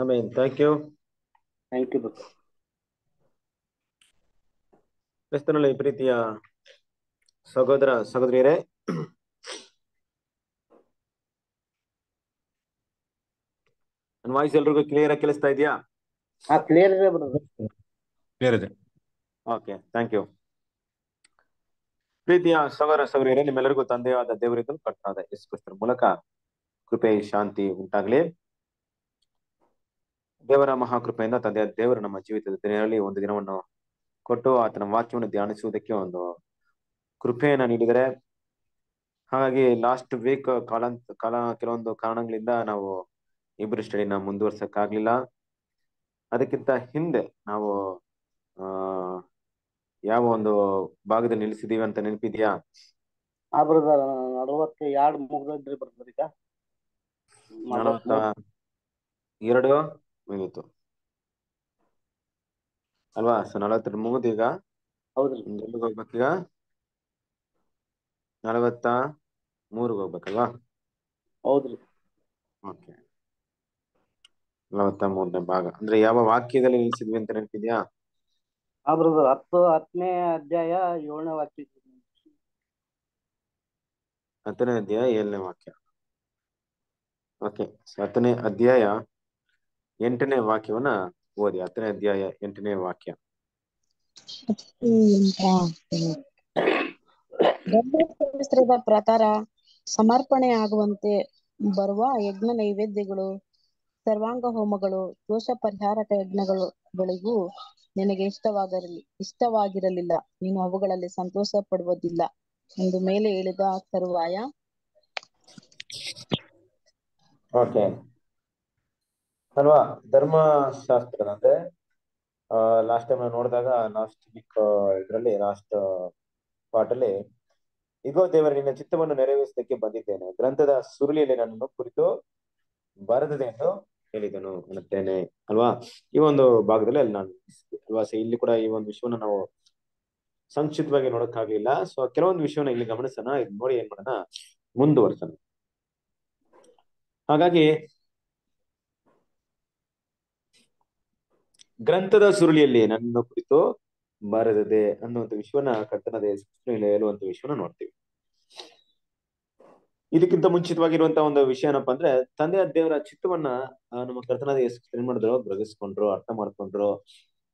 Amen. Thank you. Thank you, Doctor. ಕ್ರಿಸ್ತನಲ್ಲಿ ಪ್ರೀತಿಯ ಸಹೋದರ ಸಹೋದರಿಯರೇ ನನ್ನ ವಾಯ್ಸ್ ಎಲ್ರಿಗೂ ಕ್ಲಿಯರ್ ಆಗಿ ಕೇಳಿಸ್ತಾ ಇದೆಯಾ ಹಾ ಕ್ಲಿಯರ್ ಇದೆ ಕ್ಲಿಯರ್ ಇದೆ ಓಕೆ ಥ್ಯಾಂಕ್ ಯು ಪ್ರೀತಿಯ ಸಹೋದರ ಸಹೋದರಿಯರೇ ನಿಮ್ಮೆಲ್ಲರಿಗೂ ತಂದೆಯಾದ ದೇವರಿದ್ದು ಕರ್ತನಾದ ಯೇಸು ಕ್ರಿಸ್ತರ ಮೂಲಕ ಕೃಪೆ ಶಾಂತಿ ಉಂಟಾಗ್ಲಿ ದೇವರ ಮಹಾಕೃಪೆಯಿಂದ ತಂದೆಯ ದೇವರು ನಮ್ಮ ಜೀವಿತದ ದಿನಗಳಲ್ಲಿ ಒಂದು ದಿನವನ್ನು ಕೊಟ್ಟು ಆತನ ವಾಕ್ಯವನ್ನು ಧ್ಯಾನಿಸುವುದಕ್ಕೆ ಒಂದು ಕೃಪೆಯನ್ನು ನೀಡಿದರೆ ಹಾಗಾಗಿ ಲಾಸ್ಟ್ ವೀಕ್ ಕಾಲ ಕಾಲ ಕೆಲವೊಂದು ಕಾರಣಗಳಿಂದ ನಾವು ಇಬ್ರು ಸ್ಟಡಿನ ಮುಂದುವರ್ಸಕ್ಕಾಗ್ಲಿಲ್ಲ ಅದಕ್ಕಿಂತ ಹಿಂದೆ ನಾವು ಆ ಯಾವ ಒಂದು ಭಾಗದಲ್ಲಿ ನಿಲ್ಲಿಸಿದೀವಿ ಅಂತ ನೆನಪಿದ್ಯಾ ಎರಡು ಅಲ್ವಾ ಸೊ ನಲವತ್ತರ ಮುಗಿದೀಗ ಈಗ ಹೋಗ್ಬೇಕೀಗ ನಲವತ್ತ ಮೂರ್ಗೆ ಹೋಗ್ಬೇಕಲ್ವಾ ಹೌದ್ರಿ ಓಕೆ ನಲವತ್ತ ಮೂರನೇ ಭಾಗ ಅಂದ್ರೆ ಯಾವ ವಾಕ್ಯದಲ್ಲಿ ನಿಲ್ಸಿದ್ವಿ ಅಂತ ನೆನಪಿದ್ಯಾ ಅದ್ರದ್ದು ಹತ್ತು ಹತ್ತನೇ ಅಧ್ಯಾಯ ಏಳನೇ ವಾಕ್ಯ ಹತ್ತನೇ ಅಧ್ಯಾಯ ಏಳನೇ ವಾಕ್ಯ ಓಕೆ ಹತ್ತನೇ ಅಧ್ಯಾಯ ಎಂಟನೇ ವಾಕ್ಯವನ್ನ ಓದಿ ಹತ್ತನೇ ಅಧ್ಯಾಯ ಎಂಟನೇ ವಾಕ್ಯ ಪ್ರಕಾರ ಸಮರ್ಪಣೆ ಆಗುವಂತೆ ಬರುವ ಯಜ್ಞ ನೈವೇದ್ಯಗಳು ಸರ್ವಾಂಗ ಹೋಮಗಳು ದೋಷ ಪರಿಹಾರಕ ಯಜ್ಞಗಳು ನಿನಗೆ ಇಷ್ಟವಾಗಿರಲಿ ಇಷ್ಟವಾಗಿರಲಿಲ್ಲ ನೀನು ಅವುಗಳಲ್ಲಿ ಸಂತೋಷ ಪಡುವುದಿಲ್ಲ ಎಂದು ಮೇಲೆ ಹೇಳಿದ ತರುವಾಯ ಓಕೆ ಅಲ್ವಾ ಧರ್ಮ ಶಾಸ್ತ್ರ ಅಂದ್ರೆ ಲಾಸ್ಟ್ ಟೈಮ್ ನಾವು ನೋಡಿದಾಗ ಲಾಸ್ಟ್ ವೀಕ್ ಇದರಲ್ಲಿ ಲಾಸ್ಟ್ ಪಾರ್ಟ್ ಅಲ್ಲಿ ಇಗೋ ದೇವರ ನಿನ್ನ ಚಿತ್ತವನ್ನು ನೆರವೇರಿಸಲಿಕ್ಕೆ ಬಂದಿದ್ದೇನೆ ಗ್ರಂಥದ ಸುರುಳಿಯಲ್ಲಿ ನನ್ನನ್ನು ಕುರಿತು ಬರೆದಿದೆ ಎಂದು ಹೇಳಿದನು ಅನ್ನುತ್ತೇನೆ ಅಲ್ವಾ ಈ ಒಂದು ಭಾಗದಲ್ಲಿ ಅಲ್ಲಿ ನಾನು ಅಲ್ವಾ ಇಲ್ಲಿ ಕೂಡ ಈ ಒಂದು ವಿಷಯವನ್ನು ನಾವು ಸಂಕ್ಷಿಪ್ತವಾಗಿ ನೋಡಕ್ಕಾಗ್ಲಿಲ್ಲ ಸೊ ಕೆಲವೊಂದು ವಿಷಯವನ್ನ ಇಲ್ಲಿ ಗಮನಿಸೋಣ ಇದು ನೋಡಿ ಏನ್ ಮಾಡೋಣ ಮುಂದುವರ್ಸೋಣ ಹಾಗಾಗಿ ಗ್ರಂಥದ ಸುರುಳಿಯಲ್ಲಿ ನನ್ನ ಕುರಿತು ಬರೆದಿದೆ ಅನ್ನುವಂಥ ವಿಶ್ವನ ಕರ್ತನದ ಹೇಳುವಂತ ವಿಶ್ವನ ನೋಡ್ತೀವಿ ಇದಕ್ಕಿಂತ ಮುಂಚಿತವಾಗಿರುವಂತಹ ಒಂದು ವಿಷಯ ಏನಪ್ಪ ಅಂದ್ರೆ ತಂದೆ ದೇವರ ಚಿತ್ತವನ್ನ ನಮ್ಮ ಕರ್ತನಾದ ಏನ್ ಮಾಡಿದ್ರು ಗ್ರಹಿಸ್ಕೊಂಡ್ರು ಅರ್ಥ ಮಾಡ್ಕೊಂಡ್ರು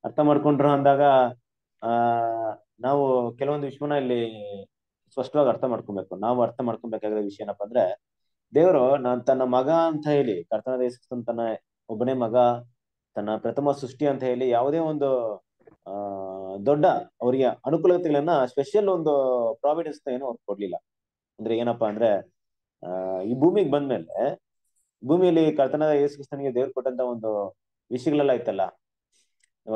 ಅರ್ಥ ಮಾಡ್ಕೊಂಡ್ರು ಅಂದಾಗ ಆ ನಾವು ಕೆಲವೊಂದು ವಿಶ್ವನ ಇಲ್ಲಿ ಸ್ಪಷ್ಟವಾಗಿ ಅರ್ಥ ಮಾಡ್ಕೊಬೇಕು ನಾವು ಅರ್ಥ ಮಾಡ್ಕೊಬೇಕಾಗಿರೋ ವಿಷಯ ಏನಪ್ಪಾ ಅಂದ್ರೆ ದೇವರು ನಾನ್ ತನ್ನ ಮಗ ಅಂತ ಹೇಳಿ ಕರ್ತನಾ ಯೇಸು ತನ್ನ ಒಬ್ಬನೇ ಮಗ ತನ್ನ ಪ್ರಥಮ ಸೃಷ್ಟಿ ಅಂತ ಹೇಳಿ ಯಾವುದೇ ಒಂದು ಆ ದೊಡ್ಡ ಅವರಿಗೆ ಅನುಕೂಲತೆಗಳನ್ನ ಸ್ಪೆಷಲ್ ಒಂದು ಪ್ರಾವಿಡೆನ್ಸ್ ಏನು ಅವ್ರು ಕೊಡ್ಲಿಲ್ಲ ಅಂದ್ರೆ ಏನಪ್ಪಾ ಅಂದ್ರೆ ಈ ಭೂಮಿಗೆ ಬಂದ್ಮೇಲೆ ಭೂಮಿಯಲ್ಲಿ ಕರ್ತನಾದ ಯೇಸು ಕೃಷ್ಣನಿಗೆ ದೇವ್ರು ಕೊಟ್ಟಂತ ಒಂದು ವಿಷಯಗಳೆಲ್ಲ ಇತ್ತಲ್ಲ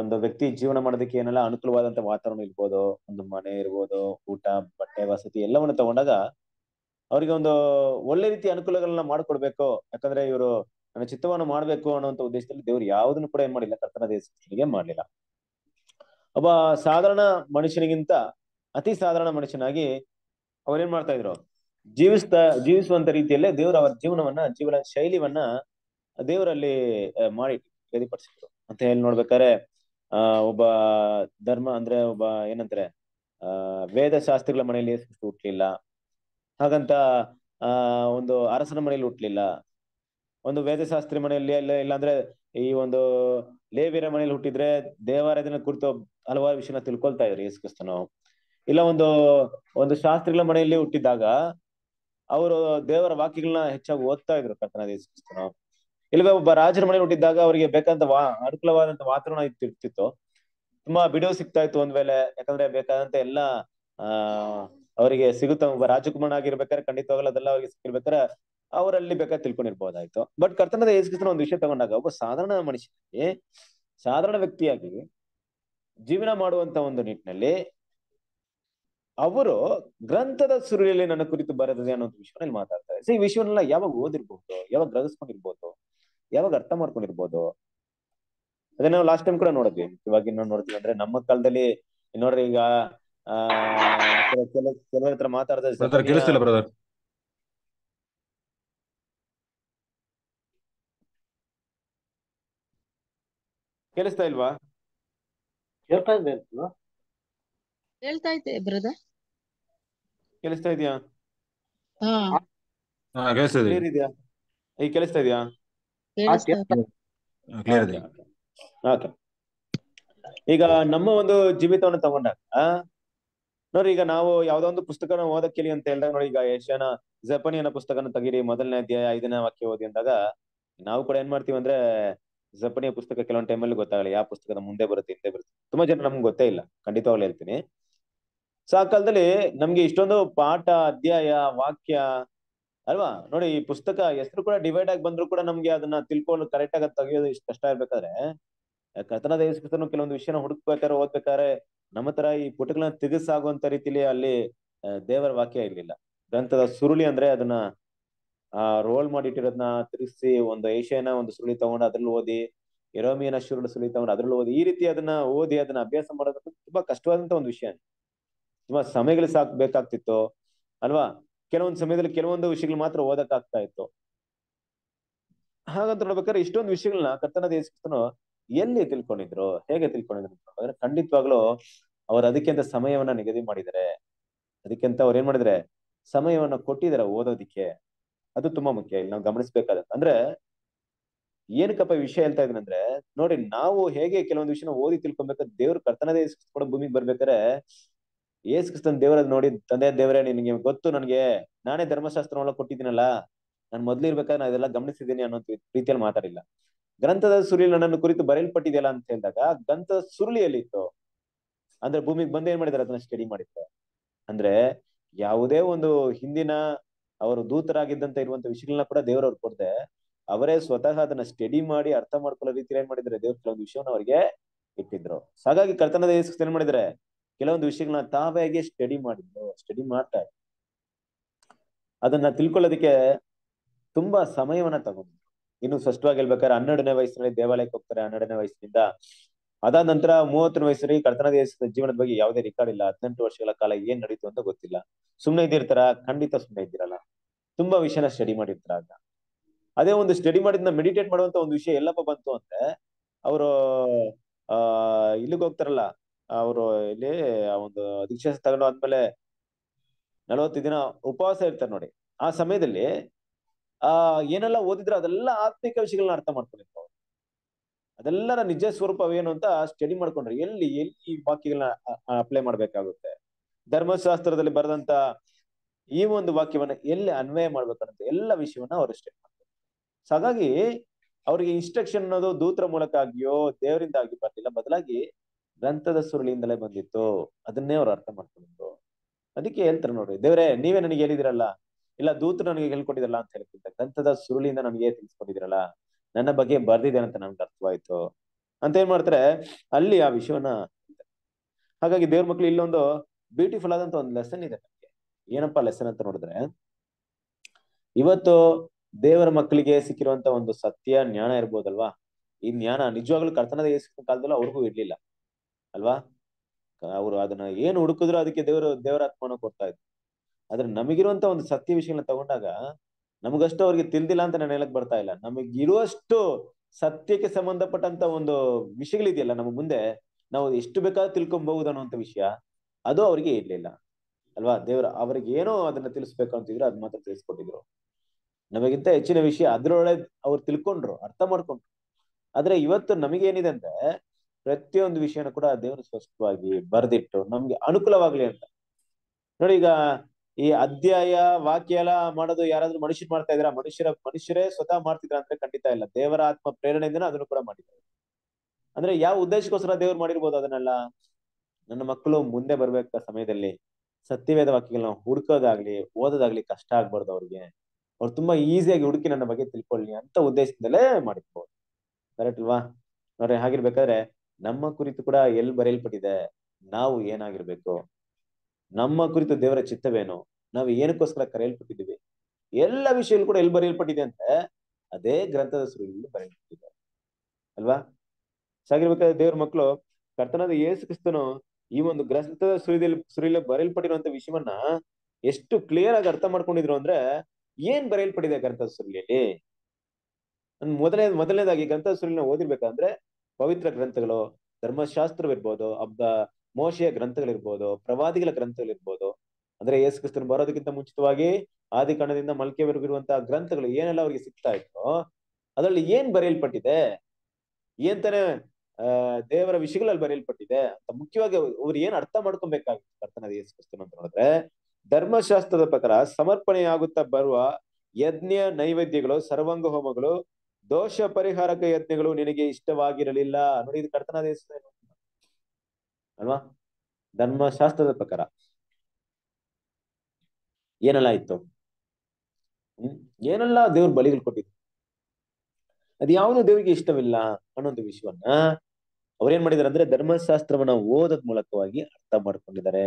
ಒಂದು ವ್ಯಕ್ತಿ ಜೀವನ ಮಾಡೋದಕ್ಕೆ ಏನೆಲ್ಲ ಅನುಕೂಲವಾದಂತ ವಾತಾವರಣ ಇರ್ಬೋದು ಒಂದು ಮನೆ ಇರ್ಬೋದು ಊಟ ಬಟ್ಟೆ ವಸತಿ ಎಲ್ಲವನ್ನು ತಗೊಂಡಾಗ ಅವ್ರಿಗೆ ಒಂದು ಒಳ್ಳೆ ರೀತಿ ಅನುಕೂಲಗಳನ್ನ ಮಾಡ್ಕೊಡ್ಬೇಕು ಯಾಕಂದ್ರೆ ಇವರು ನನ್ನ ಚಿತ್ತವನ್ನು ಮಾಡಬೇಕು ಅನ್ನುವಂಥ ಉದ್ದೇಶದಲ್ಲಿ ದೇವ್ರು ಯಾವುದನ್ನು ಕೂಡ ಏನ್ ಮಾಡಿಲ್ಲ ಕರ್ತನ ದೇವಸ್ಥಾನಿಗೆ ಮಾಡ್ಲಿಲ್ಲ ಒಬ್ಬ ಸಾಧಾರಣ ಮನುಷ್ಯನಿಗಿಂತ ಅತಿ ಸಾಧಾರಣ ಮನುಷ್ಯನಾಗಿ ಅವ್ರೇನ್ ಮಾಡ್ತಾ ಇದ್ರು ಜೀವಿಸ್ತಾ ಜೀವಿಸುವಂತ ರೀತಿಯಲ್ಲೇ ದೇವ್ರ ಅವರ ಜೀವನವನ್ನ ಜೀವನ ಶೈಲಿವನ್ನ ದೇವರಲ್ಲಿ ಮಾಡಿ ನಿಗದಿಪಡಿಸಿದ್ರು ಅಂತ ಹೇಳಿ ನೋಡ್ಬೇಕಾದ್ರೆ ಆ ಒಬ್ಬ ಧರ್ಮ ಅಂದ್ರೆ ಒಬ್ಬ ಏನಂತಾರೆ ಆ ವೇದ ಶಾಸ್ತ್ರಗಳ ಮನೆಯಲ್ಲಿ ಹುಟ್ಟಲಿಲ್ಲ ಹಾಗಂತ ಆ ಒಂದು ಅರಸನ ಮನೆಯಲ್ಲಿ ಹುಟ್ಟಲಿಲ್ಲ ಒಂದು ವೇದಶಾಸ್ತ್ರಿ ಮನೆಯಲ್ಲಿ ಇಲ್ಲ ಇಲ್ಲಾಂದ್ರೆ ಈ ಒಂದು ಲೇವಿರ ಮನೆಯಲ್ಲಿ ಹುಟ್ಟಿದ್ರೆ ದೇವಾರಾಧನೆ ಕುರಿತು ಹಲವಾರು ವಿಷಯನ ತಿಳ್ಕೊಳ್ತಾ ಇದ್ರು ಯೇಸು ಕ್ರಿಸ್ತನು ಇಲ್ಲ ಒಂದು ಒಂದು ಶಾಸ್ತ್ರಿಗಳ ಮನೆಯಲ್ಲಿ ಹುಟ್ಟಿದಾಗ ಅವರು ದೇವರ ವಾಕ್ಯಗಳನ್ನ ಹೆಚ್ಚಾಗಿ ಓದ್ತಾ ಇದ್ರು ಕರ್ತನ ಯೇಸು ಕ್ರಿಸ್ತನು ಇಲ್ಲವೇ ಒಬ್ಬ ರಾಜರ ಮನೆಯಲ್ಲಿ ಹುಟ್ಟಿದಾಗ ಅವರಿಗೆ ಬೇಕಾದಂತ ವಾ ಅನುಕೂಲವಾದಂತ ವಾತಾವರಣ ಇರ್ತಿತ್ತು ತುಂಬಾ ಬಿಡುವು ಸಿಗ್ತಾ ಇತ್ತು ಒಂದ್ ವೇಳೆ ಯಾಕಂದ್ರೆ ಬೇಕಾದಂತ ಎಲ್ಲಾ ಆ ಅವರಿಗೆ ಸಿಗುತ್ತೆ ಒಬ್ಬ ರಾಜಕುಮಾರ ಆಗಿರ್ಬೇಕಾದ್ರೆ ಖಂಡಿತವಾಗಲ್ಲ ಅದೆಲ್ಲ ಅವ್ರಿಗೆ ಸಿಕ್ಕಿರ್ಬೇಕಾದ್ರೆ ಅವರಲ್ಲಿ ಬೇಕಾದ್ರೆ ತಿಳ್ಕೊಂಡಿರ್ಬೋದಾಯ್ತು ಬಟ್ ಕರ್ತನದ ಯೇಸುಕ್ರಿಸ್ತನ ಒಂದು ವಿಷಯ ತಗೊಂಡಾಗ ಒಬ್ಬ ಸಾಧಾರಣ ಮನುಷ್ಯನಿಗೆ ಸಾಧಾರಣ ವ್ಯಕ್ತಿಯಾಗಿ ಜೀವನ ಮಾಡುವಂತ ಒಂದು ನಿಟ್ಟಿನಲ್ಲಿ ಅವರು ಗ್ರಂಥದ ಸುರುಳಿಯಲ್ಲಿ ನನ್ನ ಕುರಿತು ಬರೆದಿದೆ ಅನ್ನೋ ವಿಷಯವನ್ನ ಮಾತಾಡ್ತಾರೆ ಸೊ ಈ ವಿಷಯವನ್ನೆಲ್ಲ ಯಾವಾಗ ಓದಿರ್ಬಹುದು ಯಾವಾಗ ಗ್ರಹಿಸ್ಕೊಂಡಿರ್ಬೋದು ಯಾವಾಗ ಅರ್ಥ ಮಾಡ್ಕೊಂಡಿರ್ಬೋದು ಅದನ್ನ ನಾವು ಲಾಸ್ಟ್ ಟೈಮ್ ಕೂಡ ನೋಡಿದ್ವಿ ಇವಾಗ ಇನ್ನೊಂದು ನೋಡ್ತೀವಿ ಅಂದ್ರೆ ನಮ್ಮ ಕಾಲದಲ್ಲಿ ನೋಡ್ರಿ ಈಗ ಆ ಕೆಲವರ ಹತ್ರ ಮಾತಾಡ್ತಾರೆ ಕೇಳಿಸ್ತಾ ಇಲ್ವಾ ಕೇಳ್ತಾ ಇದೆ ಬ್ರದರ್ ಕೇಳಿಸ್ತಾ ಇದೆಯಾ ಕೇಳಿಸ್ತಾ ಇದೆಯಾ ಈಗ ಕೇಳಿಸ್ತಾ ಈಗ ನಮ್ಮ ಒಂದು ಜೀವಿತವನ್ನು ತಗೊಂಡಾಗ ನೋಡ್ರಿ ಈಗ ನಾವು ಯಾವ್ದೋ ಒಂದು ಪುಸ್ತಕನ ಓದಕ್ ಕೇಳಿ ಅಂತ ಹೇಳಿದಾಗ ನೋಡಿ ಈಗ ಏಷ್ಯಾನ ಜಪಾನಿಯನ್ನ ಪುಸ್ತಕನ ತೆಗೀರಿ ಮೊದಲನೇ ಅಧ್ಯಾಯ ಐದನೇ ವಾಕ್ಯ ಓದಿ ಅಂದಾಗ ನಾವು ಕೂಡ ಏನ್ ಮಾಡ್ತೀವಿ ಅಂದ್ರೆ ಜಪನಿಯ ಪುಸ್ತಕ ಕೆಲವೊಂದು ಟೈಮಲ್ಲಿ ಗೊತ್ತಾಗಲ್ಲ ಯಾವ ಪುಸ್ತಕದ ಮುಂದೆ ಬರುತ್ತೆ ಹಿಂದೆ ಬರುತ್ತೆ ತುಂಬಾ ಜನ ನಮ್ಗೆ ಗೊತ್ತೇ ಇಲ್ಲ ಖಂಡಿತವಾಗ್ಲೇ ಹೇಳ್ತೀನಿ ಸೊ ಆ ಕಾಲದಲ್ಲಿ ನಮ್ಗೆ ಇಷ್ಟೊಂದು ಪಾಠ ಅಧ್ಯಾಯ ವಾಕ್ಯ ಅಲ್ವಾ ನೋಡಿ ಈ ಪುಸ್ತಕ ಹೆಸರು ಕೂಡ ಡಿವೈಡ್ ಆಗಿ ಬಂದ್ರು ಕೂಡ ನಮ್ಗೆ ಅದನ್ನ ತಿಳ್ಕೊಂಡು ಕರೆಕ್ಟ್ ಆಗಿ ತೆಗಿಯೋದು ಇಷ್ಟು ಕಷ್ಟ ಇರ್ಬೇಕಾದ್ರೆ ಕಥನ ಯೇಸುಕ್ರಿಸ್ತನು ಕೆಲವೊಂದು ವಿಷಯನ ಹುಡುಕ್ಬೇಕಾದ್ರೆ ಓದ್ಬೇಕಾದ್ರೆ ನಮ್ಮ ತರ ಈ ಪುಟಗಳನ್ನ ತೆಗೆಸಾಗುವಂತ ರೀತಿಲಿ ಅಲ್ಲಿ ದೇವರ ವಾಕ್ಯ ಇರ್ಲಿಲ್ಲ ಗ್ರಂಥದ ಸುರುಳಿ ಅಂದ್ರೆ ಅದನ್ನ ಆ ರೋಲ್ ಮಾಡಿ ಇಟ್ಟಿರೋದನ್ನ ತಿರುಗಿಸಿ ಒಂದು ಏಷ್ಯಾನ ಒಂದು ಸುಳಿ ತಗೊಂಡು ಅದ್ರಲ್ಲಿ ಓದಿ ಎರೋಮಿಯನ್ ಅಶ್ವಗಳ ಸುಳಿ ತಗೊಂಡು ಅದ್ರಲ್ಲಿ ಓದಿ ಈ ರೀತಿ ಅದನ್ನ ಓದಿ ಅದನ್ನ ಅಭ್ಯಾಸ ಮಾಡೋದು ತುಂಬಾ ಕಷ್ಟವಾದಂತ ಒಂದು ವಿಷಯ ತುಂಬಾ ಸಮಯಗಳು ಸಾಕ್ ಬೇಕಾಗ್ತಿತ್ತು ಅಲ್ವಾ ಕೆಲವೊಂದು ಸಮಯದಲ್ಲಿ ಕೆಲವೊಂದು ವಿಷಯಗಳು ಮಾತ್ರ ಓದಕ್ ಆಗ್ತಾ ಇತ್ತು ಹಾಗಂತ ನೋಡ್ಬೇಕಾದ್ರೆ ಇಷ್ಟೊಂದು ವಿಷಯಗಳನ್ನ ಕರ್ತನ ದೇಶನು ಎಲ್ಲಿ ತಿಳ್ಕೊಂಡಿದ್ರು ಹೇಗೆ ತಿಳ್ಕೊಂಡಿದ್ರು ಅಂದ್ರೆ ಖಂಡಿತವಾಗ್ಲೂ ಅವ್ರು ಅದಕ್ಕಿಂತ ಸಮಯವನ್ನ ನಿಗದಿ ಮಾಡಿದರೆ ಅದಕ್ಕಿಂತ ಅವ್ರು ಏನ್ ಮಾಡಿದ್ರೆ ಸಮಯವನ್ನ ಕೊಟ್ಟಿದ್ದಾರೆ ಓದೋದಿಕ್ಕೆ ಅದು ತುಂಬಾ ಮುಖ್ಯ ಇಲ್ಲಿ ನಾವು ಗಮನಿಸಬೇಕಾದಂತ ಅಂದ್ರೆ ಏನಕ್ಕಪ್ಪ ವಿಷಯ ಹೇಳ್ತಾ ಅಂದ್ರೆ ನೋಡಿ ನಾವು ಹೇಗೆ ಕೆಲವೊಂದು ವಿಷಯನ ಓದಿ ತಿಳ್ಕೊಬೇಕು ದೇವ್ರ ಕರ್ತನದೇ ಕೂಡ ಭೂಮಿಗೆ ಬರ್ಬೇಕಾರೆ ಏಸ್ ಕ್ರಿಸ್ತನ್ ದೇವರ ನೋಡಿ ತಂದೆ ದೇವರೇ ನಿನ್ಗೆ ಗೊತ್ತು ನನಗೆ ನಾನೇ ಧರ್ಮಶಾಸ್ತ್ರವನ್ನ ಕೊಟ್ಟಿದ್ದೀನಲ್ಲ ನಾನು ಮೊದ್ಲು ಇರ್ಬೇಕಾದ್ರೆ ನಾ ಇದೆಲ್ಲ ಗಮನಿಸಿದ್ದೀನಿ ಅನ್ನೋ ರೀತಿಯಲ್ಲಿ ಮಾತಾಡಿಲ್ಲ ಗ್ರಂಥದ ಸುರುಳಿ ನನ್ನನ್ನು ಕುರಿತು ಬರೆಯಲ್ಪಟ್ಟಿದೆಯಲ್ಲ ಅಂತ ಹೇಳಿದಾಗ ಗ್ರಂಥದ ಸುರುಳಿಯಲ್ಲಿ ಇತ್ತು ಅಂದ್ರೆ ಭೂಮಿಗೆ ಬಂದು ಏನ್ ಮಾಡಿದಾರೆ ಅದನ್ನ ಸ್ಟಡಿ ಮಾಡಿದ್ರೆ ಅಂದ್ರೆ ಯಾವುದೇ ಒಂದು ಹಿಂದಿನ ಅವರು ದೂತರಾಗಿದ್ದಂತ ಇರುವಂತ ವಿಷಯಗಳನ್ನ ಕೂಡ ದೇವರವ್ರು ಕೊಡದೆ ಅವರೇ ಸ್ವತಃ ಅದನ್ನ ಸ್ಟಡಿ ಮಾಡಿ ಅರ್ಥ ಮಾಡ್ಕೊಳ್ಳೋ ರೀತಿಯಲ್ಲಿ ಏನ್ ಮಾಡಿದ್ರೆ ದೇವ್ರ ಕೆಲವೊಂದು ವಿಷಯವನ್ನ ಅವರಿಗೆ ಇಟ್ಟಿದ್ರು ಹಾಗಾಗಿ ಕರ್ತನ ಯೇಸು ಏನ್ ಮಾಡಿದ್ರೆ ಕೆಲವೊಂದು ವಿಷಯಗಳನ್ನ ತಾವಾಗಿ ಸ್ಟಡಿ ಮಾಡಿದ್ರು ಸ್ಟಡಿ ಮಾಡ್ತಾ ಅದನ್ನ ತಿಳ್ಕೊಳ್ಳೋದಕ್ಕೆ ತುಂಬಾ ಸಮಯವನ್ನ ತಗೊಂಡ್ರು ಇನ್ನು ಸ್ಪಷ್ಟವಾಗಿ ಹೇಳ್ಬೇಕಾದ್ರೆ ಹನ್ನೆರಡನೇ ವಯಸ್ಸಿನಲ್ಲಿ ದೇವಾಲಯಕ್ಕೆ ಹೋಗ್ತಾರೆ ಹನ್ನೆರಡನೇ ವಯಸ್ಸಿನಿಂದ ಅದಾದ ನಂತರ ಮೂವತ್ತರ ವಯಸ್ಸರಿಗೆ ಕರ್ತನ ದೇಶದ ಜೀವನದ ಬಗ್ಗೆ ಯಾವುದೇ ರೆಕಾರ್ಡ್ ಇಲ್ಲ ಹದಿನೆಂಟು ವರ್ಷಗಳ ಕಾಲ ಏನ್ ನಡೀತು ಅಂತ ಗೊತ್ತಿಲ್ಲ ಸುಮ್ನೆ ಇದ್ದಿರ್ತಾರ ಖಂಡಿತ ಸುಮ್ನೆ ಇದ್ದಿರಲ್ಲ ತುಂಬಾ ವಿಷಯನ ಸ್ಟಡಿ ಮಾಡಿರ್ತಾರ ಆಗ ಅದೇ ಒಂದು ಸ್ಟಡಿ ಮಾಡಿದ್ನ ಮೆಡಿಟೇಟ್ ಮಾಡುವಂತ ಒಂದು ವಿಷಯ ಎಲ್ಲಪ್ಪ ಬಂತು ಅಂದ್ರೆ ಅವರು ಆ ಇಲ್ಲಿಗೆ ಹೋಗ್ತಾರಲ್ಲ ಅವರು ಇಲ್ಲಿ ಒಂದು ದೀಕ್ಷಾ ತಗೊಂಡು ಆದ್ಮೇಲೆ ನಲವತ್ತು ದಿನ ಉಪವಾಸ ಇರ್ತಾರೆ ನೋಡಿ ಆ ಸಮಯದಲ್ಲಿ ಆ ಏನೆಲ್ಲ ಓದಿದ್ರೆ ಅದೆಲ್ಲ ಆತ್ಮಿಕ ವಿಷಯಗಳನ್ನ ಅರ್ಥ ಅವರು ಅದೆಲ್ಲರ ನಿಜ ಸ್ವರೂಪ ಏನು ಅಂತ ಸ್ಟಡಿ ಮಾಡ್ಕೊಂಡ್ರೆ ಎಲ್ಲಿ ಎಲ್ಲಿ ಈ ವಾಕ್ಯಗಳನ್ನ ಅಪ್ಲೈ ಮಾಡ್ಬೇಕಾಗುತ್ತೆ ಧರ್ಮಶಾಸ್ತ್ರದಲ್ಲಿ ಬರೆದಂತ ಈ ಒಂದು ವಾಕ್ಯವನ್ನ ಎಲ್ಲಿ ಅನ್ವಯ ಮಾಡ್ಬೇಕನ್ನೋದು ಎಲ್ಲ ವಿಷಯವನ್ನ ಅವರು ಸ್ಟಡಿ ಮಾಡ್ತಾರೆ ಸೊ ಹಾಗಾಗಿ ಅವರಿಗೆ ಇನ್ಸ್ಟ್ರಕ್ಷನ್ ಅನ್ನೋದು ದೂತ್ರ ಮೂಲಕ ಆಗಿಯೋ ದೇವರಿಂದ ಆಗಿ ಬರ್ಲಿಲ್ಲ ಬದಲಾಗಿ ಗ್ರಂಥದ ಸುರುಳಿಯಿಂದಲೇ ಬಂದಿತ್ತು ಅದನ್ನೇ ಅವ್ರು ಅರ್ಥ ಮಾಡ್ಕೊಂಡ್ರು ಅದಕ್ಕೆ ಹೇಳ್ತಾರೆ ನೋಡ್ರಿ ದೇವ್ರೆ ನೀವೇ ನನಗೆ ಹೇಳಿದಿರಲ್ಲ ಇಲ್ಲ ದೂತ್ರ ನನಗೆ ಹೇಳ್ಕೊಟ್ಟಿದ್ರಲ್ಲ ಅಂತ ಹೇಳ್ತಿದ್ದ ಗ್ರಂಥದ ಸುರುಳಿಯಿಂದ ನನಗೆ ತಿಳಿಸ್ಕೊಂಡಿದಿರಲ್ಲ ನನ್ನ ಬಗ್ಗೆ ಬರ್ದಿದೆ ಅಂತ ನನ್ಗೆ ಅರ್ಥವಾಯ್ತು ಅಂತ ಏನ್ ಮಾಡ್ತಾರೆ ಅಲ್ಲಿ ಆ ವಿಷಯವನ್ನ ಹಾಗಾಗಿ ದೇವ್ರ ಮಕ್ಳು ಇಲ್ಲೊಂದು ಬ್ಯೂಟಿಫುಲ್ ಆದಂತ ಒಂದು ಲೆಸನ್ ಇದೆ ನಮ್ಗೆ ಏನಪ್ಪಾ ಲೆಸನ್ ಅಂತ ನೋಡಿದ್ರೆ ಇವತ್ತು ದೇವರ ಮಕ್ಕಳಿಗೆ ಸಿಕ್ಕಿರುವಂತ ಒಂದು ಸತ್ಯ ಜ್ಞಾನ ಇರ್ಬೋದಲ್ವಾ ಈ ಜ್ಞಾನ ನಿಜವಾಗ್ಲೂ ಕರ್ತನದ ಏಸಿನ ಕಾಲದಲ್ಲೂ ಅವ್ರಿಗೂ ಇರ್ಲಿಲ್ಲ ಅಲ್ವಾ ಅವರು ಅದನ್ನ ಏನ್ ಹುಡುಕಿದ್ರು ಅದಕ್ಕೆ ದೇವರು ಆತ್ಮನ ಕೊಡ್ತಾ ಇದ್ರು ಆದ್ರೆ ನಮಗಿರುವಂತ ಒಂದು ಸತ್ಯ ವಿಷಯನ ತಗೊಂಡಾಗ ನಮಗಷ್ಟು ಅವ್ರಿಗೆ ತಿಳಿದಿಲ್ಲ ಅಂತ ನಾನು ಹೇಳಕ್ ಬರ್ತಾ ಇಲ್ಲ ನಮಗ್ ಇರುವಷ್ಟು ಸತ್ಯಕ್ಕೆ ಸಂಬಂಧಪಟ್ಟಂತ ಒಂದು ವಿಷಯಗಳಿದೆಯಲ್ಲ ನಮ್ಗೆ ಮುಂದೆ ನಾವು ಎಷ್ಟು ಬೇಕಾದ್ರೂ ತಿಳ್ಕೊಬಹುದು ಅನ್ನುವಂಥ ವಿಷಯ ಅದು ಅವರಿಗೆ ಇರ್ಲಿಲ್ಲ ಅಲ್ವಾ ದೇವ್ರ ಅವ್ರಿಗೆ ಏನೋ ಅದನ್ನ ತಿಳಿಸ್ಬೇಕು ಅಂತಿದ್ರು ಅದ್ ಮಾತ್ರ ತಿಳಿಸ್ಕೊಟ್ಟಿದ್ರು ನಮಗಿಂತ ಹೆಚ್ಚಿನ ವಿಷಯ ಅದ್ರೊಳಗೆ ಅವ್ರು ತಿಳ್ಕೊಂಡ್ರು ಅರ್ಥ ಮಾಡ್ಕೊಂಡ್ರು ಆದ್ರೆ ಇವತ್ತು ನಮಗೇನಿದೆ ಅಂದ್ರೆ ಪ್ರತಿಯೊಂದು ವಿಷಯನೂ ಕೂಡ ದೇವರು ಸ್ಪಷ್ಟವಾಗಿ ಬರ್ದಿಟ್ಟು ನಮ್ಗೆ ಅನುಕೂಲವಾಗ್ಲಿ ಅಂತ ನೋಡಿ ಈಗ ಈ ಅಧ್ಯಾಯ ವಾಕ್ಯ ಎಲ್ಲ ಮಾಡೋದು ಯಾರಾದ್ರೂ ಮನುಷ್ಯರು ಮಾಡ್ತಾ ಇದ್ರ ಮನುಷ್ಯರ ಮನುಷ್ಯರೇ ಸ್ವತಃ ಮಾಡ್ತಿದ್ರ ಅಂದ್ರೆ ಖಂಡಿತ ಇಲ್ಲ ದೇವರ ಆತ್ಮ ಪ್ರೇರಣೆಯಿಂದ ಅದನ್ನು ಕೂಡ ಮಾಡಿದ್ದಾರೆ ಅಂದ್ರೆ ಯಾವ ಉದ್ದೇಶಕ್ಕೋಸ್ಕರ ದೇವ್ರು ಮಾಡಿರ್ಬೋದು ಅದನ್ನೆಲ್ಲ ನನ್ನ ಮಕ್ಕಳು ಮುಂದೆ ಬರ್ಬೇಕ ಸಮಯದಲ್ಲಿ ಸತ್ಯವೇದ ವಾಕ್ಯಗಳನ್ನ ಹುಡ್ಕೋದಾಗ್ಲಿ ಓದೋದಾಗ್ಲಿ ಕಷ್ಟ ಆಗ್ಬಾರ್ದು ಅವ್ರಿಗೆ ಅವ್ರು ತುಂಬಾ ಈಸಿಯಾಗಿ ಹುಡುಕಿ ನನ್ನ ಬಗ್ಗೆ ತಿಳ್ಕೊಳ್ಳಿ ಅಂತ ಉದ್ದೇಶದಿಂದಲೇ ಮಾಡಿರ್ಬೋದು ಕರೆಕ್ಟ್ ಅಲ್ವಾ ನೋಡ್ರಿ ಹಾಗಿರ್ಬೇಕಾದ್ರೆ ನಮ್ಮ ಕುರಿತು ಕೂಡ ಎಲ್ಲಿ ಬರೆಯಲ್ಪಟ್ಟಿದೆ ನಾವು ಏನಾಗಿರ್ಬೇಕು ನಮ್ಮ ಕುರಿತು ದೇವರ ಚಿತ್ತವೇನು ನಾವು ಏನಕ್ಕೋಸ್ಕರ ಕರೆಯಲ್ಪಟ್ಟಿದ್ದೀವಿ ಎಲ್ಲ ವಿಷಯಗಳು ಕೂಡ ಎಲ್ಲಿ ಬರೆಯಲ್ಪಟ್ಟಿದೆ ಅಂತ ಅದೇ ಗ್ರಂಥದ ಸುರುವಿನಲ್ಲಿ ಬರೆಯಲ್ಪಟ್ಟಿದೆ ಅಲ್ವಾ ಸಾಗಿರ್ಬೇಕಾದ್ರೆ ದೇವ್ರ ಮಕ್ಕಳು ಕರ್ತನಾದ ಯೇಸು ಕ್ರಿಸ್ತನು ಈ ಒಂದು ಗ್ರಂಥದ ಸುರಿದಲ್ಲಿ ಸುರಿಯಲ್ಲಿ ಬರೆಯಲ್ಪಟ್ಟಿರುವಂತ ವಿಷಯವನ್ನ ಎಷ್ಟು ಕ್ಲಿಯರ್ ಆಗಿ ಅರ್ಥ ಮಾಡ್ಕೊಂಡಿದ್ರು ಅಂದ್ರೆ ಏನ್ ಬರೆಯಲ್ಪಟ್ಟಿದೆ ಗ್ರಂಥದ ಸುರುಳಿಯಲ್ಲಿ ಮೊದಲನೇ ಮೊದಲನೇದಾಗಿ ಗ್ರಂಥದ ಸುರುಳಿನ ಓದಿರ್ಬೇಕಂದ್ರೆ ಪವಿತ್ರ ಗ್ರಂಥಗಳು ಧರ್ಮಶಾಸ್ತ್ರವಿರ್ಬೋದು ಹಬ್ಬ ಮೋಶೆಯ ಗ್ರಂಥಗಳಿರ್ಬೋದು ಪ್ರವಾದಿಗಳ ಗ್ರಂಥಗಳಿರ್ಬೋದು ಅಂದ್ರೆ ಯೇಸು ಕ್ರಿಸ್ತನ್ ಬರೋದಕ್ಕಿಂತ ಮುಂಚಿತವಾಗಿ ಆದಿ ಕಣದಿಂದ ಮಲ್ಕೆವರೆಗಿರುವಂತಹ ಗ್ರಂಥಗಳು ಏನೆಲ್ಲ ಅವರಿಗೆ ಸಿಗ್ತಾ ಇತ್ತು ಅದರಲ್ಲಿ ಏನ್ ಬರೆಯಲ್ಪಟ್ಟಿದೆ ಏನ್ತಾನೆ ದೇವರ ವಿಷಯಗಳಲ್ಲಿ ಬರೆಯಲ್ಪಟ್ಟಿದೆ ಅಂತ ಮುಖ್ಯವಾಗಿ ಅವ್ರು ಏನ್ ಅರ್ಥ ಮಾಡ್ಕೊಬೇಕಾಗಿತ್ತು ಕರ್ತನ ಯೇಸು ಕ್ರಿಸ್ತನ್ ಅಂತ ನೋಡಿದ್ರೆ ಧರ್ಮಶಾಸ್ತ್ರದ ಪ್ರಕಾರ ಸಮರ್ಪಣೆಯಾಗುತ್ತಾ ಬರುವ ಯಜ್ಞ ನೈವೇದ್ಯಗಳು ಸರ್ವಾಂಗ ಹೋಮಗಳು ದೋಷ ಪರಿಹಾರಕ ಯಜ್ಞಗಳು ನಿನಗೆ ಇಷ್ಟವಾಗಿರಲಿಲ್ಲ ನೋಡಿ ಇದು ಕರ್ತನಾದ ಅಲ್ವಾ ಧರ್ಮಶಾಸ್ತ್ರದ ಪ್ರಕಾರ ಏನೆಲ್ಲ ಇತ್ತು ಏನೆಲ್ಲ ದೇವ್ರ ಬಲಿಗಳು ಕೊಟ್ಟಿದ್ರು ಯಾವನು ದೇವರಿಗೆ ಇಷ್ಟವಿಲ್ಲ ಅನ್ನೋದು ವಿಷಯವನ್ನ ಅವ್ರೇನ್ ಮಾಡಿದಾರೆ ಅಂದ್ರೆ ಧರ್ಮಶಾಸ್ತ್ರವನ್ನ ಓದೋದ್ ಮೂಲಕವಾಗಿ ಅರ್ಥ ಮಾಡ್ಕೊಂಡಿದ್ದಾರೆ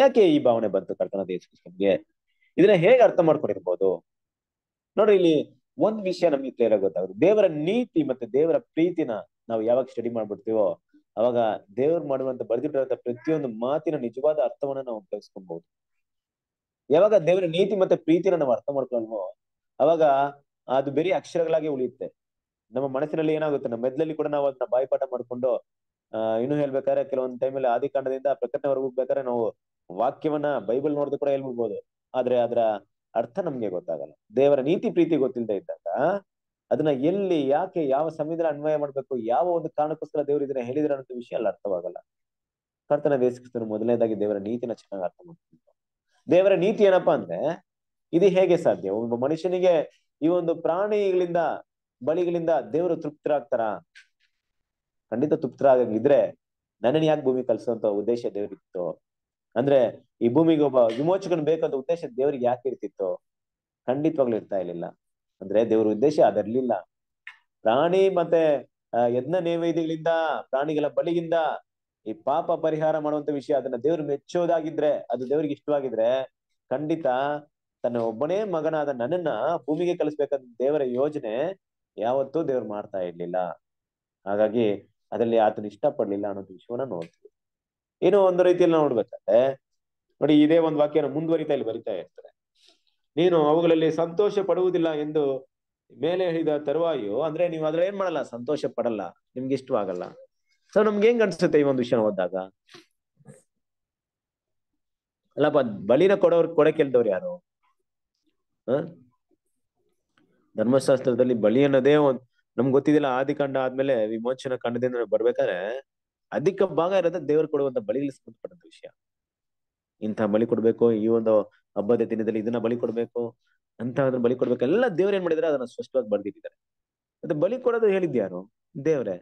ಯಾಕೆ ಈ ಭಾವನೆ ಬಂತು ಕರ್ತನ ದೇಶಕ್ಕೆ ಇದನ್ನ ಹೇಗೆ ಅರ್ಥ ಮಾಡ್ಕೊಂಡಿರ್ಬೋದು ನೋಡ್ರಿ ಇಲ್ಲಿ ಒಂದ್ ವಿಷಯ ನಮ್ಗೆ ಕ್ಲಿಯರ್ ಆಗಿ ದೇವರ ನೀತಿ ಮತ್ತೆ ದೇವರ ಪ್ರೀತಿನ ನಾವು ಯಾವಾಗ ಸ್ಟಡಿ ಮಾಡ್ಬಿಡ್ತೀವೋ ಅವಾಗ ದೇವ್ರು ಮಾಡುವಂತ ಬರೆದಿಟ್ಟಿರುವಂತ ಪ್ರತಿಯೊಂದು ಮಾತಿನ ನಿಜವಾದ ಅರ್ಥವನ್ನ ನಾವು ಬೆಳೆಸ್ಕೊಬಹುದು ಯಾವಾಗ ದೇವರ ನೀತಿ ಮತ್ತೆ ಪ್ರೀತಿನ ನಾವು ಅರ್ಥ ಮಾಡ್ಕೊಳ್ವೋ ಅವಾಗ ಅದು ಬೇರೆ ಅಕ್ಷರಗಳಾಗಿ ಉಳಿಯುತ್ತೆ ನಮ್ಮ ಮನಸ್ಸಿನಲ್ಲಿ ಏನಾಗುತ್ತೆ ನಮ್ಮ ಮೆದ್ಲಲ್ಲಿ ಕೂಡ ನಾವು ಅದನ್ನ ಬಾಯಿಪಾಠ ಮಾಡ್ಕೊಂಡು ಇನ್ನು ಹೇಳ್ಬೇಕಾದ್ರೆ ಕೆಲವೊಂದು ಟೈಮಲ್ಲಿ ಆದಿಕಾಂಡದಿಂದ ಪ್ರಕಟಣೆವರೆಗೂ ಬೇಕಾದ್ರೆ ನಾವು ವಾಕ್ಯವನ್ನ ಬೈಬಲ್ ನೋಡಿದ್ರು ಕೂಡ ಹೇಳ್ಬಿಡ್ಬೋದು ಆದ್ರೆ ಅದರ ಅರ್ಥ ನಮ್ಗೆ ಗೊತ್ತಾಗಲ್ಲ ದೇವರ ನೀತಿ ಪ್ರೀತಿ ಗೊತ್ತಿಲ್ಲದೆ ಇದ್ದಾಗ ಅದನ್ನ ಎಲ್ಲಿ ಯಾಕೆ ಯಾವ ಸಮಯದಲ್ಲಿ ಅನ್ವಯ ಮಾಡ್ಬೇಕು ಯಾವ ಒಂದು ಕಾರಣಕ್ಕೋಸ್ಕರ ದೇವರು ಇದನ್ನ ಹೇಳಿದ್ರೆ ಅನ್ನೋ ವಿಷಯ ಅಲ್ಲಿ ಅರ್ಥವಾಗಲ್ಲ ಕರ್ತನ ದೇಶಕ್ಕೆ ಮೊದಲನೇದಾಗಿ ದೇವರ ನೀತಿನ ಚೆನ್ನಾಗಿ ಅರ್ಥ ಮಾಡ್ಕೊಂಡು ದೇವರ ನೀತಿ ಏನಪ್ಪಾ ಅಂದ್ರೆ ಇದು ಹೇಗೆ ಸಾಧ್ಯ ಒಬ್ಬ ಮನುಷ್ಯನಿಗೆ ಈ ಒಂದು ಪ್ರಾಣಿಗಳಿಂದ ಬಳಿಗಳಿಂದ ದೇವರು ತೃಪ್ತರಾಗ್ತಾರ ಖಂಡಿತ ತೃಪ್ತರಾಗಿದ್ರೆ ನನ್ನನ್ನು ಯಾಕೆ ಭೂಮಿ ಕಲಿಸುವಂತ ಉದ್ದೇಶ ದೇವರಿತ್ತು ಅಂದ್ರೆ ಈ ಭೂಮಿಗೆ ಒಬ್ಬ ವಿಮೋಚಕನ್ ಬೇಕಂತ ಉದ್ದೇಶ ದೇವರಿಗೆ ಯಾಕೆ ಇರ್ತಿತ್ತು ಖಂಡಿತವಾಗ್ಲೂ ಇರ್ತಾ ಇರ್ಲಿಲ್ಲ ಅಂದ್ರೆ ದೇವರ ಉದ್ದೇಶ ಅದರ್ಲಿಲ್ಲ ಪ್ರಾಣಿ ಮತ್ತೆ ಯಜ್ಞ ನೈವೇದ್ಯಗಳಿಂದ ಪ್ರಾಣಿಗಳ ಬಳಿಯಿಂದ ಈ ಪಾಪ ಪರಿಹಾರ ಮಾಡುವಂತ ವಿಷಯ ಅದನ್ನ ದೇವ್ರ ಮೆಚ್ಚೋದಾಗಿದ್ರೆ ಅದು ದೇವ್ರಿಗೆ ಇಷ್ಟವಾಗಿದ್ರೆ ಖಂಡಿತ ತನ್ನ ಒಬ್ಬನೇ ಮಗನಾದ ನನ್ನನ್ನ ಭೂಮಿಗೆ ಕಲಿಸ್ಬೇಕಾದ ದೇವರ ಯೋಜನೆ ಯಾವತ್ತೂ ದೇವ್ರು ಮಾಡ್ತಾ ಇರ್ಲಿಲ್ಲ ಹಾಗಾಗಿ ಅದರಲ್ಲಿ ಆತನ ಇಷ್ಟ ಪಡ್ಲಿಲ್ಲ ಅನ್ನೋದು ವಿಷಯವನ್ನ ನೋಡ್ತೀವಿ ಏನೋ ಒಂದು ರೀತಿಯಲ್ಲಿ ನೋಡ್ಬೇಕಾದ್ರೆ ನೋಡಿ ಇದೇ ಒಂದು ವಾಕ್ಯನ ಮುಂದುವರಿತಾ ಇಲ್ಲಿ ಬರಿತಾ ಇರ್ತಾರೆ ನೀನು ಅವುಗಳಲ್ಲಿ ಸಂತೋಷ ಪಡುವುದಿಲ್ಲ ಎಂದು ಮೇಲೆ ಹೇಳಿದ ತರುವಾಯು ಅಂದ್ರೆ ನೀವು ಅದ್ರ ಏನ್ ಮಾಡಲ್ಲ ಸಂತೋಷ ಪಡಲ್ಲ ನಿಮ್ಗೆ ಇಷ್ಟವಾಗಲ್ಲ ಸೊ ನಮ್ಗೆ ಹೆಂಗ್ ಅನ್ಸುತ್ತೆ ಈ ಒಂದು ವಿಷಯ ಓದಿದಾಗ ಅಲ್ಲಪ್ಪ ಬಲಿನ ಕೊಡೋರ್ ಕೊಡಕೆಲ್ದವ್ರು ಯಾರು ಹ ಧರ್ಮಶಾಸ್ತ್ರದಲ್ಲಿ ಬಲಿ ಅನ್ನೋದೇ ಒಂದ್ ನಮ್ಗೆ ಗೊತ್ತಿದಿಲ್ಲ ಆದಿ ಕಂಡ ಆದ್ಮೇಲೆ ವಿಮೋಚನ ಕಂಡದಿಂದ ಬರ್ಬೇಕಾದ್ರೆ ಅಧಿಕ ಭಾಗ ಇರೋದ್ರೆ ದೇವರು ಕೊಡುವಂತ ಬಳಿ ಸಂಬಂಧಪಟ್ಟಂತ ವಿಷಯ ಇಂಥ ಬಲಿ ಕೊಡ್ಬೇಕು ಈ ಒಂದು ಹಬ್ಬದ ದಿನದಲ್ಲಿ ಇದನ್ನ ಬಲಿ ಕೊಡ್ಬೇಕು ಅಂತ ಅದನ್ನ ಬಲಿ ಕೊಡ್ಬೇಕು ಎಲ್ಲ ದೇವ್ರ ಏನ್ ಮಾಡಿದ್ರೆ ಅದನ್ನ ಸ್ಪಷ್ಟವಾಗಿ ಬರ್ದಿಟ್ಟಿದ್ದಾರೆ ಮತ್ತೆ ಬಲಿ ಕೊಡೋದು ಹೇಳಿದ್ಯಾರು ದೇವ್ರೆ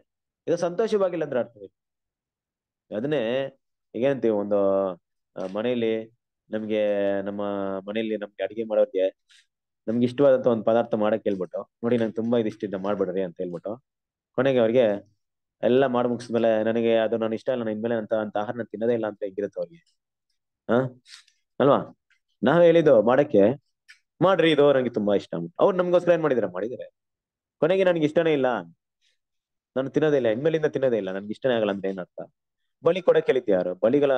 ಇದು ಸಂತೋಷವಾಗಿಲ್ಲ ಅಂದ್ರೆ ಅರ್ಥವಿಲ್ಲ ಅದನ್ನೇ ಈಗೇನಂತೀವಿ ಒಂದು ಮನೆಯಲ್ಲಿ ನಮ್ಗೆ ನಮ್ಮ ಮನೆಯಲ್ಲಿ ನಮ್ಗೆ ಅಡಿಗೆ ಮಾಡೋರಿಗೆ ನಮ್ಗೆ ಇಷ್ಟವಾದಂತ ಒಂದು ಪದಾರ್ಥ ಮಾಡಕ್ ಹೇಳ್ಬಿಟ್ಟು ನೋಡಿ ನಂಗೆ ತುಂಬಾ ಇದಿಷ್ಟ ಮಾಡ್ಬಿಡ್ರಿ ಅಂತ ಹೇಳ್ಬಿಟ್ಟು ಕೊನೆಗೆ ಅವ್ರಿಗೆ ಎಲ್ಲ ಮಾಡಿ ಮುಗಿಸಿದ್ಮೇಲೆ ನನಗೆ ಅದು ನಾನು ಇಷ್ಟ ಇಲ್ಲ ನಾನು ಇನ್ಮೇಲೆ ಅಂತ ಅಂತ ಆಹಾರನ ತಿನ್ನೋದೇ ಇಲ್ಲ ಅಂತ ಹೆಂಗಿರುತ್ತೆ ಅವ್ರಿಗೆ ಹ ಅಲ್ವಾ ನಾವ್ ಹೇಳಿದ್ದು ಮಾಡಕ್ಕೆ ಮಾಡ್ರಿ ಇದು ನಂಗೆ ತುಂಬಾ ಇಷ್ಟ ಅವ್ರು ನಮ್ಗೋಸ್ಕರ ಏನ್ ಮಾಡಿದಾರೆ ಮಾಡಿದಾರೆ ಕೊನೆಗೆ ನನ್ಗೆ ಇಷ್ಟನೇ ಇಲ್ಲ ನಾನು ತಿನ್ನೋದೇ ಇಲ್ಲ ಇನ್ಮೇಲಿಂದ ತಿನ್ನೋದೇ ಇಲ್ಲ ನನ್ಗೆ ಇಷ್ಟನೇ ಆಗಲ್ಲ ಅಂದ್ರೆ ಏನರ್ಥ ಬಲಿ ಕೊಡಕ್ ಕೇಳಿದ್ಯಾರು ಬಲಿಗಳ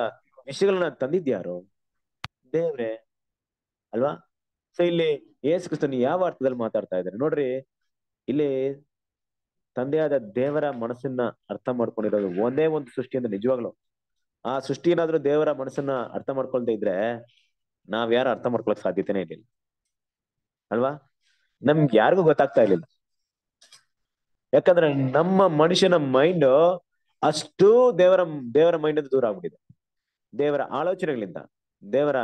ವಿಷಯಗಳನ್ನ ತಂದಿದ್ಯಾರು ದೇವ್ರೆ ಅಲ್ವಾ ಸೊ ಇಲ್ಲಿ ಯೇಸು ಕ್ರಿಸ್ತನ್ ಯಾವ ಅರ್ಥದಲ್ಲಿ ಮಾತಾಡ್ತಾ ಇದ್ದಾರೆ ನೋಡ್ರಿ ಇಲ್ಲಿ ತಂದೆಯಾದ ದೇವರ ಮನಸ್ಸನ್ನ ಅರ್ಥ ಮಾಡ್ಕೊಂಡಿರೋದು ಒಂದೇ ಒಂದು ಸೃಷ್ಟಿಯಿಂದ ನಿಜವಾಗ್ಲು ಆ ಸೃಷ್ಟಿ ಏನಾದ್ರೂ ದೇವರ ಮನಸ್ಸನ್ನ ಅರ್ಥ ಮಾಡ್ಕೊಳ್ತಾ ಇದ್ರೆ ನಾವ್ ಯಾರು ಅರ್ಥ ಮಾಡ್ಕೊಳಕ್ ಸಾಧ್ಯತೆನೇ ಇರ್ಲಿಲ್ಲ ಅಲ್ವಾ ನಮ್ಗೆ ಯಾರಿಗೂ ಗೊತ್ತಾಗ್ತಾ ಇರ್ಲಿಲ್ಲ ಯಾಕಂದ್ರೆ ನಮ್ಮ ಮನುಷ್ಯನ ಮೈಂಡ್ ಅಷ್ಟು ದೇವರ ದೇವರ ಮೈಂಡ್ ದೂರ ಆಗ್ಬಿಟ್ಟಿದೆ ದೇವರ ಆಲೋಚನೆಗಳಿಂದ ದೇವರ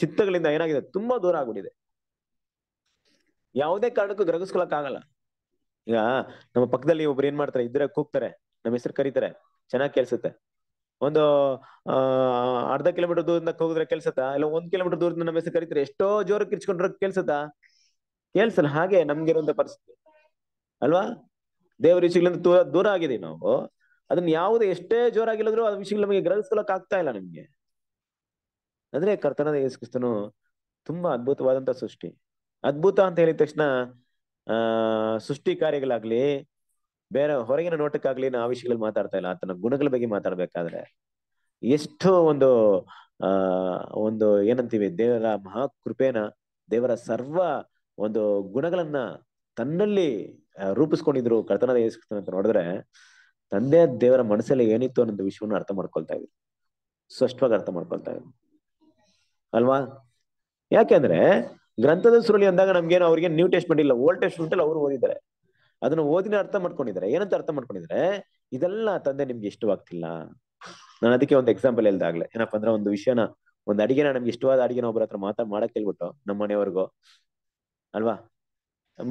ಚಿತ್ತಗಳಿಂದ ಏನಾಗಿದೆ ತುಂಬಾ ದೂರ ಆಗ್ಬಿಟ್ಟಿದೆ ಯಾವುದೇ ಕಾರಣಕ್ಕೂ ಗ್ರಹಿಸ್ಕೊಳಕ್ ಆಗಲ್ಲ ಈಗ ನಮ್ಮ ಪಕ್ಕದಲ್ಲಿ ಒಬ್ರು ಏನ್ ಮಾಡ್ತಾರೆ ಇದ್ರೆ ಕೂಗ್ತಾರೆ ನಮ್ಮ ಹೆಸರು ಕರೀತಾರೆ ಚೆನ್ನಾಗಿ ಕೇಳಿಸುತ್ತೆ ಒಂದು ಅರ್ಧ ಕಿಲೋಮೀಟರ್ ದೂರದಿಂದ ಹೋಗಿದ್ರೆ ಕೆಲ್ಸತ್ತ ಇಲ್ಲ ಒಂದ್ ಕಿಲೋಮೀಟರ್ ದೂರದಿಂದ ನಮ್ಮ ಹೆಸರು ಕರೀತಾರೆ ಎಷ್ಟೋ ಜೋರ ಕಿರ್ಚ್ಕೊಂಡ್ರ ಕೆಲ್ಸತ್ತ ಕೇಳ್ಸಲ್ಲ ಹಾಗೆ ನಮ್ಗೆ ಇರುವಂತ ಪರಿಸ್ಥಿತಿ ಅಲ್ವಾ ದೇವರ ವಿಷಯಗಳಿಂದ ದೂರ ದೂರ ಆಗಿದೆ ನಾವು ಅದನ್ನ ಯಾವುದೇ ಎಷ್ಟೇ ಜೋರಾಗಿಲ್ಲದ್ರು ಅದ್ ವಿಷಯಗಳು ನಮಗೆ ಗ್ರಹಿಸ್ಕೊಳಕ್ ಆಗ್ತಾ ಇಲ್ಲ ನಿಮ್ಗೆ ಅಂದ್ರೆ ಕರ್ತನಾದ ಯೇಸುಕ್ರಿಸ್ತನು ತುಂಬಾ ಅದ್ಭುತವಾದಂತ ಸೃಷ್ಟಿ ಅದ್ಭುತ ಅಂತ ಹೇಳಿದ ತಕ್ಷಣ ಆ ಸೃಷ್ಟಿ ಕಾರ್ಯಗಳಾಗ್ಲಿ ಬೇರೆ ಹೊರಗಿನ ನೋಟಕ್ಕಾಗ್ಲಿ ನಾ ಆ ವಿಷಯಗಳಲ್ಲಿ ಮಾತಾಡ್ತಾ ಇಲ್ಲ ಆತನ ಗುಣಗಳ ಬಗ್ಗೆ ಮಾತಾಡ್ಬೇಕಾದ್ರೆ ಎಷ್ಟು ಒಂದು ಆ ಒಂದು ಏನಂತೀವಿ ದೇವರ ಮಹಾ ಕೃಪೆನ ದೇವರ ಸರ್ವ ಒಂದು ಗುಣಗಳನ್ನ ತನ್ನಲ್ಲಿ ರೂಪಿಸ್ಕೊಂಡಿದ್ರು ಕರ್ತನಾದ ಅಂತ ನೋಡಿದ್ರೆ ತಂದೆ ದೇವರ ಮನಸ್ಸಲ್ಲಿ ಏನಿತ್ತು ಅನ್ನೋದು ವಿಷಯವನ್ನು ಅರ್ಥ ಮಾಡ್ಕೊಳ್ತಾ ಇದ್ರು ಸ್ಪಷ್ಟವಾಗಿ ಅರ್ಥ ಮಾಡ್ಕೊಳ್ತಾ ಇದ್ರು ಅಲ್ವಾ ಯಾಕೆಂದ್ರೆ ಗ್ರಂಥದ ಸುರುಳಿ ಅಂದಾಗ ನಮ್ಗೇನು ಅವ್ರಿಗೆ ನ್ಯೂ ಟೆಸ್ಟ್ಮೆಂಟ್ ಇಲ್ಲ ಓಲ್ಡ್ ಟೆಸ್ಟ್ಮೆಂಟ್ ಅಲ್ಲಿ ಅವರು ಓದಿದ್ದಾರೆ ಅದನ್ನ ಓದಿನ ಅರ್ಥ ಮಾಡ್ಕೊಂಡಿದ್ದಾರೆ ಏನಂತ ಅರ್ಥ ಮಾಡ್ಕೊಂಡಿದ್ದಾರೆ ಇದೆಲ್ಲ ತಂದೆ ನಿಮ್ಗೆ ಇಷ್ಟವಾಗ್ತಿಲ್ಲ ನಾನು ಅದಕ್ಕೆ ಒಂದು ಎಕ್ಸಾಂಪಲ್ ಹೇಳ್ದಾಗ್ಲೆ ಏನಪ್ಪ ಅಂದ್ರೆ ಒಂದು ವಿಷಯನ ಒಂದು ಅಡಿಗೆನ ನಮ್ಗೆ ಇಷ್ಟವಾದ ಅಡಿಗೆನ ಒಬ್ಬರ ಹತ್ರ ಮಾತಾ ಮಾಡಕ್ ಹೇಳ್ಬಿಟ್ಟು ನಮ್ಮ ಮನೆಯವ್ರಿಗೂ ಅಲ್ವಾ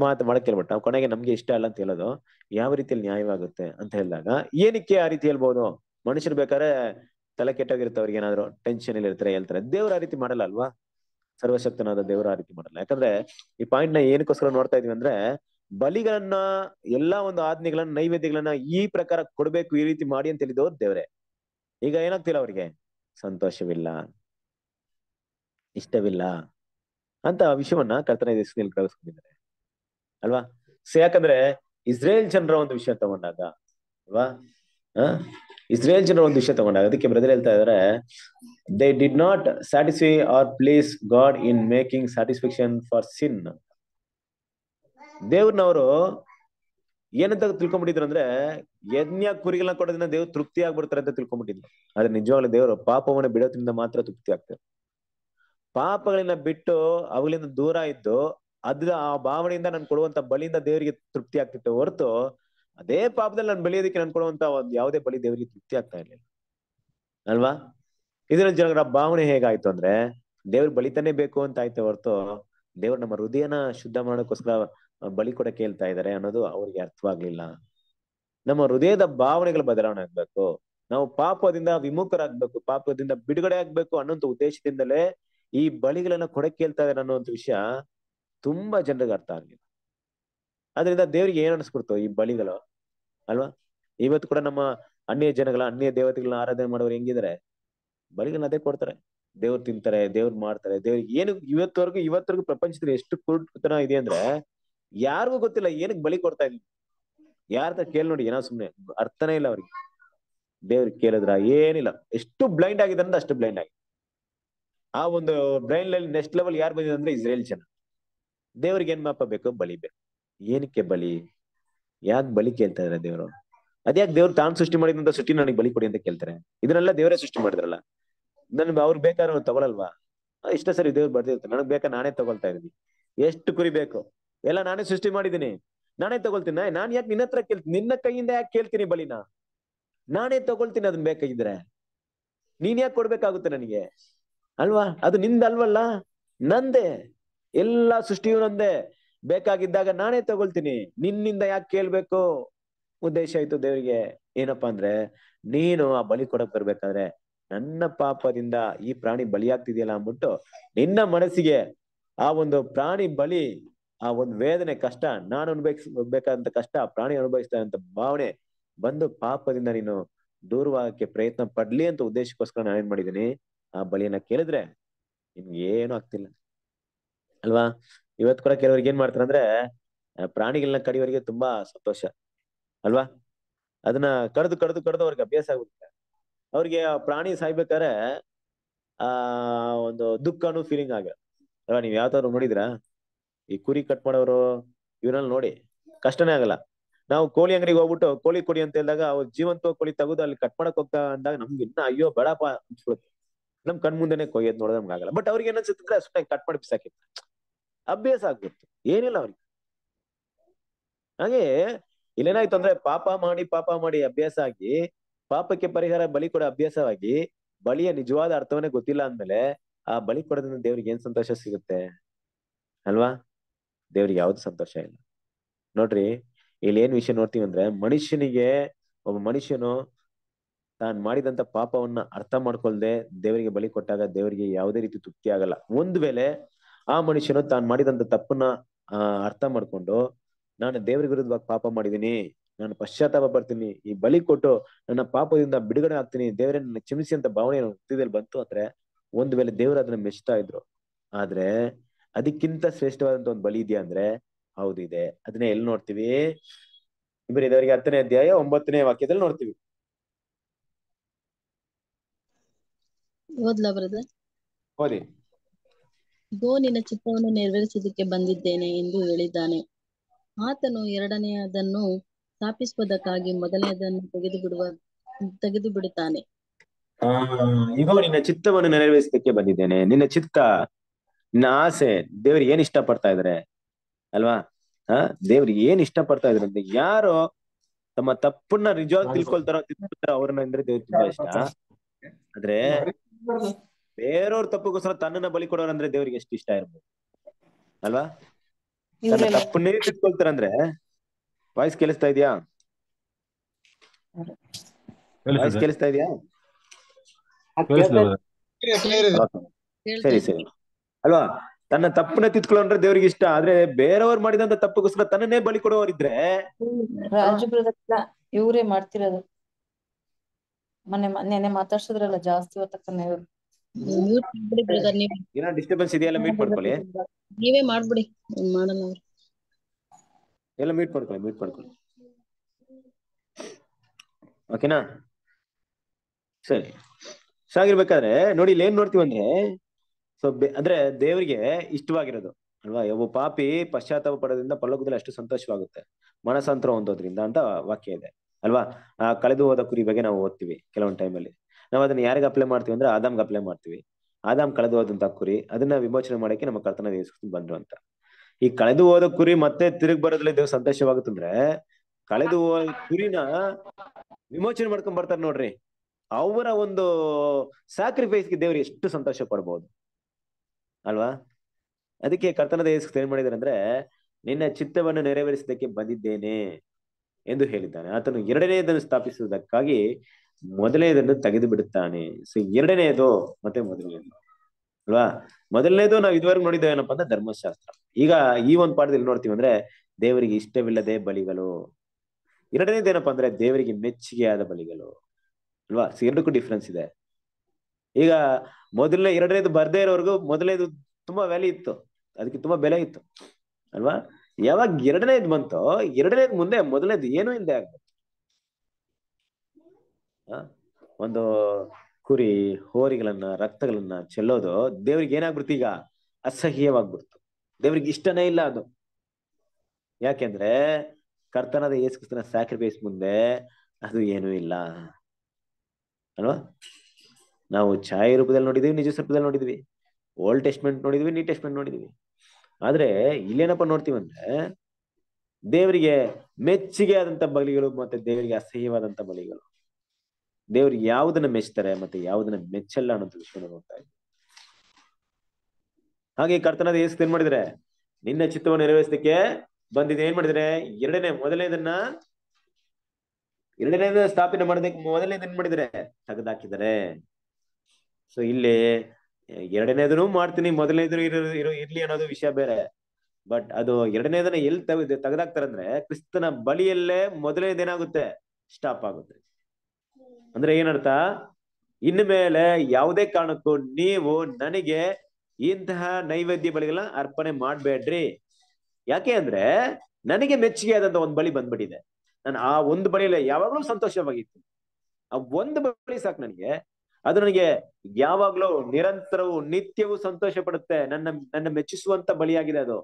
ಮಾತು ಮಾಡಕ್ ಹೇಳ್ಬಿಟ್ಟು ಕೊನೆಗೆ ನಮ್ಗೆ ಇಷ್ಟ ಅಲ್ಲ ಅಂತ ಹೇಳೋದು ಯಾವ ರೀತಿಯಲ್ಲಿ ನ್ಯಾಯವಾಗುತ್ತೆ ಅಂತ ಹೇಳಿದಾಗ ಏನಕ್ಕೆ ಆ ರೀತಿ ಹೇಳ್ಬೋದು ಮನುಷ್ಯರು ಬೇಕಾದ್ರೆ ತಲೆ ಕೆಟ್ಟೋಗಿರುತ್ತೆ ಅವ್ರಿಗೆ ಏನಾದ್ರು ಟೆನ್ಷನ್ ಇಲ್ಲಿ ಇರ್ತಾರೆ ಹೇಳ್ತಾರೆ ದೇವ್ರ ಆ ರೀತಿ ಮಾಡಲ್ಲ ಅಲ್ವಾ ಸರ್ವಶಕ್ತನಾದ ದೇವ್ರ ಆ ರೀತಿ ಮಾಡಲ್ಲ ಯಾಕಂದ್ರೆ ಈ ಪಾಯಿಂಟ್ ನ ಏನಕ್ಕೋಸ್ಕರ ನೋಡ್ತಾ ಇದೀವಿ ಅಂದ್ರೆ ಬಲಿಗಳನ್ನ ಎಲ್ಲಾ ಒಂದು ಆಜ್ಞೆಗಳನ್ನ ನೈವೇದ್ಯಗಳನ್ನ ಈ ಪ್ರಕಾರ ಕೊಡ್ಬೇಕು ಈ ರೀತಿ ಮಾಡಿ ಅಂತ ಹೇಳಿದವ್ರು ದೇವ್ರೆ ಈಗ ಏನಾಗ್ತಿಲ್ಲ ಅವ್ರಿಗೆ ಸಂತೋಷವಿಲ್ಲ ಇಷ್ಟವಿಲ್ಲ ಅಂತ ಆ ವಿಷಯವನ್ನ ಕರ್ತನ ದೇಶದಲ್ಲಿ ಕಳಿಸ್ಕೊಂಡಿದ್ದಾರೆ ಅಲ್ವಾ ಯಾಕಂದ್ರೆ ಇಸ್ರೇಲ್ ಜನರ ಒಂದು ವಿಷಯ ತಗೊಂಡಾಗ ಅಲ್ವಾ ಇಸ್ರೇಲ್ ಜನರ ಒಂದು ವಿಷಯ ತಗೊಂಡಾಗ ಅದಕ್ಕೆ ಬ್ರದರ್ ಹೇಳ್ತಾ ಇದಾರೆ they did not satisfy or please God in making satisfaction for sin ದೇವ್ರನ್ನವರು ಏನಂತ ತಿಳ್ಕೊಂಡ್ಬಿಟ್ಟಿದ್ರು ಅಂದ್ರೆ ಯಜ್ಞ ಕುರಿಗಳನ್ನ ಕೊಡೋದ್ರಿಂದ ದೇವ್ರು ತೃಪ್ತಿ ಆಗ್ಬಿಡ್ತಾರೆ ಅಂತ ತಿಳ್ಕೊಂಡ್ಬಿಟ್ಟಿದ್ರು ಆದ್ರೆ ನಿಜವಾಗ್ಲೂ ದೇವರು ಪಾಪವನ್ನು ಬಿಡೋದ್ರಿಂದ ಮಾತ್ರ ತೃಪ್ತಿ ಆಗ್ತಾರೆ ಪಾಪಗಳನ್ನ ಬಿಟ್ಟು ಅವುಗಳಿಂದ ದೂರ ಇದ್ದು ಅದ ಆ ಭಾವನೆಯಿಂದ ನಾನು ಕೊಡುವಂತ ಬಲಿಯಿಂದ ದೇವರಿಗೆ ತೃಪ್ತಿ ಆಗ್ತಿತ್ತು ಹೊರತು ಅದೇ ಪಾಪದಲ್ಲಿ ನಾನು ಬೆಳೆಯೋದಕ್ಕೆ ನಾನು ಕೊಡುವಂತ ಒಂದು ಯಾವುದೇ ಬಲಿ ದೇವರಿಗೆ ತೃಪ್ತಿ ಆಗ್ತಾ ಇರ್ಲಿಲ್ಲ ಅಲ್ವಾ ಇದರ ಜನಗಳ ಭಾವನೆ ಹೇಗಾಯ್ತು ಅಂದ್ರೆ ದೇವ್ರ ಬಲಿತಾನೆ ಬೇಕು ಅಂತ ಆಯ್ತು ಹೊರತು ದೇವ್ರ ನಮ್ಮ ಹೃದಯನ ಶುದ್ಧ ಮಾಡೋಕ್ಕೋಸ್ಕರ ಬಳಿ ಕೂಡ ಕೇಳ್ತಾ ಇದ್ದಾರೆ ಅನ್ನೋದು ಅವ್ರಿಗೆ ಅರ್ಥವಾಗ್ಲಿಲ್ಲ ನಮ್ಮ ಹೃದಯದ ಭಾವನೆಗಳ ಬದಲಾವಣೆ ಆಗ್ಬೇಕು ನಾವು ಪಾಪದಿಂದ ವಿಮುಖರಾಗ್ಬೇಕು ಪಾಪದಿಂದ ಬಿಡುಗಡೆ ಆಗ್ಬೇಕು ಅನ್ನೋಂಥ ಉದ್ದೇಶದಿಂದಲೇ ಈ ಬಳಿಗಳನ್ನ ಕೊಡ ಕೇಳ್ತಾ ಇದ್ದಾರೆ ಅನ್ನೋಂಥ ವಿಷಯ ತುಂಬಾ ಜನರಿಗೆ ಅರ್ಥ ಆಗ್ಲಿಲ್ಲ ಅದರಿಂದ ದೇವ್ರಿಗೆ ಏನ್ ಅನ್ಸ್ಬಿಡ್ತು ಈ ಬಳಿಗಳು ಅಲ್ವಾ ಇವತ್ತು ಕೂಡ ನಮ್ಮ ಅನ್ಯ ಜನಗಳ ಅನ್ಯ ದೇವತೆಗಳನ್ನ ಆರಾಧನೆ ಮಾಡೋರು ಹೆಂಗಿದ್ರೆ ಬಳಿಗಳನ್ನ ಅದೇ ಕೊಡ್ತಾರೆ ದೇವ್ರು ತಿಂತಾರೆ ದೇವ್ರು ಮಾಡ್ತಾರೆ ದೇವ್ರಿಗೆ ಏನು ಇವತ್ತವರೆಗೂ ಇವತ್ತವರೆಗೂ ಪ್ರಪಂಚದಲ್ಲಿ ಎಷ್ಟು ಕುರುತನ ಇದೆ ಅಂದ್ರೆ ಯಾರಿಗೂ ಗೊತ್ತಿಲ್ಲ ಏನಕ್ಕೆ ಬಲಿ ಕೊಡ್ತಾ ಇದ್ವಿ ಯಾರ ಕೇಳಿ ನೋಡಿ ಏನೋ ಸುಮ್ನೆ ಅರ್ಥನೇ ಇಲ್ಲ ಅವ್ರಿಗೆ ದೇವ್ರಿಗೆ ಕೇಳಿದ್ರ ಏನಿಲ್ಲ ಎಷ್ಟು ಬ್ಲೈಂಡ್ ಆಗಿದೆ ಅಂದ್ರೆ ಅಷ್ಟು ಬ್ಲೈಂಡ್ ಆಗಿದೆ ಆ ಒಂದು ಬ್ಲೈಂಡ್ ಅಲ್ಲಿ ನೆಕ್ಸ್ಟ್ ಲೆವೆಲ್ ಯಾರು ಬಂದಿದೆ ಅಂದ್ರೆ ಇಸ್ರೇಲ್ ಜನ ದೇವ್ರಿಗೆ ಏನ್ ಮಾಪ ಬೇಕು ಬಲಿ ಬೇಕು ಏನಕ್ಕೆ ಬಲಿ ಯಾಕೆ ಬಲಿ ಕೇಳ್ತಾ ಇದಾರೆ ದೇವರು ಅದ್ಯಾಕೆ ದೇವ್ರು ತಾನು ಸೃಷ್ಟಿ ಮಾಡಿದಂತ ಸೃಷ್ಟಿ ನನಗೆ ಬಲಿ ಕೊಡಿ ಅಂತ ಕೇಳ್ತಾರೆ ಇದನ್ನೆಲ್ಲ ದೇವರೇ ಸೃಷ್ಟಿ ಮಾಡಿದ್ರಲ್ಲ ನನ್ ಅವ್ರು ಬೇಕಾದ್ರೂ ತಗೊಳಲ್ವಾ ಇಷ್ಟ ಸರಿ ದೇವ್ರು ಬರ್ದಿರ್ತಾರೆ ನನಗ್ ಬೇಕಾ ನಾನೇ ತಗೊಳ್ತಾ ಇದೀನಿ ಎಷ್ಟು ಕುರಿ ಬೇಕು ಎಲ್ಲ ನಾನೇ ಸೃಷ್ಟಿ ಮಾಡಿದ್ದೀನಿ ನಾನೇ ತಗೊಳ್ತೀನಿ ನಾನು ಯಾಕೆ ನಿನ್ನ ಹತ್ರ ಕೇಳ್ತೀನಿ ನಿನ್ನ ಕೈಯಿಂದ ಯಾಕೆ ಕೇಳ್ತೀನಿ ಬಲಿನ ನಾನೇ ತಗೊಳ್ತೀನಿ ಅದನ್ನ ಬೇಕಾಗಿದ್ರೆ ನೀನ್ ಯಾಕೆ ಕೊಡ್ಬೇಕಾಗುತ್ತೆ ನನಗೆ ಅಲ್ವಾ ಅದು ನಿಂದ ಅಲ್ವಲ್ಲ ನಂದೇ ಎಲ್ಲಾ ಸೃಷ್ಟಿಯು ನಂದೇ ಬೇಕಾಗಿದ್ದಾಗ ನಾನೇ ತಗೊಳ್ತೀನಿ ನಿನ್ನಿಂದ ಯಾಕೆ ಕೇಳ್ಬೇಕು ಉದ್ದೇಶ ಆಯ್ತು ದೇವರಿಗೆ ಏನಪ್ಪಾ ಅಂದ್ರೆ ನೀನು ಆ ಬಲಿ ಕೊಡಕ್ ಬರ್ಬೇಕಾದ್ರೆ ನನ್ನ ಪಾಪದಿಂದ ಈ ಪ್ರಾಣಿ ಬಲಿಯಾಗ್ತಿದೆಯಲ್ಲ ಅಂದ್ಬಿಟ್ಟು ನಿನ್ನ ಮನಸ್ಸಿಗೆ ಆ ಒಂದು ಪ್ರಾಣಿ ಬಲಿ ಆ ಒಂದು ವೇದನೆ ಕಷ್ಟ ನಾನು ಅನುಭವಿಸ್ಬೇಕಾದಂತ ಕಷ್ಟ ಪ್ರಾಣಿ ಅನುಭವಿಸ್ತಾ ಭಾವನೆ ಬಂದು ಪಾಪದಿಂದ ನೀನು ದೂರವಾಗಕ್ಕೆ ಪ್ರಯತ್ನ ಪಡ್ಲಿ ಅಂತ ಉದ್ದೇಶಕ್ಕೋಸ್ಕರ ನಾನು ಏನ್ ಮಾಡಿದೀನಿ ಆ ಬಲಿಯನ್ನ ಕೇಳಿದ್ರೆ ನಿಮ್ಗೆ ಏನು ಆಗ್ತಿಲ್ಲ ಅಲ್ವಾ ಇವತ್ತು ಕೂಡ ಕೆಲವರಿಗೆ ಏನ್ ಮಾಡ್ತಾರೆ ಅಂದ್ರೆ ಪ್ರಾಣಿಗಳನ್ನ ಕಡಿಯವರಿಗೆ ತುಂಬಾ ಸಂತೋಷ ಅಲ್ವಾ ಅದನ್ನ ಕಡ್ದು ಕಡ್ದು ಕಡ್ದು ಅವ್ರಿಗೆ ಅಭ್ಯಾಸ ಆಗುತ್ತೆ ಅವ್ರಿಗೆ ಪ್ರಾಣಿ ಸಾಯ್ಬೇಕಾದ್ರೆ ಆ ಒಂದು ದುಃಖನೂ ಫೀಲಿಂಗ್ ಆಗ ಅಲ್ವಾ ನೀವ್ ಯಾವ ತರ ನೋಡಿದ್ರಾ ಈ ಕುರಿ ಕಟ್ ಮಾಡೋರು ಇವ್ರಲ್ಲಿ ನೋಡಿ ಕಷ್ಟನೇ ಆಗಲ್ಲ ನಾವು ಕೋಳಿ ಅಂಗಡಿಗೆ ಹೋಗ್ಬಿಟ್ಟು ಕೋಳಿ ಕೊಡಿ ಅಂತ ಹೇಳಿದಾಗ ಅವ್ರು ಜೀವಂತ ಕೋಳಿ ತಗೋದು ಅಲ್ಲಿ ಕಟ್ ಮಾಡಕ್ ಹೋಗ್ತಾ ಅಂದಾಗ ನಮ್ಗೆ ಇನ್ನ ಅಯ್ಯೋ ಬಡಪ ಅನ್ಸ್ಬಿಡುತ್ತೆ ನಮ್ ಕಣ್ ಮುಂದೆನೆ ಕೊಯ್ಯೋದ್ ನೋಡೋದ್ ನಮ್ಗೆ ಆಗಲ್ಲ ಬಟ್ ಅವ್ರಿಗೆ ಏನನ್ಸುತ್ತೆ ಅಷ್ಟೇ ಕಟ್ ಮಾಡಿ ಬಿಸಾಕಿತ್ತು ಅಭ್ಯಾಸ ಆಗ್ಬಿಡ್ತು ಏನಿಲ್ಲ ಅವ್ರಿಗೆ ಹಾಗೆ ಇಲ್ಲೇನಾಯ್ತು ಅಂದ್ರೆ ಪಾಪ ಮಾಡಿ ಪಾಪ ಮಾಡಿ ಅಭ್ಯಾಸ ಆಗಿ ಪಾಪಕ್ಕೆ ಪರಿಹಾರ ಬಲಿ ಕೊಡೋ ಅಭ್ಯಾಸವಾಗಿ ಬಲಿಯ ನಿಜವಾದ ಅರ್ಥವನ್ನೇ ಗೊತ್ತಿಲ್ಲ ಅಂದ್ಮೇಲೆ ಆ ಬಲಿ ಕೊಡೋದ್ರಿಂದ ದೇವ್ರಿಗೆ ಏನ್ ಸಂತೋಷ ಸಿಗುತ್ತೆ ಅಲ್ವಾ ದೇವ್ರಿಗೆ ಯಾವ್ದು ಸಂತೋಷ ಇಲ್ಲ ನೋಡ್ರಿ ಇಲ್ಲಿ ಏನ್ ವಿಷಯ ನೋಡ್ತೀವಿ ಅಂದ್ರೆ ಮನುಷ್ಯನಿಗೆ ಒಬ್ಬ ಮನುಷ್ಯನು ತಾನು ಮಾಡಿದಂತ ಪಾಪವನ್ನ ಅರ್ಥ ಮಾಡ್ಕೊಳ್ದೆ ದೇವರಿಗೆ ಬಲಿ ಕೊಟ್ಟಾಗ ದೇವರಿಗೆ ಯಾವುದೇ ರೀತಿ ತೃಪ್ತಿ ಆಗಲ್ಲ ಒಂದ್ ವೇಳೆ ಆ ಮನುಷ್ಯನು ತಾನು ಮಾಡಿದಂತ ತಪ್ಪನ್ನ ಅರ್ಥ ಮಾಡ್ಕೊಂಡು ನಾನು ದೇವ್ರ ವಿರುದ್ಧವಾಗಿ ಪಾಪ ಮಾಡಿದೀನಿ ನಾನು ಪಶ್ಚಾತ್ತಾಪ ಬರ್ತೀನಿ ಈ ಬಲಿ ಕೊಟ್ಟು ನನ್ನ ಪಾಪದಿಂದ ಬಿಡುಗಡೆ ಆಗ್ತೀನಿ ದೇವರೇ ನನ್ನ ಕ್ಷಮಿಸಿ ಅಂತ ಭಾವನೆ ಬಂತು ಅಂದ್ರೆ ಒಂದ್ ವೇಳೆ ದೇವರು ಅದನ್ನ ಮೆಚ್ತಾ ಇದ್ರು ಆದ್ರೆ ಅದಕ್ಕಿಂತ ಶ್ರೇಷ್ಠವಾದಂತ ಒಂದು ಬಲಿ ಇದೆಯಾ ಅಂದ್ರೆ ಹೌದಿದೆ ಅದನ್ನೇ ಎಲ್ಲಿ ನೋಡ್ತೀವಿ ಇಬ್ಬರಿದವರಿಗೆ ಹತ್ತನೇ ಅಧ್ಯಾಯ ಒಂಬತ್ತನೇ ವಾಕ್ಯದಲ್ಲಿ ನೋಡ್ತೀವಿ ಓದಿ ಗೋ ನಿನ್ನ ಚಿತ್ತವನ್ನು ನೆರವೇರಿಸಿದಕ್ಕೆ ಬಂದಿದ್ದೇನೆ ಎಂದು ಹೇಳಿದ್ದಾನೆ ಆತನು ಎರಡನೆಯದನ್ನು ಸ್ಥಾಪಿಸುವುದಕ್ಕಾಗಿ ಮೊದಲನೆಯದನ್ನು ತೆಗೆದು ಬಿಡುವ ತೆಗೆದು ಬಿಡುತ್ತಾನೆ ಇಗೋ ನಿನ್ನ ಚಿತ್ತವನ್ನು ನೆರವೇರಿಸಿದಕ್ಕೆ ಬಂದಿದ್ದೇನೆ ನಿನ್ನ ಚಿತ್ತ ನಿನ್ನ ಆಸೆ ದೇವ್ರು ಏನ್ ಇಷ್ಟ ಪಡ್ತಾ ಇದಾರೆ ಅಲ್ವಾ ಹ ದೇವ್ರು ಏನ್ ಇಷ್ಟ ಪಡ್ತಾ ಇದ್ರೆ ಅಂದ್ರೆ ಯಾರು ತಮ್ಮ ತಪ್ಪನ್ನ ನಿಜವಾಗಿ ತಿಳ್ಕೊಳ್ತಾರೋ ತಿಳ್ಕೊಳ್ತಾರೋ ಅವ್ರನ್ನ ಅಂದ್ರೆ ದೇವ್ರ ತುಂಬಾ ಇಷ್ಟ ಆದ್ರೆ ಬೇರೆಯವ್ರ ತಪ್ಪುಗೋಸ್ಕರ ತನ್ನ ಬಲಿ ಅಂದ್ರೆ ದೇವ್ರಿಗೆ ಎಷ್ಟು ಇಷ್ಟ ಇರ್ಬೋದು ಅಲ್ವಾ ತಪ್ಪನ್ನೇ ತಿಳ್ಕೊಳ್ತಾರಂದ್ರೆ ವಾಯ್ಸ್ ಕೇಳಿಸ್ತಾ ಇದೆಯಾ ವಾಯ್ಸ್ ಕೇಳಿಸ್ತಾ ಇದೆಯಾ ಸರಿ ಸರಿ ಅಲ್ವಾ ತನ್ನ ತಪ್ಪನ್ನ ತಿತ್ಕೊಳ್ಳೋಂದ್ರೆ ದೇವ್ರಿಗೆ ಇಷ್ಟ ಆದ್ರೆ ಬೇರೆಯವ್ರು ಮಾಡಿದಂತ ತಪ್ಪುಗೋಸ್ಕರ ತನ್ನನ್ನೇ ಬಲಿ ಕೊಡೋರಿದ್ರೆ ಇವರೇ ಮಾಡ್ತಿರೋದು ಮೊನ್ನೆ ನೆನೆ ಮಾತಾಡ್ಸಿದ್ರಲ್ಲ ಜಾಸ್ತಿ ಹೊತ್ತಕ್ಕನ್ನ ಇವ್ರು ಡಿಸ್ಟರ್ಬೆನ್ಸ್ ಇದೆಯಲ್ಲ ಮೀಟ್ ಮಾಡ್ಕೊಳ್ಳಿ ನೀವೇ ಮಾಡ್ಬಿಡಿ ಮಾಡಲ್ಲ ಅವ್ರು ಎಲ್ಲ ಮೀಟ್ ಮಾಡ್ಕೊಳ್ಳಿ ಮೀಟ್ ಮಾಡ್ಕೊಳ್ಳಿ ಓಕೆನಾ ಸರಿ ಸಾಗಿರ್ಬೇಕಾದ್ರೆ ನೋಡಿ ಇಲ್ಲಿ ಏನ್ ನೋಡ್ತೀವಿ ಅಂದ್ರೆ ಸೊ ಅಂದ್ರೆ ದೇವರಿಗೆ ಇಷ್ಟವಾಗಿರೋದು ಅಲ್ವಾ ಒಬ್ಬ ಪಾಪಿ ಪಶ್ಚಾತ್ತಾಪ ಪಡೋದ್ರಿಂದ ಪರಲೋಕದಲ್ಲಿ ಅಷ್ಟು ಸಂತೋಷವಾಗುತ್ತೆ ಮನಸಂತರ ಹೊಂದೋದ್ರಿಂದ ಅಂತ ವಾಕ್ಯ ಇದೆ ಅಲ್ವಾ ಆ ಕಳೆದು ಹೋದ ಕುರಿ ಬಗ್ಗೆ ನಾವು ಓದ್ತೀವಿ ಕೆಲವೊಂದು ಟೈಮಲ್ಲಿ ನಾವು ಅದನ್ನ ಯಾರಿಗೆ ಅಪ್ಲೈ ಮಾಡ್ತೀವಿ ಅಂದ್ರೆ ಆದಾಮ್ಗೆ ಅಪ್ಲೈ ಮಾಡ್ತೀವಿ ಆದಾಮ್ ಕಳೆದು ಹೋದಂತ ಕುರಿ ಅದನ್ನ ವಿಮೋಚನೆ ಮಾಡಕ್ಕೆ ನಮ್ಮ ಕರ್ತನ ದೇವಸ್ಥಾನ ಬಂದ್ರು ಅಂತ ಈ ಕಳೆದು ಹೋದ ಕುರಿ ಮತ್ತೆ ತಿರುಗಿ ಬರೋದ್ರಲ್ಲಿ ದೇವ್ ಸಂತೋಷವಾಗುತ್ತಂದ್ರೆ ಕಳೆದು ಹೋದ ಕುರಿನ ವಿಮೋಚನೆ ಮಾಡ್ಕೊಂಡ್ ಬರ್ತಾರೆ ನೋಡ್ರಿ ಅವರ ಒಂದು ಸ್ಯಾಕ್ರಿಫೈಸ್ಗೆ ದೇವ್ರು ಎಷ್ಟು ಸಂತೋಷ ಪಡ್ಬೋದು ಅಲ್ವಾ ಅದಕ್ಕೆ ಕರ್ತನ ಯೇಸು ಏನ್ ಮಾಡಿದಾರೆ ಅಂದ್ರೆ ನಿನ್ನ ಚಿತ್ತವನ್ನು ನೆರವೇರಿಸಿದಕ್ಕೆ ಬಂದಿದ್ದೇನೆ ಎಂದು ಹೇಳಿದ್ದಾನೆ ಆತನು ಎರಡನೇದನ್ನು ಸ್ಥಾಪಿಸುವುದಕ್ಕಾಗಿ ಮೊದಲನೇದನ್ನು ತೆಗೆದು ಬಿಡುತ್ತಾನೆ ಸೊ ಎರಡನೆಯದು ಮತ್ತೆ ಮೊದಲನೆಯದು ಅಲ್ವಾ ಮೊದಲನೇದು ನಾವು ಇದುವರೆಗೂ ನೋಡಿದ್ದೇವೆ ಏನಪ್ಪ ಅಂದ್ರೆ ಧರ್ಮಶಾಸ್ತ್ರ ಈಗ ಈ ಒಂದು ಪಾಠದಲ್ಲಿ ನೋಡ್ತೀವಿ ಅಂದ್ರೆ ದೇವರಿಗೆ ಇಷ್ಟವಿಲ್ಲದೆ ಬಲಿಗಳು ಎರಡನೇದು ಏನಪ್ಪಾ ಅಂದ್ರೆ ದೇವರಿಗೆ ಮೆಚ್ಚುಗೆಯಾದ ಬಲಿಗಳು ಅಲ್ವಾ ಎರಡಕ್ಕೂ ಡಿಫ್ರೆನ್ಸ್ ಇದೆ ಈಗ ಮೊದಲನೇ ಎರಡನೇದು ಬರ್ದೇ ಇರೋರ್ಗು ಮೊದಲನೇದು ತುಂಬಾ ವ್ಯಾಲ್ಯೂ ಇತ್ತು ಅದಕ್ಕೆ ತುಂಬಾ ಬೆಲೆ ಇತ್ತು ಅಲ್ವಾ ಯಾವಾಗ ಎರಡನೇದು ಬಂತೋ ಎರಡನೇದು ಮುಂದೆ ಮೊದಲನೇದು ಏನು ಹಿಂದೆ ಆಗ್ಬೇಕು ಒಂದು ಕುರಿ ಹೋರಿಗಳನ್ನ ರಕ್ತಗಳನ್ನ ಚೆಲ್ಲೋದು ದೇವ್ರಿಗೆ ಏನಾಗ್ಬಿಡ್ತು ಈಗ ಅಸಹ್ಯವಾಗ್ಬಿಡ್ತು ದೇವ್ರಿಗೆ ಇಷ್ಟನೇ ಇಲ್ಲ ಅದು ಯಾಕೆಂದ್ರೆ ಕರ್ತನದ ಯೇಸುಕ್ರಿಸ್ತನ ಸ್ಯಾಕ್ರಿಫೈಸ್ ಮುಂದೆ ಅದು ಏನೂ ಇಲ್ಲ ಅಲ್ವಾ ನಾವು ಛಾಯೆ ರೂಪದಲ್ಲಿ ನೋಡಿದ್ವಿ ನಿಜ ರೂಪದಲ್ಲಿ ನೋಡಿದ್ವಿ ಓಲ್ಡ್ ಟೆಸ್ಟ್ಮೆಂಟ್ ನೋಡಿದ್ವಿ ನೀ ಟೆಸ್ಟ್ಮೆಂಟ್ ನೋಡಿದ್ವಿ ಆದ್ರೆ ಇಲ್ಲೇನಪ್ಪ ಅಂದ್ರೆ ದೇವರಿಗೆ ಮೆಚ್ಚುಗೆ ಆದಂತ ಬಲಿಗಳು ಮತ್ತೆ ದೇವರಿಗೆ ಅಸಹ್ಯವಾದಂತ ಬಲಿಗಳು ದೇವ್ರಿಗೆ ಯಾವ್ದನ್ನ ಮೆಚ್ತಾರೆ ಮತ್ತೆ ಯಾವ್ದನ್ನ ಮೆಚ್ಚಲ್ಲ ಅನ್ನೋ ವಿಷಯ ನೋಡ್ತಾ ಇದ್ವಿ ಹಾಗೆ ಕರ್ತನಾದ ಏಸ್ ಏನ್ ಮಾಡಿದ್ರೆ ನಿನ್ನ ಚಿತ್ತವನ್ನು ನೆರವೇರಿಸಲಿಕ್ಕೆ ಬಂದಿದೆ ಏನ್ ಮಾಡಿದ್ರೆ ಎರಡನೇ ಮೊದಲನೇದನ್ನ ಎರಡನೇದ ಸ್ಥಾಪನೆ ಮಾಡಿದ ಮೊದಲನೇದ ಏನ್ ಮಾಡಿದ್ರೆ ಹಾಕಿದರೆ ಸೊ ಇಲ್ಲಿ ಎರಡನೇದನು ಮಾಡ್ತೀನಿ ಮೊದಲನೇದನು ಇರೋ ಇರ್ಲಿ ಅನ್ನೋದು ವಿಷಯ ಬೇರೆ ಬಟ್ ಅದು ಎರಡನೇದನ್ನ ಎಲ್ಲಿ ತಗ ಅಂದ್ರೆ ಕ್ರಿಸ್ತನ ಬಳಿಯಲ್ಲೇ ಮೊದಲನೇದೇನಾಗುತ್ತೆ ಸ್ಟಾಪ್ ಆಗುತ್ತೆ ಅಂದ್ರೆ ಏನರ್ಥ ಇನ್ನು ಮೇಲೆ ಯಾವುದೇ ಕಾರಣಕ್ಕೂ ನೀವು ನನಗೆ ಇಂತಹ ನೈವೇದ್ಯ ಬಳಿಗೆಲ್ಲ ಅರ್ಪಣೆ ಮಾಡ್ಬೇಡ್ರಿ ಯಾಕೆ ಅಂದ್ರೆ ನನಗೆ ಮೆಚ್ಚುಗೆ ಆದಂತ ಒಂದ್ ಬಳಿ ಬಂದ್ಬಿಟ್ಟಿದೆ ನಾನು ಆ ಒಂದು ಬಳಿಯಲ್ಲೇ ಯಾವಾಗ್ಲೂ ಸಂತೋಷವಾಗಿತ್ತು ಆ ಒಂದು ಬಳಿ ಸಾಕು ನನಗೆ ಅದು ನನಗೆ ಯಾವಾಗ್ಲೂ ನಿರಂತರವು ನಿತ್ಯವೂ ಸಂತೋಷ ಪಡುತ್ತೆ ನನ್ನ ನನ್ನ ಮೆಚ್ಚಿಸುವಂತ ಬಳಿಯಾಗಿದೆ ಅದು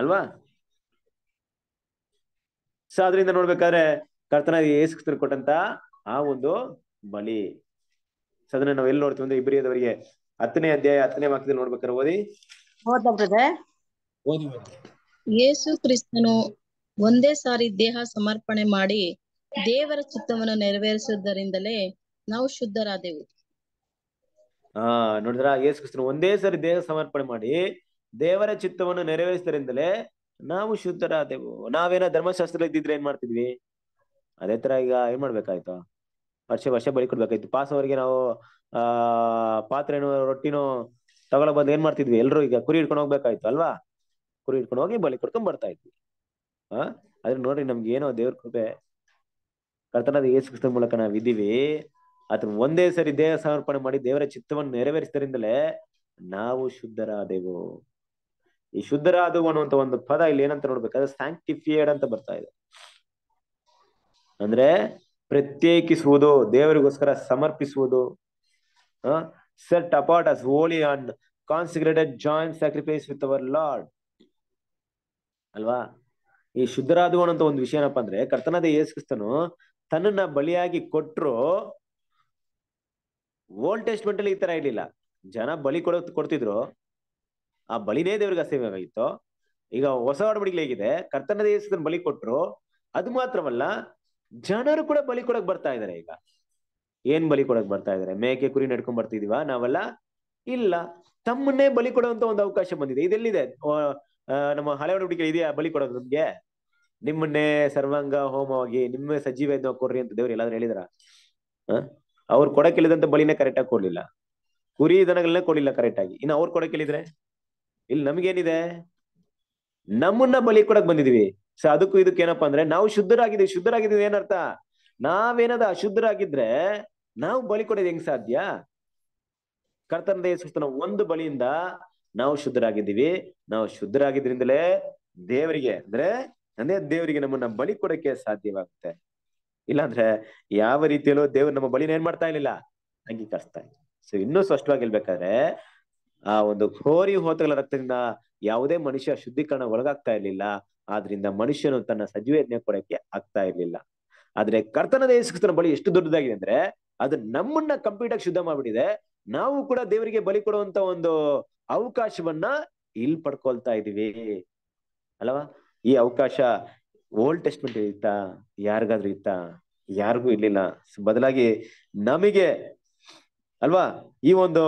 ಅಲ್ವಾ ಸೊ ಅದರಿಂದ ನೋಡ್ಬೇಕಾದ್ರೆ ಕರ್ತನ ಯೇಸು ಕೊಟ್ಟಂತ ಆ ಒಂದು ಬಳಿ ಸೊ ಅದನ್ನ ನಾವು ಎಲ್ಲಿ ನೋಡ್ತೀವಿ ಅಂದ್ರೆ ಇಬ್ರಿಯದವರಿಗೆ ಹತ್ತನೇ ಅಧ್ಯಾಯ ಹತ್ತನೇ ವಾಕ್ಯದಲ್ಲಿ ನೋಡ್ಬೇಕಾದ್ರೆ ಓದಿ ಓದಿ ಯೇಸು ಕ್ರಿಸ್ತನು ಒಂದೇ ಸಾರಿ ದೇಹ ಸಮರ್ಪಣೆ ಮಾಡಿ ದೇವರ ಚಿತ್ತವನ್ನು ನೆರವೇರಿಸುವುದರಿಂದಲೇ ನಾವು ಶುದ್ಧರಾದೆವು ಆ ನೋಡಿದ್ರ ಯೇಸು ಕ್ರಿಸ್ತನು ಒಂದೇ ಸರಿ ದೇಹ ಸಮರ್ಪಣೆ ಮಾಡಿ ದೇವರ ಚಿತ್ತವನ್ನು ನೆರವೇರಿಸಿದ್ರಿಂದಲೇ ನಾವು ಶುದ್ಧರಾದೆವು ನಾವೇನ ಧರ್ಮಶಾಸ್ತ್ರ ಇದ್ದಿದ್ರೆ ಏನ್ ಮಾಡ್ತಿದ್ವಿ ಅದೇ ತರ ಈಗ ಏನ್ ಮಾಡ್ಬೇಕಾಯ್ತು ವರ್ಷ ವರ್ಷ ಬಳಿ ಕೊಡ್ಬೇಕಾಯ್ತು ಪಾಸ್ ಅವರಿಗೆ ನಾವು ಆ ಪಾತ್ರೆನೋ ರೊಟ್ಟಿನೋ ತಗೊಳ ಬಂದು ಏನ್ ಮಾಡ್ತಿದ್ವಿ ಎಲ್ರು ಈಗ ಕುರಿ ಹಿಡ್ಕೊಂಡು ಹೋಗ್ಬೇಕಾಯ್ತು ಅಲ್ವಾ ಕುರಿ ಹಿಡ್ಕೊಂಡು ಹೋಗಿ ಬಲಿ ಕೊಡ್ಕೊಂಡ್ ಬರ್ತಾ ಇದ್ವಿ ಹಾ ಅದ್ರ ನೋಡ್ರಿ ನಮ್ಗೆ ಏನೋ ದೇವ್ರ ಕೃಪೆ ಕರ್ತನಾದ ಯೇಸು ಕೃಷ್ಣ ಮೂಲಕ ನಾವ್ ಇದೀವಿ ಆತನ ಒಂದೇ ಸರಿ ದೇಹ ಸಮರ್ಪಣೆ ಮಾಡಿ ದೇವರ ಚಿತ್ತವನ್ನು ನೆರವೇರಿಸಿದ್ರಿಂದಲೇ ನಾವು ಶುದ್ಧರಾದೆವು ಈ ಶುದ್ಧರಾದವು ಅನ್ನುವಂತ ಒಂದು ಪದ ಇಲ್ಲಿ ಏನಂತ ನೋಡ್ಬೇಕಾದ್ರೆ ಸ್ಯಾಂಕ್ಟಿಫಿಯೇಡ್ ಅಂತ ಬರ್ತಾ ಇದೆ ಅಂದ್ರೆ ಪ್ರತ್ಯೇಕಿಸುವುದು ದೇವರಿಗೋಸ್ಕರ ಸಮರ್ಪಿಸುವುದು set apart as holy and consecrated joint sacrifice with our Lord ಅಲ್ವಾ ಈ ಶುದ್ಧರಾದವು ಅನ್ನೋ ಒಂದು ವಿಷಯ ಏನಪ್ಪಾ ಅಂದ್ರೆ ಕರ್ತನಾದ ಯೇಸುಕ್ರಿಸ್ತನು ತನ್ನನ್ನ ಬಲಿಯಾಗಿ ಕೊಟ್ಟರು ಓಲ್ಡ್ ಟೆಸ್ಟ್ಮೆಂಟ್ ಅಲ್ಲಿ ಈ ತರ ಇರ್ಲಿಲ್ಲ ಜನ ಬಲಿ ಕೊಡ ಕೊಡ್ತಿದ್ರು ಆ ಬಲಿನೇ ದೇವ್ರಿಗೆ ಅಸಹ್ಯವಾಗಿತ್ತು ಈಗ ಹೊಸ ಒಡಂಬಡಿಕೆ ಹೇಗಿದೆ ಕರ್ತನ ದೇವಸ್ಥಾನ ಬಲಿ ಕೊಟ್ರು ಅದು ಮಾತ್ರವಲ್ಲ ಜನರು ಕೂಡ ಬಲಿ ಕೊಡಕ್ ಬರ್ತಾ ಇದಾರೆ ಈಗ ಏನ್ ಬಲಿ ಕೊಡಕ್ ಬರ್ತಾ ಇದಾರೆ ಮೇಕೆ ಕುರಿ ನಡ್ಕೊಂಡ್ ಬರ್ತಿದೀವ ನಾವೆಲ್ಲ ಇಲ್ಲ ತಮ್ಮನ್ನೇ ಬಲಿ ಕೊಡುವಂತ ಒಂದು ಅವಕಾಶ ಬಂದಿದೆ ಇದೆಲ್ಲಿದೆ ನಮ್ಮ ಹಳೆ ಒಡಂಬಡಿಕೆ ಇದೆಯಾ ಬಲಿ ಕೊಡೋದು ನಮ್ಗೆ ನಿಮ್ಮನ್ನೇ ಸರ್ವಾಂಗ ಹೋಮವಾಗಿ ನಿಮ್ಮ ಸಜೀವ ಕೊಡ್ರಿ ಅಂತ ದೇವ್ರು ಎಲ್ಲಾದ್ರೂ ಹೇಳಿದ್ರ ಅವ್ರು ಕೊಡಕ್ಕಿಲ್ಲದಂತ ಕರೆಕ್ಟ್ ಕರೆಕ್ಟಾಗಿ ಕೊಡ್ಲಿಲ್ಲ ಕುರಿ ದನಗಳನ್ನ ಕೊಡ್ಲಿಲ್ಲ ಕರೆಕ್ಟಾಗಿ ಇನ್ನು ಅವ್ರು ಕೇಳಿದ್ರೆ ಇಲ್ಲಿ ನಮ್ಗೇನಿದೆ ನಮ್ಮನ್ನ ಬಲಿ ಕೊಡಕ್ ಬಂದಿದೀವಿ ಸೊ ಅದಕ್ಕೂ ಇದಕ್ಕೆ ಏನಪ್ಪಾ ಅಂದ್ರೆ ನಾವು ಶುದ್ಧರಾಗಿದ್ದೀವಿ ಶುದ್ಧರಾಗಿದ್ದೀವಿ ಏನರ್ಥ ನಾವೇನದ ಅಶುದ್ಧರಾಗಿದ್ರೆ ನಾವು ಬಲಿ ಕೊಡೋದು ಹೆಂಗ್ ಸಾಧ್ಯ ಕರ್ತನ ಸುತ್ತನ ಒಂದು ಬಲಿಯಿಂದ ನಾವು ಶುದ್ಧರಾಗಿದ್ದೀವಿ ನಾವು ಶುದ್ಧರಾಗಿದ್ರಿಂದಲೇ ದೇವರಿಗೆ ಅಂದ್ರೆ ಅದೇ ದೇವರಿಗೆ ನಮ್ಮನ್ನ ಬಲಿ ಕೊಡಕ್ಕೆ ಸಾಧ್ಯವಾಗುತ್ತೆ ಇಲ್ಲಾಂದ್ರೆ ಯಾವ ರೀತಿಯಲ್ಲೂ ದೇವ್ರು ನಮ್ಮ ಬಳಿನ ಏನ್ ಮಾಡ್ತಾ ಇರ್ಲಿಲ್ಲ ಅಂಗೀಕರಿಸ್ತಾ ಇಲ್ಲ ಸೊ ಇನ್ನೂ ಸ್ಪಷ್ಟವಾಗಿ ಹೇಳ್ಬೇಕಾದ್ರೆ ಆ ಒಂದು ಘೋರಿ ಹೋತಗಳ ರಕ್ತದಿಂದ ಯಾವುದೇ ಮನುಷ್ಯ ಶುದ್ಧೀಕರಣ ಒಳಗಾಗ್ತಾ ಇರ್ಲಿಲ್ಲ ಆದ್ರಿಂದ ಮನುಷ್ಯನು ತನ್ನ ಸಜೀವ ಯಜ್ಞ ಕೊಡಕ್ಕೆ ಆಗ್ತಾ ಇರ್ಲಿಲ್ಲ ಆದ್ರೆ ಕರ್ತನ ಯೇಸುಕ್ರಿಸ್ತನ ಬಳಿ ಎಷ್ಟು ದೊಡ್ಡದಾಗಿದೆ ಅಂದ್ರೆ ಅದು ನಮ್ಮನ್ನ ಕಂಪ್ಲೀಟ್ ಆಗಿ ಶುದ್ಧ ಮಾಡ್ಬಿಡಿದೆ ನಾವು ಕೂಡ ದೇವರಿಗೆ ಬಲಿ ಕೊಡುವಂತ ಒಂದು ಅವಕಾಶವನ್ನ ಇಲ್ಲಿ ಪಡ್ಕೊಳ್ತಾ ಇದೀವಿ ಅಲ್ವಾ ಈ ಅವಕಾಶ ಓಲ್ಡ್ ಟೆಸ್ಟ್ಮೆಂಟ್ ಇತ್ತಾ ಯಾರಿಗಾದ್ರೂ ಇತ್ತಾ ಯಾರಿಗೂ ಇರ್ಲಿಲ್ಲ ಬದಲಾಗಿ ನಮಗೆ ಅಲ್ವಾ ಈ ಒಂದು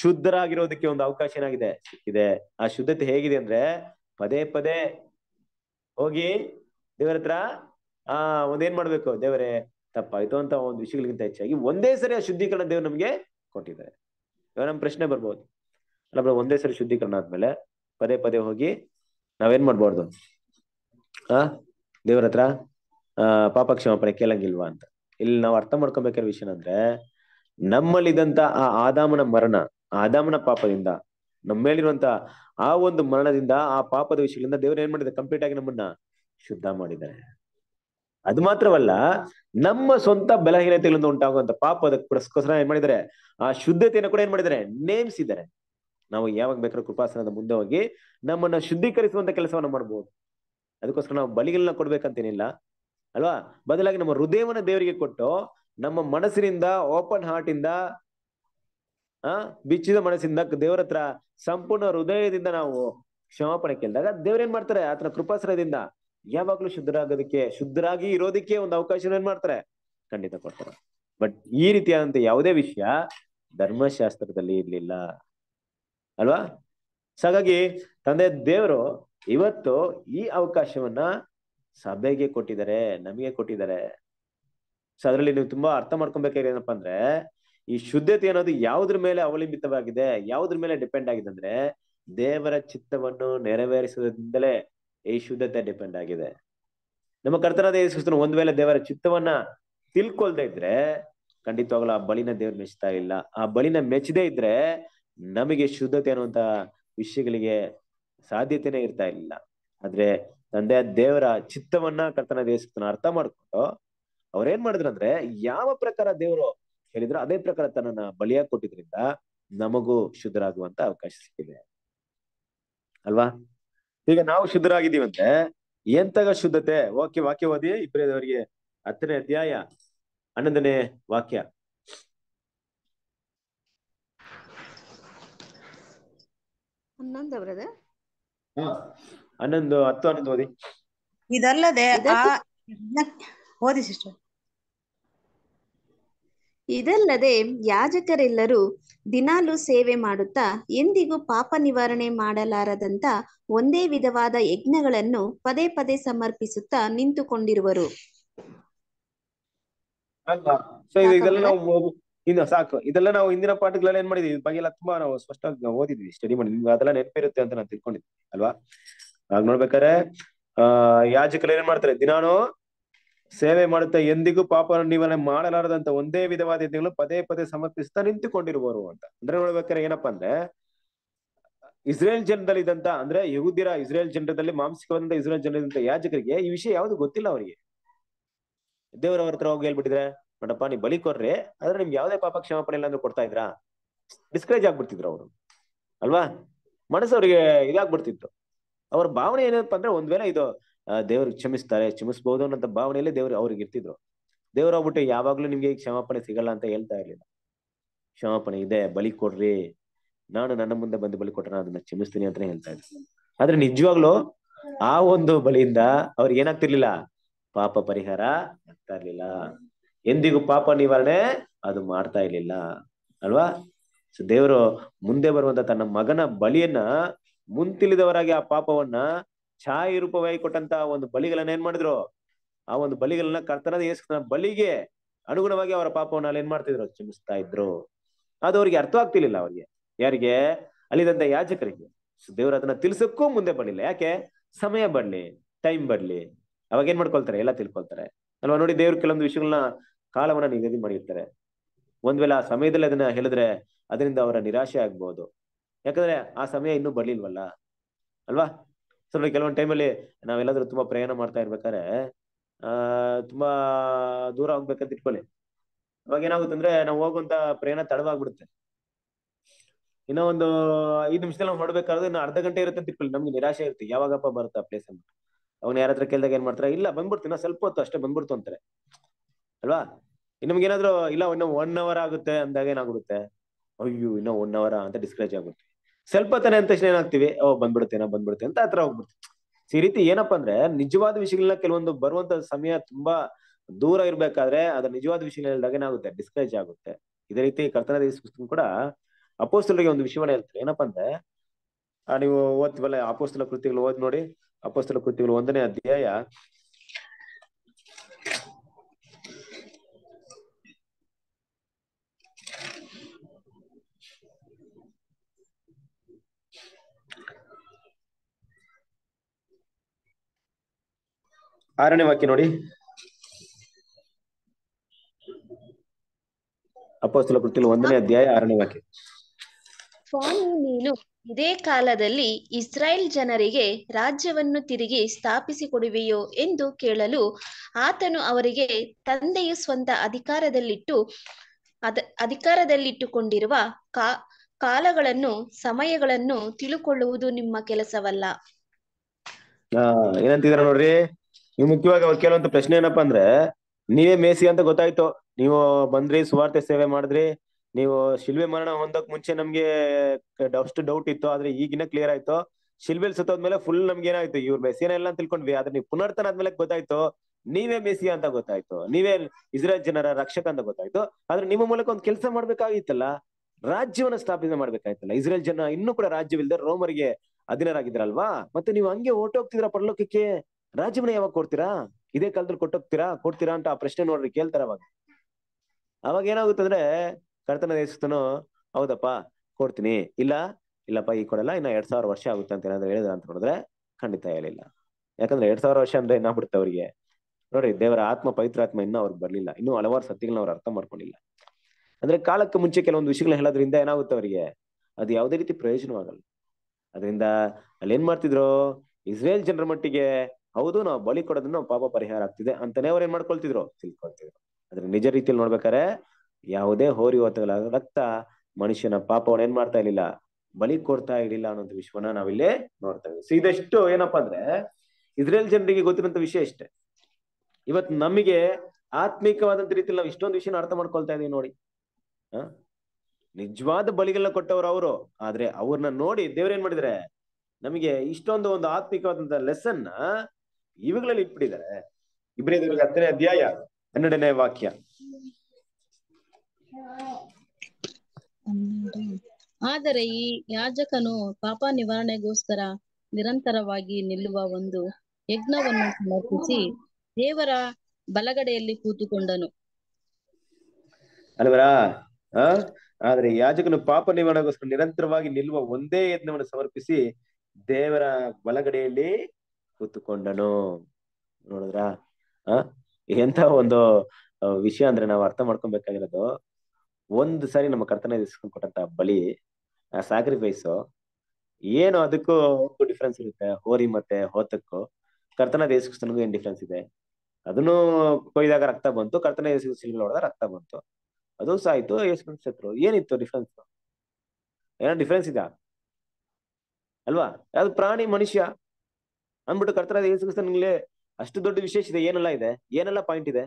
ಶುದ್ಧರಾಗಿರೋದಕ್ಕೆ ಒಂದು ಅವಕಾಶ ಏನಾಗಿದೆ ಇದೆ ಆ ಶುದ್ಧತೆ ಹೇಗಿದೆ ಅಂದ್ರೆ ಪದೇ ಪದೇ ಹೋಗಿ ದೇವರ ಹತ್ರ ಆ ಒಂದೇನ್ ಮಾಡ್ಬೇಕು ದೇವರೇ ತಪ್ಪಾಯ್ತು ಅಂತ ಒಂದು ವಿಷಯಗಳಿಗಿಂತ ಹೆಚ್ಚಾಗಿ ಒಂದೇ ಸರಿ ಆ ಶುದ್ಧೀಕರಣ ದೇವ್ರು ನಮ್ಗೆ ಕೊಟ್ಟಿದ್ದಾರೆ ಇವಾಗ ನಮ್ ಪ್ರಶ್ನೆ ಬರ್ಬೋದು ಅಲ್ಲ ಒಂದೇ ಸರಿ ಶುದ್ಧೀಕರಣ ಆದ್ಮೇಲೆ ಪದೇ ಪದೇ ಹೋಗಿ ನಾವೇನ್ ಮಾಡ್ಬಾರ್ದು ಆ ದೇವ್ರ ಹತ್ರ ಆ ಪಾಪ ಕ್ಷಮಾಪಣೆ ಕೇಳಂಗಿಲ್ವಾ ಅಂತ ಇಲ್ಲಿ ನಾವು ಅರ್ಥ ಮಾಡ್ಕೊಬೇಕಿರೋ ವಿಷಯ ಅಂದ್ರೆ ನಮ್ಮಲ್ಲಿದ್ದಂತ ಆ ಆದಾಮನ ಮರಣ ಆದಾಮನ ಪಾಪದಿಂದ ನಮ್ಮ ಮೇಲಿರುವಂತ ಆ ಒಂದು ಮರಣದಿಂದ ಆ ಪಾಪದ ವಿಷಯಗಳಿಂದ ದೇವ್ರ ಏನ್ ಮಾಡಿದ್ದಾರೆ ಕಂಪ್ಲೀಟ್ ಆಗಿ ನಮ್ಮನ್ನ ಶುದ್ಧ ಮಾಡಿದ್ದಾರೆ ಅದು ಮಾತ್ರವಲ್ಲ ನಮ್ಮ ಸ್ವಂತ ಬಲಹೀನತೆಗಳಿಂದ ಉಂಟಾಗುವಂತ ಪಾಪದ ಪುರಸ್ಕೋಸ್ಕರ ಏನ್ ಮಾಡಿದ್ದಾರೆ ಆ ಶುದ್ಧತೆಯನ್ನು ಕೂಡ ಏನ್ ಮಾಡಿದ್ದಾರೆ ನೇಮಿಸಿದ್ದಾರೆ ನಾವು ಯಾವಾಗ ಬೇಕಾದ್ರೂ ಕೃಪಾಸನದ ಮುಂದೆ ಹೋಗಿ ನಮ್ಮನ್ನ ಶುದ್ಧೀಕರಿಸುವಂತ ಕೆಲಸವನ್ನು ಮಾಡಬಹುದು ಅದಕ್ಕೋಸ್ಕರ ನಾವು ಬಲಿಗಳನ್ನ ಕೊಡ್ಬೇಕಂತೇನಿಲ್ಲ ಅಲ್ವಾ ಬದಲಾಗಿ ನಮ್ಮ ಹೃದಯವನ್ನ ದೇವರಿಗೆ ಕೊಟ್ಟು ನಮ್ಮ ಮನಸ್ಸಿನಿಂದ ಓಪನ್ ಹಾರ್ಟ್ ಇಂದ ಆ ಬಿಚ್ಚಿದ ಮನಸ್ಸಿಂದ ದೇವರ ಹತ್ರ ಸಂಪೂರ್ಣ ಹೃದಯದಿಂದ ನಾವು ಕ್ಷಮಾಪಣೆ ಕೇಳಿದಾಗ ದೇವ್ರೇನ್ ಮಾಡ್ತಾರೆ ಆತನ ಕೃಪಾಶ್ರಯದಿಂದ ಯಾವಾಗ್ಲೂ ಶುದ್ಧರಾಗೋದಕ್ಕೆ ಶುದ್ಧರಾಗಿ ಇರೋದಕ್ಕೆ ಒಂದು ಅವಕಾಶ ಏನ್ ಮಾಡ್ತಾರೆ ಖಂಡಿತ ಕೊಡ್ತಾರೆ ಬಟ್ ಈ ರೀತಿಯಾದಂತ ಯಾವುದೇ ವಿಷಯ ಧರ್ಮಶಾಸ್ತ್ರದಲ್ಲಿ ಇರ್ಲಿಲ್ಲ ಅಲ್ವಾ ಹಾಗಾಗಿ ತಂದೆ ದೇವರು ಇವತ್ತು ಈ ಅವಕಾಶವನ್ನ ಸಭೆಗೆ ಕೊಟ್ಟಿದ್ದಾರೆ ನಮಗೆ ಕೊಟ್ಟಿದ್ದಾರೆ ಸೊ ಅದರಲ್ಲಿ ನೀವು ತುಂಬಾ ಅರ್ಥ ಮಾಡ್ಕೊಬೇಕಾದ್ರೆ ಏನಪ್ಪಾ ಅಂದ್ರೆ ಈ ಶುದ್ಧತೆ ಅನ್ನೋದು ಯಾವ್ದ್ರ ಮೇಲೆ ಅವಲಂಬಿತವಾಗಿದೆ ಯಾವ್ದ್ರ ಮೇಲೆ ಡಿಪೆಂಡ್ ಆಗಿದೆ ಅಂದ್ರೆ ದೇವರ ಚಿತ್ತವನ್ನು ನೆರವೇರಿಸುವುದರಿಂದಲೇ ಈ ಶುದ್ಧತೆ ಡಿಪೆಂಡ್ ಆಗಿದೆ ನಮ್ಮ ಕರ್ತನಾದ ಯೇಸುಕ್ರಿಸ್ತನು ಒಂದ್ ವೇಳೆ ದೇವರ ಚಿತ್ತವನ್ನ ತಿಳ್ಕೊಳ್ದೇ ಇದ್ರೆ ಖಂಡಿತವಾಗ್ಲೂ ಆ ಬಳಿನ ದೇವ್ರ ಮೆಚ್ಚುತ್ತಾ ಇಲ್ಲ ಆ ಬಳಿನ ಮೆಚ್ಚದೇ ಇದ್ರೆ ನಮಗೆ ಶುದ್ಧತೆ ಅನ್ನುವಂತ ವಿಷಯಗಳಿಗೆ ಸಾಧ್ಯತೆನೇ ಇರ್ತಾ ಇರ್ಲಿಲ್ಲ ಆದ್ರೆ ತಂದೆ ದೇವರ ಚಿತ್ತವನ್ನ ಕರ್ತನ ದೇವಸ್ಥಾನ ಅರ್ಥ ಮಾಡ್ಕೊಂಡು ಅವ್ರೇನ್ ಅಂದ್ರೆ ಯಾವ ಪ್ರಕಾರ ದೇವರು ಹೇಳಿದ್ರು ಅದೇ ಪ್ರಕಾರ ತನ್ನ ಬಲಿಯಾಗಿ ಕೊಟ್ಟಿದ್ರಿಂದ ನಮಗೂ ಶುದ್ಧರಾಗುವಂತ ಅವಕಾಶ ಸಿಕ್ಕಿದೆ ಅಲ್ವಾ ಈಗ ನಾವು ಅಂದ್ರೆ ಎಂತಾಗ ಶುದ್ಧತೆ ವಾಕ್ಯ ವಾಕ್ಯ ಓದಿ ಇಬ್ಬರೇದವರಿಗೆ ಹತ್ತನೇ ಅಧ್ಯಾಯ ಹನ್ನೊಂದನೇ ವಾಕ್ಯ ಬ್ರದರ್ ಹನ್ನೊಂದು ಹತ್ತು ಹನ್ನೊಂದು ಓದಿ ಇದಲ್ಲದೆ ಓದಿ ಸಿಸ್ಟರ್ ಇದಲ್ಲದೆ ಯಾಜಕರೆಲ್ಲರೂ ದಿನಾಲು ಸೇವೆ ಮಾಡುತ್ತಾ ಎಂದಿಗೂ ಪಾಪ ನಿವಾರಣೆ ಮಾಡಲಾರದಂತ ಒಂದೇ ವಿಧವಾದ ಯಜ್ಞಗಳನ್ನು ಪದೇ ಪದೇ ಸಮರ್ಪಿಸುತ್ತಾ ನಿಂತುಕೊಂಡಿರುವರು ಇನ್ನು ಸಾಕು ಇದೆಲ್ಲ ನಾವು ಹಿಂದಿನ ಪಾಠಗಳೆಲ್ಲ ಏನ್ ಮಾಡಿದ್ವಿ ಬಗ್ಗೆ ಎಲ್ಲ ತುಂಬಾ ನಾವು ಸ್ಪಷ್ಟವಾಗಿ ನಾವು ಓದಿದ್ವಿ ಸ್ಟಡಿ ಮಾಡಿದ್ವಿ ಅದೆಲ್ಲ ನೆನಪಿರುತ್ತೆ ಅಂತ ನಾನು ತಿಳ್ಕೊಂಡಿದ್ವಿ ಅಲ್ವಾ ಆಗ ನೋಡ್ಬೇಕಾರೆ ಆ ಯಾಜಕರು ಏನ್ ಮಾಡ್ತಾರೆ ದಿನಾನು ಸೇವೆ ಮಾಡುತ್ತಾ ಎಂದಿಗೂ ಪಾಪ ನಿವಾರಣೆ ಮಾಡಲಾರದಂತ ಒಂದೇ ವಿಧವಾದ ಯಜ್ಞಗಳು ಪದೇ ಪದೇ ಸಮರ್ಪಿಸ್ತಾ ನಿಂತುಕೊಂಡಿರುವವರು ಅಂತ ಅಂದ್ರೆ ನೋಡ್ಬೇಕಾರೆ ಏನಪ್ಪಾ ಅಂದ್ರೆ ಇಸ್ರೇಲ್ ಜನರಲ್ಲಿ ಇದ್ದಂತ ಅಂದ್ರೆ ಯಹೂದಿರ ಇಸ್ರೇಲ್ ಜನರದಲ್ಲಿ ಮಾಂಸಿಕವಾದಂತ ಇಸ್ರೇಲ್ ಜನರಿದ್ದಂತ ಯಾಜಕರಿಗೆ ಈ ವಿಷಯ ಯಾವ್ದು ಗೊತ್ತಿಲ್ಲ ಅವರಿಗೆ ದೇವರವ್ರ ಹತ್ರ ಹೋಗಿ ಹೇಳ್ಬಿಟ್ಟಿದ್ರೆ ನೋಡಪ್ಪ ನೀವು ಬಲಿ ಕೊಡ್ರಿ ಆದ್ರೆ ನಿಮ್ಗೆ ಯಾವ್ದೇ ಪಾಪ ಕ್ಷಮಾಪಣೆ ಇಲ್ಲ ಅಂದ್ರೆ ಕೊಡ್ತಾ ಇದ್ರ ಡಿಸ್ಕರೇಜ್ ಆಗ್ಬಿಡ್ತಿದ್ರು ಅವರು ಅಲ್ವಾ ಮನಸ್ಸು ಅವ್ರಿಗೆ ಇದಾಗ್ಬಿಡ್ತಿತ್ತು ಅವ್ರ ಭಾವನೆ ಏನಪ್ಪ ಅಂದ್ರೆ ಒಂದ್ ವೇಳೆ ಇದು ದೇವ್ರಿಗೆ ಕ್ಷಮಿಸ್ತಾರೆ ಕ್ಷಮಿಸ್ಬಹುದು ಅನ್ನೋ ಭಾವನೆಯಲ್ಲಿ ದೇವ್ರು ಅವ್ರಿಗೆ ಇರ್ತಿದ್ರು ದೇವ್ರ ಆಗ್ಬಿಟ್ಟು ಯಾವಾಗ್ಲೂ ನಿಮ್ಗೆ ಕ್ಷಮಾಪಣೆ ಸಿಗಲ್ಲ ಅಂತ ಹೇಳ್ತಾ ಇರ್ಲಿಲ್ಲ ಕ್ಷಮಾಪಣೆ ಇದೆ ಬಲಿ ಕೊಡ್ರಿ ನಾನು ನನ್ನ ಮುಂದೆ ಬಂದು ಬಲಿ ಕೊಟ್ರ ಅದನ್ನ ಕ್ಷಮಿಸ್ತೀನಿ ಅಂತಾನೆ ಹೇಳ್ತಾ ಇದ್ರು ಆದ್ರೆ ನಿಜವಾಗ್ಲೂ ಆ ಒಂದು ಬಲಿಯಿಂದ ಅವ್ರಿಗೆ ಏನಾಗ್ತಿರ್ಲಿಲ್ಲ ಪಾಪ ಪರಿಹಾರ ಆಗ್ತಾ ಇರ್ಲಿಲ್ಲ ಎಂದಿಗೂ ಪಾಪ ನಿವಾರಣೆ ಅದು ಮಾಡ್ತಾ ಇರ್ಲಿಲ್ಲ ಅಲ್ವಾ ಸೊ ದೇವರು ಮುಂದೆ ಬರುವಂತ ತನ್ನ ಮಗನ ಬಲಿಯನ್ನ ಮುಂತಿಳಿದವರಾಗಿ ಆ ಪಾಪವನ್ನ ಛಾಯಿ ರೂಪವಾಗಿ ಕೊಟ್ಟಂತ ಒಂದು ಬಲಿಗಳನ್ನ ಏನ್ ಮಾಡಿದ್ರು ಆ ಒಂದು ಬಲಿಗಳನ್ನ ಕರ್ತನದ ಯೇಸುಕ್ರಿಸ್ತನ ಬಲಿಗೆ ಅನುಗುಣವಾಗಿ ಅವರ ಪಾಪವನ್ನ ಅಲ್ಲಿ ಏನ್ ಮಾಡ್ತಿದ್ರು ಚಿಮಿಸ್ತಾ ಇದ್ರು ಅದು ಅವ್ರಿಗೆ ಅರ್ಥ ಆಗ್ತಿರ್ಲಿಲ್ಲ ಅವ್ರಿಗೆ ಯಾರಿಗೆ ಅಲ್ಲಿದಂತ ಯಾಜಕರಿಗೆ ದೇವ್ರ ಅದನ್ನ ತಿಳ್ಸಕ್ಕೂ ಮುಂದೆ ಬರ್ಲಿಲ್ಲ ಯಾಕೆ ಸಮಯ ಬರ್ಲಿ ಟೈಮ್ ಬರ್ಲಿ ಅವಾಗ ಏನ್ ಮಾಡ್ಕೊಳ್ತಾರೆ ಎಲ್ಲ ತಿಳ್ಕೊಳ್ತಾರೆ ಅಲ್ವಾ ನೋಡಿ ದೇವ್ರು ಕೆಲವೊಂದು ವಿಷಯಗಳನ್ನ ಕಾಲವನ್ನ ನಿಗದಿ ಮಾಡಿರ್ತಾರೆ ಒಂದ್ ವೇಳೆ ಆ ಸಮಯದಲ್ಲಿ ಅದನ್ನ ಹೇಳಿದ್ರೆ ಅದರಿಂದ ಅವರ ನಿರಾಶೆ ಆಗ್ಬಹುದು ಯಾಕಂದ್ರೆ ಆ ಸಮಯ ಇನ್ನೂ ಬರ್ಲಿಲ್ವಲ್ಲ ಅಲ್ವಾ ಸ್ವಲ್ಪ ಕೆಲವೊಂದು ಟೈಮಲ್ಲಿ ನಾವೆಲ್ಲಾದ್ರೂ ತುಂಬಾ ಪ್ರಯಾಣ ಮಾಡ್ತಾ ಇರ್ಬೇಕಾದ್ರೆ ಆ ತುಂಬಾ ದೂರ ಹೋಗ್ಬೇಕಂತ ಇಟ್ಕೊಳ್ಳಿ ಅವಾಗ ಅಂದ್ರೆ ನಾವು ಹೋಗುವಂತ ಪ್ರಯಾಣ ತಡವಾಗ್ಬಿಡುತ್ತೆ ಇನ್ನೊಂದು ಒಂದು ಐದು ನಿಮಿಷದಲ್ಲಿ ನಾವು ಮಾಡ್ಬೇಕಾದ್ರೆ ಅರ್ಧ ಗಂಟೆ ಇರುತ್ತೆ ಅಂತ ಇಟ್ಕೊಳ್ಳಿ ನಮ್ಗೆ ನಿರಾಶೆ ಇರುತ್ತೆ ಯಾವಾಗಪ್ಪ ಬರುತ್ತೆ ಆ ಪ್ಲೇಸ್ ಅಂತ ಅವ್ನ ಯಾರ ಹತ್ರ ಕೇಳಿದಾಗ ಏನ್ ಮಾಡ್ತಾರೆ ಇಲ್ಲ ಬಂದ್ಬಿಡ್ತೀನಿ ಸ್ವಲ್ಪ ಹೊತ್ತು ಅಷ್ಟೇ ಬಂದ್ಬಿಡ್ತು ಅಂತಾರೆ ಅಲ್ವಾ ನಿಮ್ಗೆ ಏನಾದ್ರು ಇಲ್ಲ ಒನ್ ಅವರ್ ಆಗುತ್ತೆ ಅಂದಾಗ ಏನಾಗ್ಬಿಡುತ್ತೆ ಅಯ್ಯೋ ಇನ್ನ ಒನ್ ಅವರ್ ಅಂತ ಡಿಸ್ಕರೇಜ್ ಆಗುತ್ತೆ ಸ್ವಲ್ಪ ತಾನೆ ಅಂತ ತಕ್ಷಣ ಏನಾಗ್ತಿವಿ ಓ ಏನೋ ಬಂದ್ಬಿಡುತ್ತೆ ಅಂತ ಹತ್ರ ಹೋಗ್ಬಿಡ್ತೀವಿ ಈ ರೀತಿ ಏನಪ್ಪಾ ಅಂದ್ರೆ ನಿಜವಾದ ವಿಷಯಗಳನ್ನ ಕೆಲವೊಂದು ಬರುವಂತ ಸಮಯ ತುಂಬಾ ದೂರ ಇರ್ಬೇಕಾದ್ರೆ ಅದ್ರ ನಿಜವಾದ ಹೇಳಿದಾಗ ಏನಾಗುತ್ತೆ ಡಿಸ್ಕರೇಜ್ ಆಗುತ್ತೆ ಇದೇ ರೀತಿ ಕರ್ತನ ಪುಸ್ತಕ ಕೂಡ ಅಪೋಸ್ತಲರಿಗೆ ಒಂದು ವಿಷಯವನ್ನ ಹೇಳ್ತಾರೆ ಏನಪ್ಪಾ ಅಂದ್ರೆ ನೀವು ಓದ್ತೀವಲ್ಲ ಅಪೋಸ್ತಲ ಕೃತಿಗಳು ಓದ್ ನೋಡಿ ಅಪಸ್ತಲ ಕೃತಿಗಳು ಒಂದನೇ ಅಧ್ಯಾಯ ಆರನೇ ವಾಕ್ಯ ನೋಡಿ ಅಪಸ್ತಲ ಕೃತಿಗಳು ಒಂದನೇ ಅಧ್ಯಾಯ ಆರನೇ ವಾಕ್ಯ ಸ್ವಾಮಿ ನೀನು ಇದೇ ಕಾಲದಲ್ಲಿ ಇಸ್ರಾಯೇಲ್ ಜನರಿಗೆ ರಾಜ್ಯವನ್ನು ತಿರುಗಿ ಸ್ಥಾಪಿಸಿಕೊಡುವೆಯೋ ಎಂದು ಕೇಳಲು ಆತನು ಅವರಿಗೆ ತಂದೆಯು ಸ್ವಂತ ಅಧಿಕಾರದಲ್ಲಿಟ್ಟು ಅದ ಅಧಿಕಾರದಲ್ಲಿಟ್ಟುಕೊಂಡಿರುವ ಕಾ ಕಾಲಗಳನ್ನು ಸಮಯಗಳನ್ನು ತಿಳುಕೊಳ್ಳುವುದು ನಿಮ್ಮ ಕೆಲಸವಲ್ಲ ಏನಂತಿದ್ರ ನೋಡ್ರಿ ನೀವು ಮುಖ್ಯವಾಗಿ ಅವ್ರು ಕೇಳುವಂತ ಪ್ರಶ್ನೆ ಏನಪ್ಪಾ ಅಂದ್ರೆ ನೀವೇ ಮೇಸಿ ಅಂತ ಗೊತ್ತಾಯ್ತು ನೀವು ಬಂದ್ರಿ ಸುವಾರ್ತೆ ಸೇವೆ ಮಾಡಿದ್ರಿ ನೀವು ಶಿಲ್ವೆ ಮರಣ ಹೊಂದಕ್ ಮುಂಚೆ ನಮ್ಗೆ ಅಷ್ಟು ಡೌಟ್ ಇತ್ತು ಆದ್ರೆ ಈಗಿನ ಕ್ಲಿಯರ್ ಆಯ್ತು ಶಿಲ್ವೆಲ್ ಸತ್ತೋದ್ಮೇಲೆ ಫುಲ್ ನಮ್ಗೆ ಏನಾಯ್ತು ಇವ್ರ ಮೆಸ್ಸಿನ ಇಲ್ಲ ಅಂತ ತಿಳ್ಕೊಂಡ್ವಿ ಆದ್ರೆ ನೀವು ಪುನರ್ತನ ಆದ್ಮೇಲೆ ಗೊತ್ತಾಯ್ತು ನೀವೇ ಮೆಸ್ಸಿ ಅಂತ ಗೊತ್ತಾಯ್ತು ನೀವೇ ಇಸ್ರೇಲ್ ಜನರ ರಕ್ಷಕ ಅಂತ ಗೊತ್ತಾಯ್ತು ಆದ್ರೆ ನಿಮ್ಮ ಮೂಲಕ ಒಂದ್ ಕೆಲಸ ಮಾಡ್ಬೇಕಾಗಿತ್ತಲ್ಲ ರಾಜ್ಯವನ್ನ ಸ್ಥಾಪನೆ ಮಾಡ್ಬೇಕಾಯ್ತಲ್ಲ ಇಸ್ರೇಲ್ ಜನ ಇನ್ನೂ ಕೂಡ ರಾಜ್ಯವಿಲ್ಲದೆ ರೋಮರಿಗೆ ಅಧೀನರಾಗಿದ್ರಲ್ವಾ ಮತ್ತೆ ನೀವು ಹಂಗೆ ಹೋಗ್ತಿದ್ರ ಪರಲೋಕಕ್ಕೆ ರಾಜ್ಯವನ್ನ ಯಾವಾಗ ಕೊಡ್ತೀರಾ ಇದೇ ಕಾಲದಲ್ಲಿ ಕೊಟ್ಟೋಗ್ತೀರಾ ಕೊಡ್ತೀರಾ ಅಂತ ಆ ಪ್ರಶ್ನೆ ನೋಡ್ರಿ ಕೇಳ್ತಾರ ಅವಾಗ ಅವಾಗ ಏನಾಗುತ್ತೆ ಅಂದ್ರೆ ಕರ್ತನ ದೇಶಸ್ಥನು ಹೌದಪ್ಪ ಕೊಡ್ತೀನಿ ಇಲ್ಲ ಇಲ್ಲಪ್ಪ ಈಗ ಕೊಡಲ್ಲ ಇನ್ನ ಎರಡ್ ಸಾವಿರ ವರ್ಷ ಆಗುತ್ತೆ ಅಂತ ಏನಾದ್ರು ಹೇಳಿದ್ರ ಅಂತ ನೋಡಿದ್ರೆ ಖಂಡಿತ ಹೇಳಿಲ್ಲ ಯಾಕಂದ್ರೆ ಎರಡ್ ಸಾವಿರ ವರ್ಷ ಅಂದ್ರೆ ಏನಾಗ್ಬಿಡುತ್ತೆ ಅವ್ರಿಗೆ ನೋಡ್ರಿ ದೇವರ ಆತ್ಮ ಪವಿತ್ರಾತ್ಮ ಇನ್ನೂ ಅವ್ರಿಗೆ ಬರ್ಲಿಲ್ಲ ಇನ್ನೂ ಹಲವಾರು ಸತ್ಯಗಳನ್ನ ಅವ್ರು ಅರ್ಥ ಮಾಡ್ಕೊಂಡಿಲ್ಲ ಅಂದ್ರೆ ಕಾಲಕ್ಕೆ ಮುಂಚೆ ಕೆಲವೊಂದು ವಿಷಯಗಳನ್ನ ಹೇಳೋದ್ರಿಂದ ಏನಾಗುತ್ತೆ ಅವರಿಗೆ ಅದು ಯಾವುದೇ ರೀತಿ ಪ್ರಯೋಜನವಾಗಲ್ಲ ಅದರಿಂದ ಅಲ್ಲಿ ಏನ್ ಮಾಡ್ತಿದ್ರು ಇಸ್ರೇಲ್ ಜನರ ಮಟ್ಟಿಗೆ ಹೌದು ನಾವು ಬಲಿ ಕೊಡೋದನ್ನ ಪಾಪ ಪರಿಹಾರ ಆಗ್ತಿದೆ ಅಂತಾನೆ ಅವ್ರು ಏನ್ ಮಾಡ್ಕೊಳ್ತಿದ್ರು ತಿಳ್ಕೊಳ್ತಿದ್ರು ಅದ್ರ ನಿಜ ರೀತಿಯಲ್ಲಿ ನೋಡ್ಬೇಕಾರೆ ಯಾವುದೇ ಹೋರಿ ಹೊತ್ತಗಳ ರಕ್ತ ಮನುಷ್ಯನ ಪಾಪವನ್ನು ಏನ್ ಮಾಡ್ತಾ ಇರ್ಲಿಲ್ಲ ಬಲಿ ಕೊಡ್ತಾ ಇರ್ಲಿಲ್ಲ ಅನ್ನೋಂಥ ವಿಶ್ವನ ನಾವಿಲ್ಲಿ ನೋಡ್ತಾ ಇದ್ದೀವಿ ಇದಷ್ಟು ಇದೆಷ್ಟು ಏನಪ್ಪಾ ಅಂದ್ರೆ ಇಸ್ರೇಲ್ ಜನರಿಗೆ ಗೊತ್ತಿರುವಂತ ವಿಷಯ ಇಷ್ಟೇ ಇವತ್ ನಮಗೆ ಆತ್ಮೀಕವಾದಂತ ರೀತಿಯಲ್ಲಿ ನಾವು ಇಷ್ಟೊಂದು ವಿಷಯನ ಅರ್ಥ ಮಾಡ್ಕೊಳ್ತಾ ಇದೀವಿ ನೋಡಿ ಹ ನಿಜವಾದ ಬಲಿಗಳನ್ನ ಕೊಟ್ಟವ್ರು ಅವರು ಆದ್ರೆ ಅವ್ರನ್ನ ನೋಡಿ ಏನ್ ಮಾಡಿದ್ರೆ ನಮಗೆ ಇಷ್ಟೊಂದು ಒಂದು ಆತ್ಮಿಕವಾದಂತ ಲೆಸನ್ನ ಇವುಗಳಲ್ಲಿ ಇಟ್ಬಿಟ್ಟಿದ್ದಾರೆ ಇಬ್ಬರೇ ಹತ್ತನೇ ಅಧ್ಯಾಯ ಹನ್ನೆರಡನೇ ವಾಕ್ಯ ಆದರೆ ಈ ಯಾಜಕನು ಪಾಪ ನಿವಾರಣೆಗೋಸ್ಕರ ನಿರಂತರವಾಗಿ ನಿಲ್ಲುವ ಒಂದು ಯಜ್ಞವನ್ನು ಸಮರ್ಪಿಸಿ ದೇವರ ಬಲಗಡೆಯಲ್ಲಿ ಕೂತುಕೊಂಡನು ಅಲ್ವರಾ ಆ ಆದ್ರೆ ಯಾಜಕನು ಪಾಪ ನಿವಾರಣೆಗೋಸ್ಕರ ನಿರಂತರವಾಗಿ ನಿಲ್ಲುವ ಒಂದೇ ಯಜ್ಞವನ್ನು ಸಮರ್ಪಿಸಿ ದೇವರ ಬಲಗಡೆಯಲ್ಲಿ ಕೂತುಕೊಂಡನು ನೋಡಿದ್ರಾ ಎಂತ ಒಂದು ವಿಷಯ ಅಂದ್ರೆ ನಾವು ಅರ್ಥ ಮಾಡ್ಕೊಬೇಕಾಗಿರೋದು ಒಂದು ಸಾರಿ ನಮ್ಮ ಕರ್ತನ ಇಸ್ಕೊಂಡು ಕೊಟ್ಟಂತ ಬಲಿ ಸ್ಯಾಕ್ರಿಫೈಸ್ ಏನು ಅದಕ್ಕೂ ಡಿಫ್ರೆನ್ಸ್ ಇರುತ್ತೆ ಹೋರಿ ಮತ್ತೆ ಹೋತಕ್ಕೂ ಕರ್ತನ ದೇಶಕ್ಕೂ ಏನ್ ಡಿಫ್ರೆನ್ಸ್ ಇದೆ ಅದನ್ನು ಕೊಯ್ದಾಗ ರಕ್ತ ಬಂತು ಕರ್ತನ ಸಿಲ್ವ ರಕ್ತ ಬಂತು ಅದು ಸಾಯ್ತು ಯೇಸು ಶತ್ರು ಏನಿತ್ತು ಡಿಫ್ರೆನ್ಸ್ ಏನೋ ಡಿಫ್ರೆನ್ಸ್ ಇದೆ ಅಲ್ವಾ ಅದು ಪ್ರಾಣಿ ಮನುಷ್ಯ ಅಂದ್ಬಿಟ್ಟು ಕರ್ತನ ಯೇಸು ಅಷ್ಟು ದೊಡ್ಡ ವಿಶೇಷ ಇದೆ ಏನೆಲ್ಲ ಇದೆ ಏನೆಲ್ಲ ಪಾಯಿಂಟ್ ಇದೆ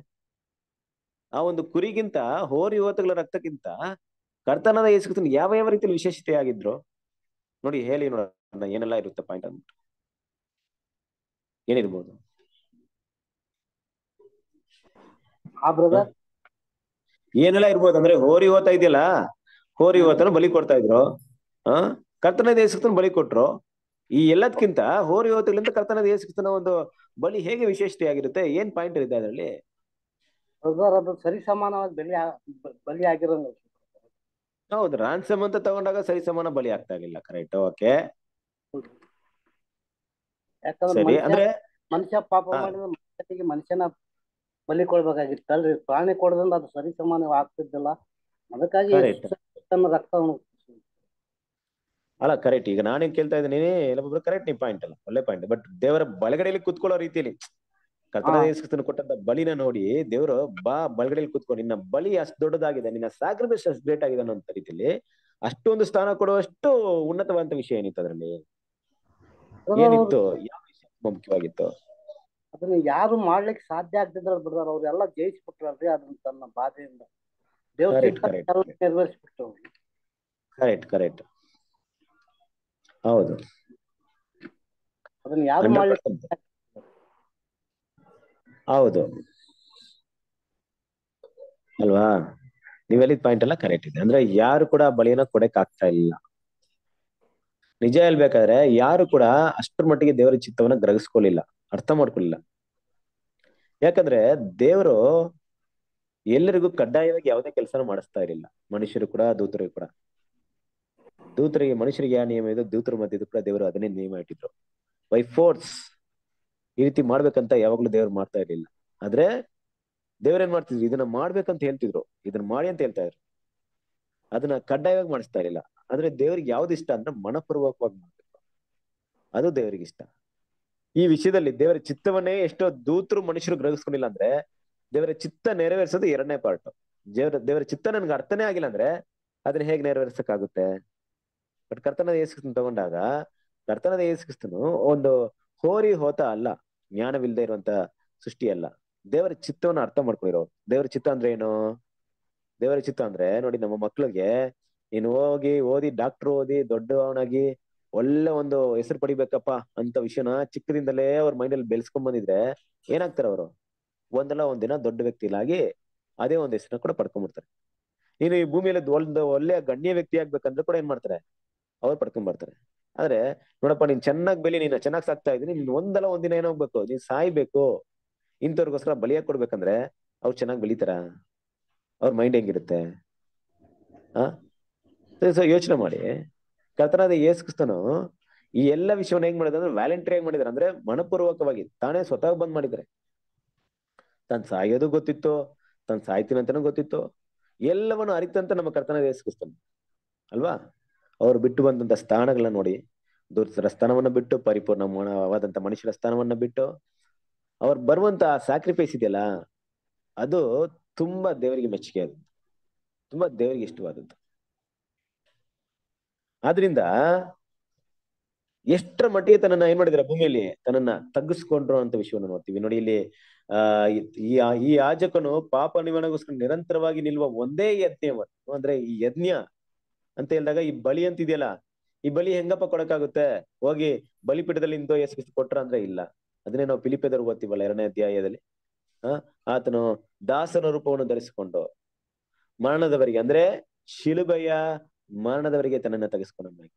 ಆ ಒಂದು ಕುರಿಗಿಂತ ಹೋರಿ ಯುವತಿಗಳ ರಕ್ತಕ್ಕಿಂತ ಕರ್ತನದ ಯೇಸುಕ್ರಿಸ್ತನ ಯಾವ ಯಾವ ರೀತಿಯಲ್ಲಿ ವಿಶೇಷತೆ ಆಗಿದ್ರು ನೋಡಿ ಹೇಳಿ ನೋಡೋಣ ಏನೆಲ್ಲ ಇರುತ್ತೆ ಪಾಯಿಂಟ್ ಅಂದ್ಬಿಟ್ಟು ಏನಿರ್ಬೋದು ಏನೆಲ್ಲ ಇರ್ಬೋದು ಅಂದ್ರೆ ಹೋರಿ ಹೋತಾ ಇದೆಯಲ್ಲ ಹೋರಿ ಹೋತನ ಬಲಿ ಕೊಡ್ತಾ ಇದ್ರು ಆ ಕರ್ತನದ ಯೇಸುಕ್ರಿಸ್ತನ ಬಲಿ ಕೊಟ್ರು ಈ ಎಲ್ಲದಕ್ಕಿಂತ ಹೋರಿ ಹೋತಗಳಿಂದ ಕರ್ತನದ ಯೇಸುಕ್ರಿಸ್ತನ ಒಂದು ಬಲಿ ಹೇಗೆ ವಿಶೇಷತೆ ಆಗಿರುತ್ತೆ ಏನ್ ಪಾಯಿಂಟ್ ಇದೆ ಅದರಲ್ಲಿ ಸರಿ ಸಮಾನವಾಗಿ ಬಲಿ ಬಲಿ ಆಗಿರೋದು ಹೌದು ರಾನ್ಸಮ್ ಅಂತ ತಗೊಂಡಾಗ ಸರಿ ಸಮಾನ ಬಲಿ ಆಗ್ತಾ ಇಲ್ಲ ಕರೆಕ್ಟ್ ಓಕೆ ಸರಿ ಅಂದ್ರೆ ಮನುಷ್ಯ ಪಾಪ ಮಾಡಿದ ಮನುಷ್ಯನಿಗೆ ಮನುಷ್ಯನ ಬಲಿ ಕೊಡ್ಬೇಕಾಗಿತ್ತಲ್ರಿ ಪ್ರಾಣಿ ಕೊಡದ್ರಿಂದ ಅದು ಸರಿ ಸಮಾನ ಆಗ್ತಿದ್ದಿಲ್ಲ ಅದಕ್ಕಾಗಿ ತನ್ನ ರಕ್ತವನ್ನು ಅಲ್ಲ ಕರೆಕ್ಟ್ ಈಗ ನಾನೇನ್ ಕೇಳ್ತಾ ಇದ್ದೀನಿ ಕರೆಕ್ಟ್ ನೀ ಪಾಯಿಂಟ್ ಅಲ್ಲ ಒಳ್ಳೆ ಪಾಯಿಂಟ್ ಬಟ್ ದೇವರ ಬಲಗಡೆಯಲ್ಲಿ ಕುತ್ಕೊಳ್ಳೋ ರೀತಿಯಲ್ಲಿ ಕರ್ತನಾದೇಶನ ಕೊಟ್ಟಂತ ಬಲಿನ ನೋಡಿ ದೇವರು ಬಾ ಬಲ್ಗಡೆಯಲ್ಲಿ ಕೂತ್ಕೊಂಡು ನಿನ್ನ ಬಲಿ ಅಷ್ಟು ದೊಡ್ಡದಾಗಿದೆ ನಿನ್ನ ಸಾಕ್ರಿಫೈಸ್ ಅಷ್ಟು ಗ್ರೇಟ್ ಆಗಿದೆ ಅನ್ನೋ ರೀತಿಯಲ್ಲಿ ಅಷ್ಟೊಂದು ಸ್ಥಾನ ಕೊಡುವಷ್ಟು ಉನ್ನತವಾದಂತ ವಿಷಯ ಏನಿತ್ತು ಅದರಲ್ಲಿ ಏನಿತ್ತು ಯಾವ ವಿಷಯ ಮುಖ್ಯವಾಗಿತ್ತು ಅದನ್ನ ಯಾರು ಮಾಡ್ಲಿಕ್ಕೆ ಸಾಧ್ಯ ಆಗ್ತಿದ್ರ ಬಿಡ್ದಾರ ಅವ್ರೆಲ್ಲ ಜಯಿಸ್ಬಿಟ್ರಲ್ರಿ ಅದನ್ನ ತನ್ನ ಬಾಧೆಯಿಂದ ಕರೆಕ್ಟ್ ಕರೆಕ್ಟ್ ಹೌದು ಅದನ್ನ ಯಾರು ಮಾಡ್ಲಿಕ್ಕೆ ಹೌದು ಅಲ್ವಾ ಹೇಳಿದ ಪಾಯಿಂಟ್ ಎಲ್ಲ ಕರೆಕ್ಟ್ ಇದೆ ಅಂದ್ರೆ ಯಾರು ಕೂಡ ಬಳಿಯನ್ನ ಕೊಡಕ್ ಆಗ್ತಾ ಇಲ್ಲ ನಿಜ ಹೇಳ್ಬೇಕಾದ್ರೆ ಯಾರು ಕೂಡ ಅಷ್ಟರ ಮಟ್ಟಿಗೆ ದೇವರ ಚಿತ್ತವನ್ನ ಗ್ರಹಿಸ್ಕೊಳ್ಳಿಲ್ಲ ಅರ್ಥ ಮಾಡ್ಕೊಳ್ಳಿಲ್ಲ ಯಾಕಂದ್ರೆ ದೇವರು ಎಲ್ಲರಿಗೂ ಕಡ್ಡಾಯವಾಗಿ ಯಾವುದೇ ಕೆಲಸನ ಮಾಡಿಸ್ತಾ ಇರಲಿಲ್ಲ ಮನುಷ್ಯರು ಕೂಡ ದೂತರಿಗೂ ಕೂಡ ದೂತರಿಗೆ ಮನುಷ್ಯರಿಗೆ ಯಾವ ನಿಯಮ ಇದೆ ದೂತರ ಮಧ್ಯದ ಕೂಡ ದೇವರು ಅದನ್ನೇ ನಿಯಮ ಇಟ್ಟಿದ್ರು ಬೈ ಫೋರ್ಸ್ ಈ ರೀತಿ ಮಾಡ್ಬೇಕಂತ ಯಾವಾಗ್ಲೂ ದೇವ್ರು ಮಾಡ್ತಾ ಇರ್ಲಿಲ್ಲ ಆದ್ರೆ ದೇವ್ರೇನ್ ಮಾಡ್ತಿದ್ರು ಇದನ್ನ ಮಾಡ್ಬೇಕಂತ ಹೇಳ್ತಿದ್ರು ಇದನ್ನ ಮಾಡಿ ಅಂತ ಹೇಳ್ತಾ ಇದ್ರು ಅದನ್ನ ಕಡ್ಡಾಯವಾಗಿ ಮಾಡಿಸ್ತಾ ಇರ್ಲಿಲ್ಲ ಆದ್ರೆ ದೇವ್ರಿಗೆ ಯಾವ್ದು ಇಷ್ಟ ಅಂದ್ರೆ ಮನಪೂರ್ವಕವಾಗಿ ಮಾಡ್ಬೇಕು ಅದು ದೇವರಿಗೆ ಇಷ್ಟ ಈ ವಿಷಯದಲ್ಲಿ ದೇವರ ಚಿತ್ತವನ್ನೇ ಎಷ್ಟೋ ದೂತರು ಮನುಷ್ಯರು ಗ್ರಹಿಸ್ಕೊಂಡಿಲ್ಲ ಅಂದ್ರೆ ದೇವರ ಚಿತ್ತ ನೆರವೇರಿಸೋದು ಎರಡನೇ ಪಾರ್ಟ್ ದೇವರ ದೇವರ ಚಿತ್ತ ನನ್ಗೆ ಅರ್ಥನೇ ಆಗಿಲ್ಲ ಅಂದ್ರೆ ಅದನ್ನ ಹೇಗೆ ನೆರವೇರಿಸಕ್ಕಾಗುತ್ತೆ ಬಟ್ ಕರ್ತನದ ಯೇಸುಕ್ರಿಸ್ತನ್ ತಗೊಂಡಾಗ ಕರ್ತನದ ಯೇಸುಕ್ರಿಸ್ತನು ಒಂದು ಹೋರಿ ಹೋತ ಅಲ್ಲ ಜ್ಞಾನವಿಲ್ಲದೆ ಇರುವಂತ ಸೃಷ್ಟಿ ಅಲ್ಲ ದೇವರ ಚಿತ್ತವನ್ನು ಅರ್ಥ ಮಾಡ್ಕೊಂಡಿರೋ ದೇವರ ಚಿತ್ತ ಅಂದ್ರೆ ಏನು ದೇವರ ಚಿತ್ತ ಅಂದ್ರೆ ನೋಡಿ ನಮ್ಮ ಮಕ್ಳಿಗೆ ನೀನು ಹೋಗಿ ಓದಿ ಡಾಕ್ಟರ್ ಓದಿ ದೊಡ್ಡವನಾಗಿ ಒಳ್ಳೆ ಒಂದು ಹೆಸರು ಪಡಿಬೇಕಪ್ಪ ಅಂತ ವಿಷಯನ ಚಿಕ್ಕದಿಂದಲೇ ಅವ್ರ ಮೈಂಡ್ ಅಲ್ಲಿ ಬೆಳೆಸ್ಕೊಂಡ್ ಬಂದಿದ್ರೆ ಏನಾಗ್ತಾರೆ ಅವರು ಒಂದಲ್ಲ ಒಂದಿನ ದೊಡ್ಡ ವ್ಯಕ್ತಿಲಾಗಿ ಅದೇ ಒಂದ್ ಹೆಸರನ್ನ ಕೂಡ ಪಡ್ಕೊಂಡ್ಬಿಡ್ತಾರೆ ನೀನು ಈ ಭೂಮಿಯಲ್ಲಿ ಒಂದು ಒಳ್ಳೆಯ ಗಣ್ಯ ವ್ಯಕ್ತಿ ಆಗ್ಬೇಕಂದ್ರೆ ಕೂಡ ಏನ್ ಮಾಡ್ತಾರೆ ಅವ್ರು ಪಡ್ಕೊಂಡ್ಬರ್ತಾರೆ ಬರ್ತಾರೆ ಆದ್ರೆ ನೋಡಪ್ಪ ನೀನ್ ಚೆನ್ನಾಗ್ ಬೆಲಿ ನೀನ್ ಚೆನ್ನಾಗ್ ಸಾಕ್ತಾ ಇದೀನಿ ನೀನ್ ಒಂದಲ್ಲ ಒಂದಿನ ಏನೋ ಹೋಗ್ಬೇಕು ನೀನ್ ಸಾಯ್ಬೇಕು ಇಂಥವ್ರಿಗೋಸ್ಕರ ಬಲಿಯ ಕೊಡ್ಬೇಕಂದ್ರೆ ಅವ್ರು ಚೆನ್ನಾಗ್ ಬೆಳಿತಾರ ಅವ್ರ ಮೈಂಡ್ ಹೆಂಗಿರುತ್ತೆ ಆ ಸೊ ಯೋಚನೆ ಮಾಡಿ ಕರ್ತನಾದ ಯೇಸುಕ್ರಿಸ್ತನು ಈ ಎಲ್ಲ ವಿಷಯವನ್ನ ಹೆಂಗ್ ಮಾಡಿದ್ರೆ ಅಂದ್ರೆ ವ್ಯಾಲೆಂಟ್ರಿ ಹೆಂಗ್ ಮಾಡಿದಾರೆ ಅಂದ್ರೆ ಮನಪೂರ್ವಕವಾಗಿ ತಾನೇ ಸ್ವತಃ ಬಂದ್ ಮಾಡಿದ್ರೆ ತನ್ ಸಾಯೋದು ಗೊತ್ತಿತ್ತು ತನ್ ಸಾಯ್ತೀನಂತನೂ ಗೊತ್ತಿತ್ತು ಎಲ್ಲವನ್ನು ಅರಿತಂತ ನಮ್ಮ ಕರ್ತನಾದ ಯೇಸುಕ್ರಿಸ್ತನು ಅಲ್ವಾ ಅವರು ಬಿಟ್ಟು ಬಂದಂತ ಸ್ಥಾನಗಳನ್ನ ನೋಡಿ ದುರ್ಸರ ಸ್ಥಾನವನ್ನ ಬಿಟ್ಟು ಪರಿಪೂರ್ಣವಾದಂತ ಮನುಷ್ಯರ ಸ್ಥಾನವನ್ನ ಬಿಟ್ಟು ಅವ್ರು ಬರುವಂತ ಸ್ಯಾಕ್ರಿಫೈಸ್ ಇದೆಯಲ್ಲ ಅದು ತುಂಬಾ ದೇವರಿಗೆ ಮೆಚ್ಚುಗೆ ಆದದ್ದು ತುಂಬಾ ದೇವರಿಗೆ ಇಷ್ಟವಾದದ್ದು ಆದ್ರಿಂದ ಎಷ್ಟರ ಮಟ್ಟಿಗೆ ತನ್ನ ಏನ್ ಮಾಡಿದಾರೆ ಭೂಮಿಯಲ್ಲಿ ತನ್ನನ್ನ ತಗ್ಗಿಸ್ಕೊಂಡ್ರು ಅಂತ ವಿಷಯವನ್ನು ನೋಡ್ತೀವಿ ನೋಡಿ ಇಲ್ಲಿ ಆ ಈ ಆಜಕನು ಪಾಪ ನಿವಾರಣೆಗೋಸ್ಕರ ನಿರಂತರವಾಗಿ ನಿಲ್ಲುವ ಒಂದೇ ಯಜ್ಞವನ್ನು ಅಂದ್ರೆ ಈ ಯಜ್ಞ ಅಂತ ಹೇಳಿದಾಗ ಈ ಬಲಿ ಅಂತಿದೆಯಲ್ಲ ಈ ಬಲಿ ಹೆಂಗಪ್ಪ ಕೊಡಕ್ಕಾಗುತ್ತೆ ಹೋಗಿ ಬಲಿಪೀಠದಲ್ಲಿ ಇಂದೋ ಎಸ್ ಕೊಟ್ರ ಅಂದ್ರೆ ಇಲ್ಲ ಅದನ್ನೇ ನಾವು ಪಿಲಿಪೆದರು ಓದ್ತೀವಲ್ಲ ಎರಡನೇ ಅಧ್ಯಾಯದಲ್ಲಿ ಹ ಆತನು ದಾಸನ ರೂಪವನ್ನು ಧರಿಸಿಕೊಂಡು ಮರಣದವರಿಗೆ ಅಂದ್ರೆ ಶಿಲುಬೆಯ ಮರಣದವರಿಗೆ ತನ್ನನ್ನ ತೆಗೆಸ್ಕೊಂಡಿ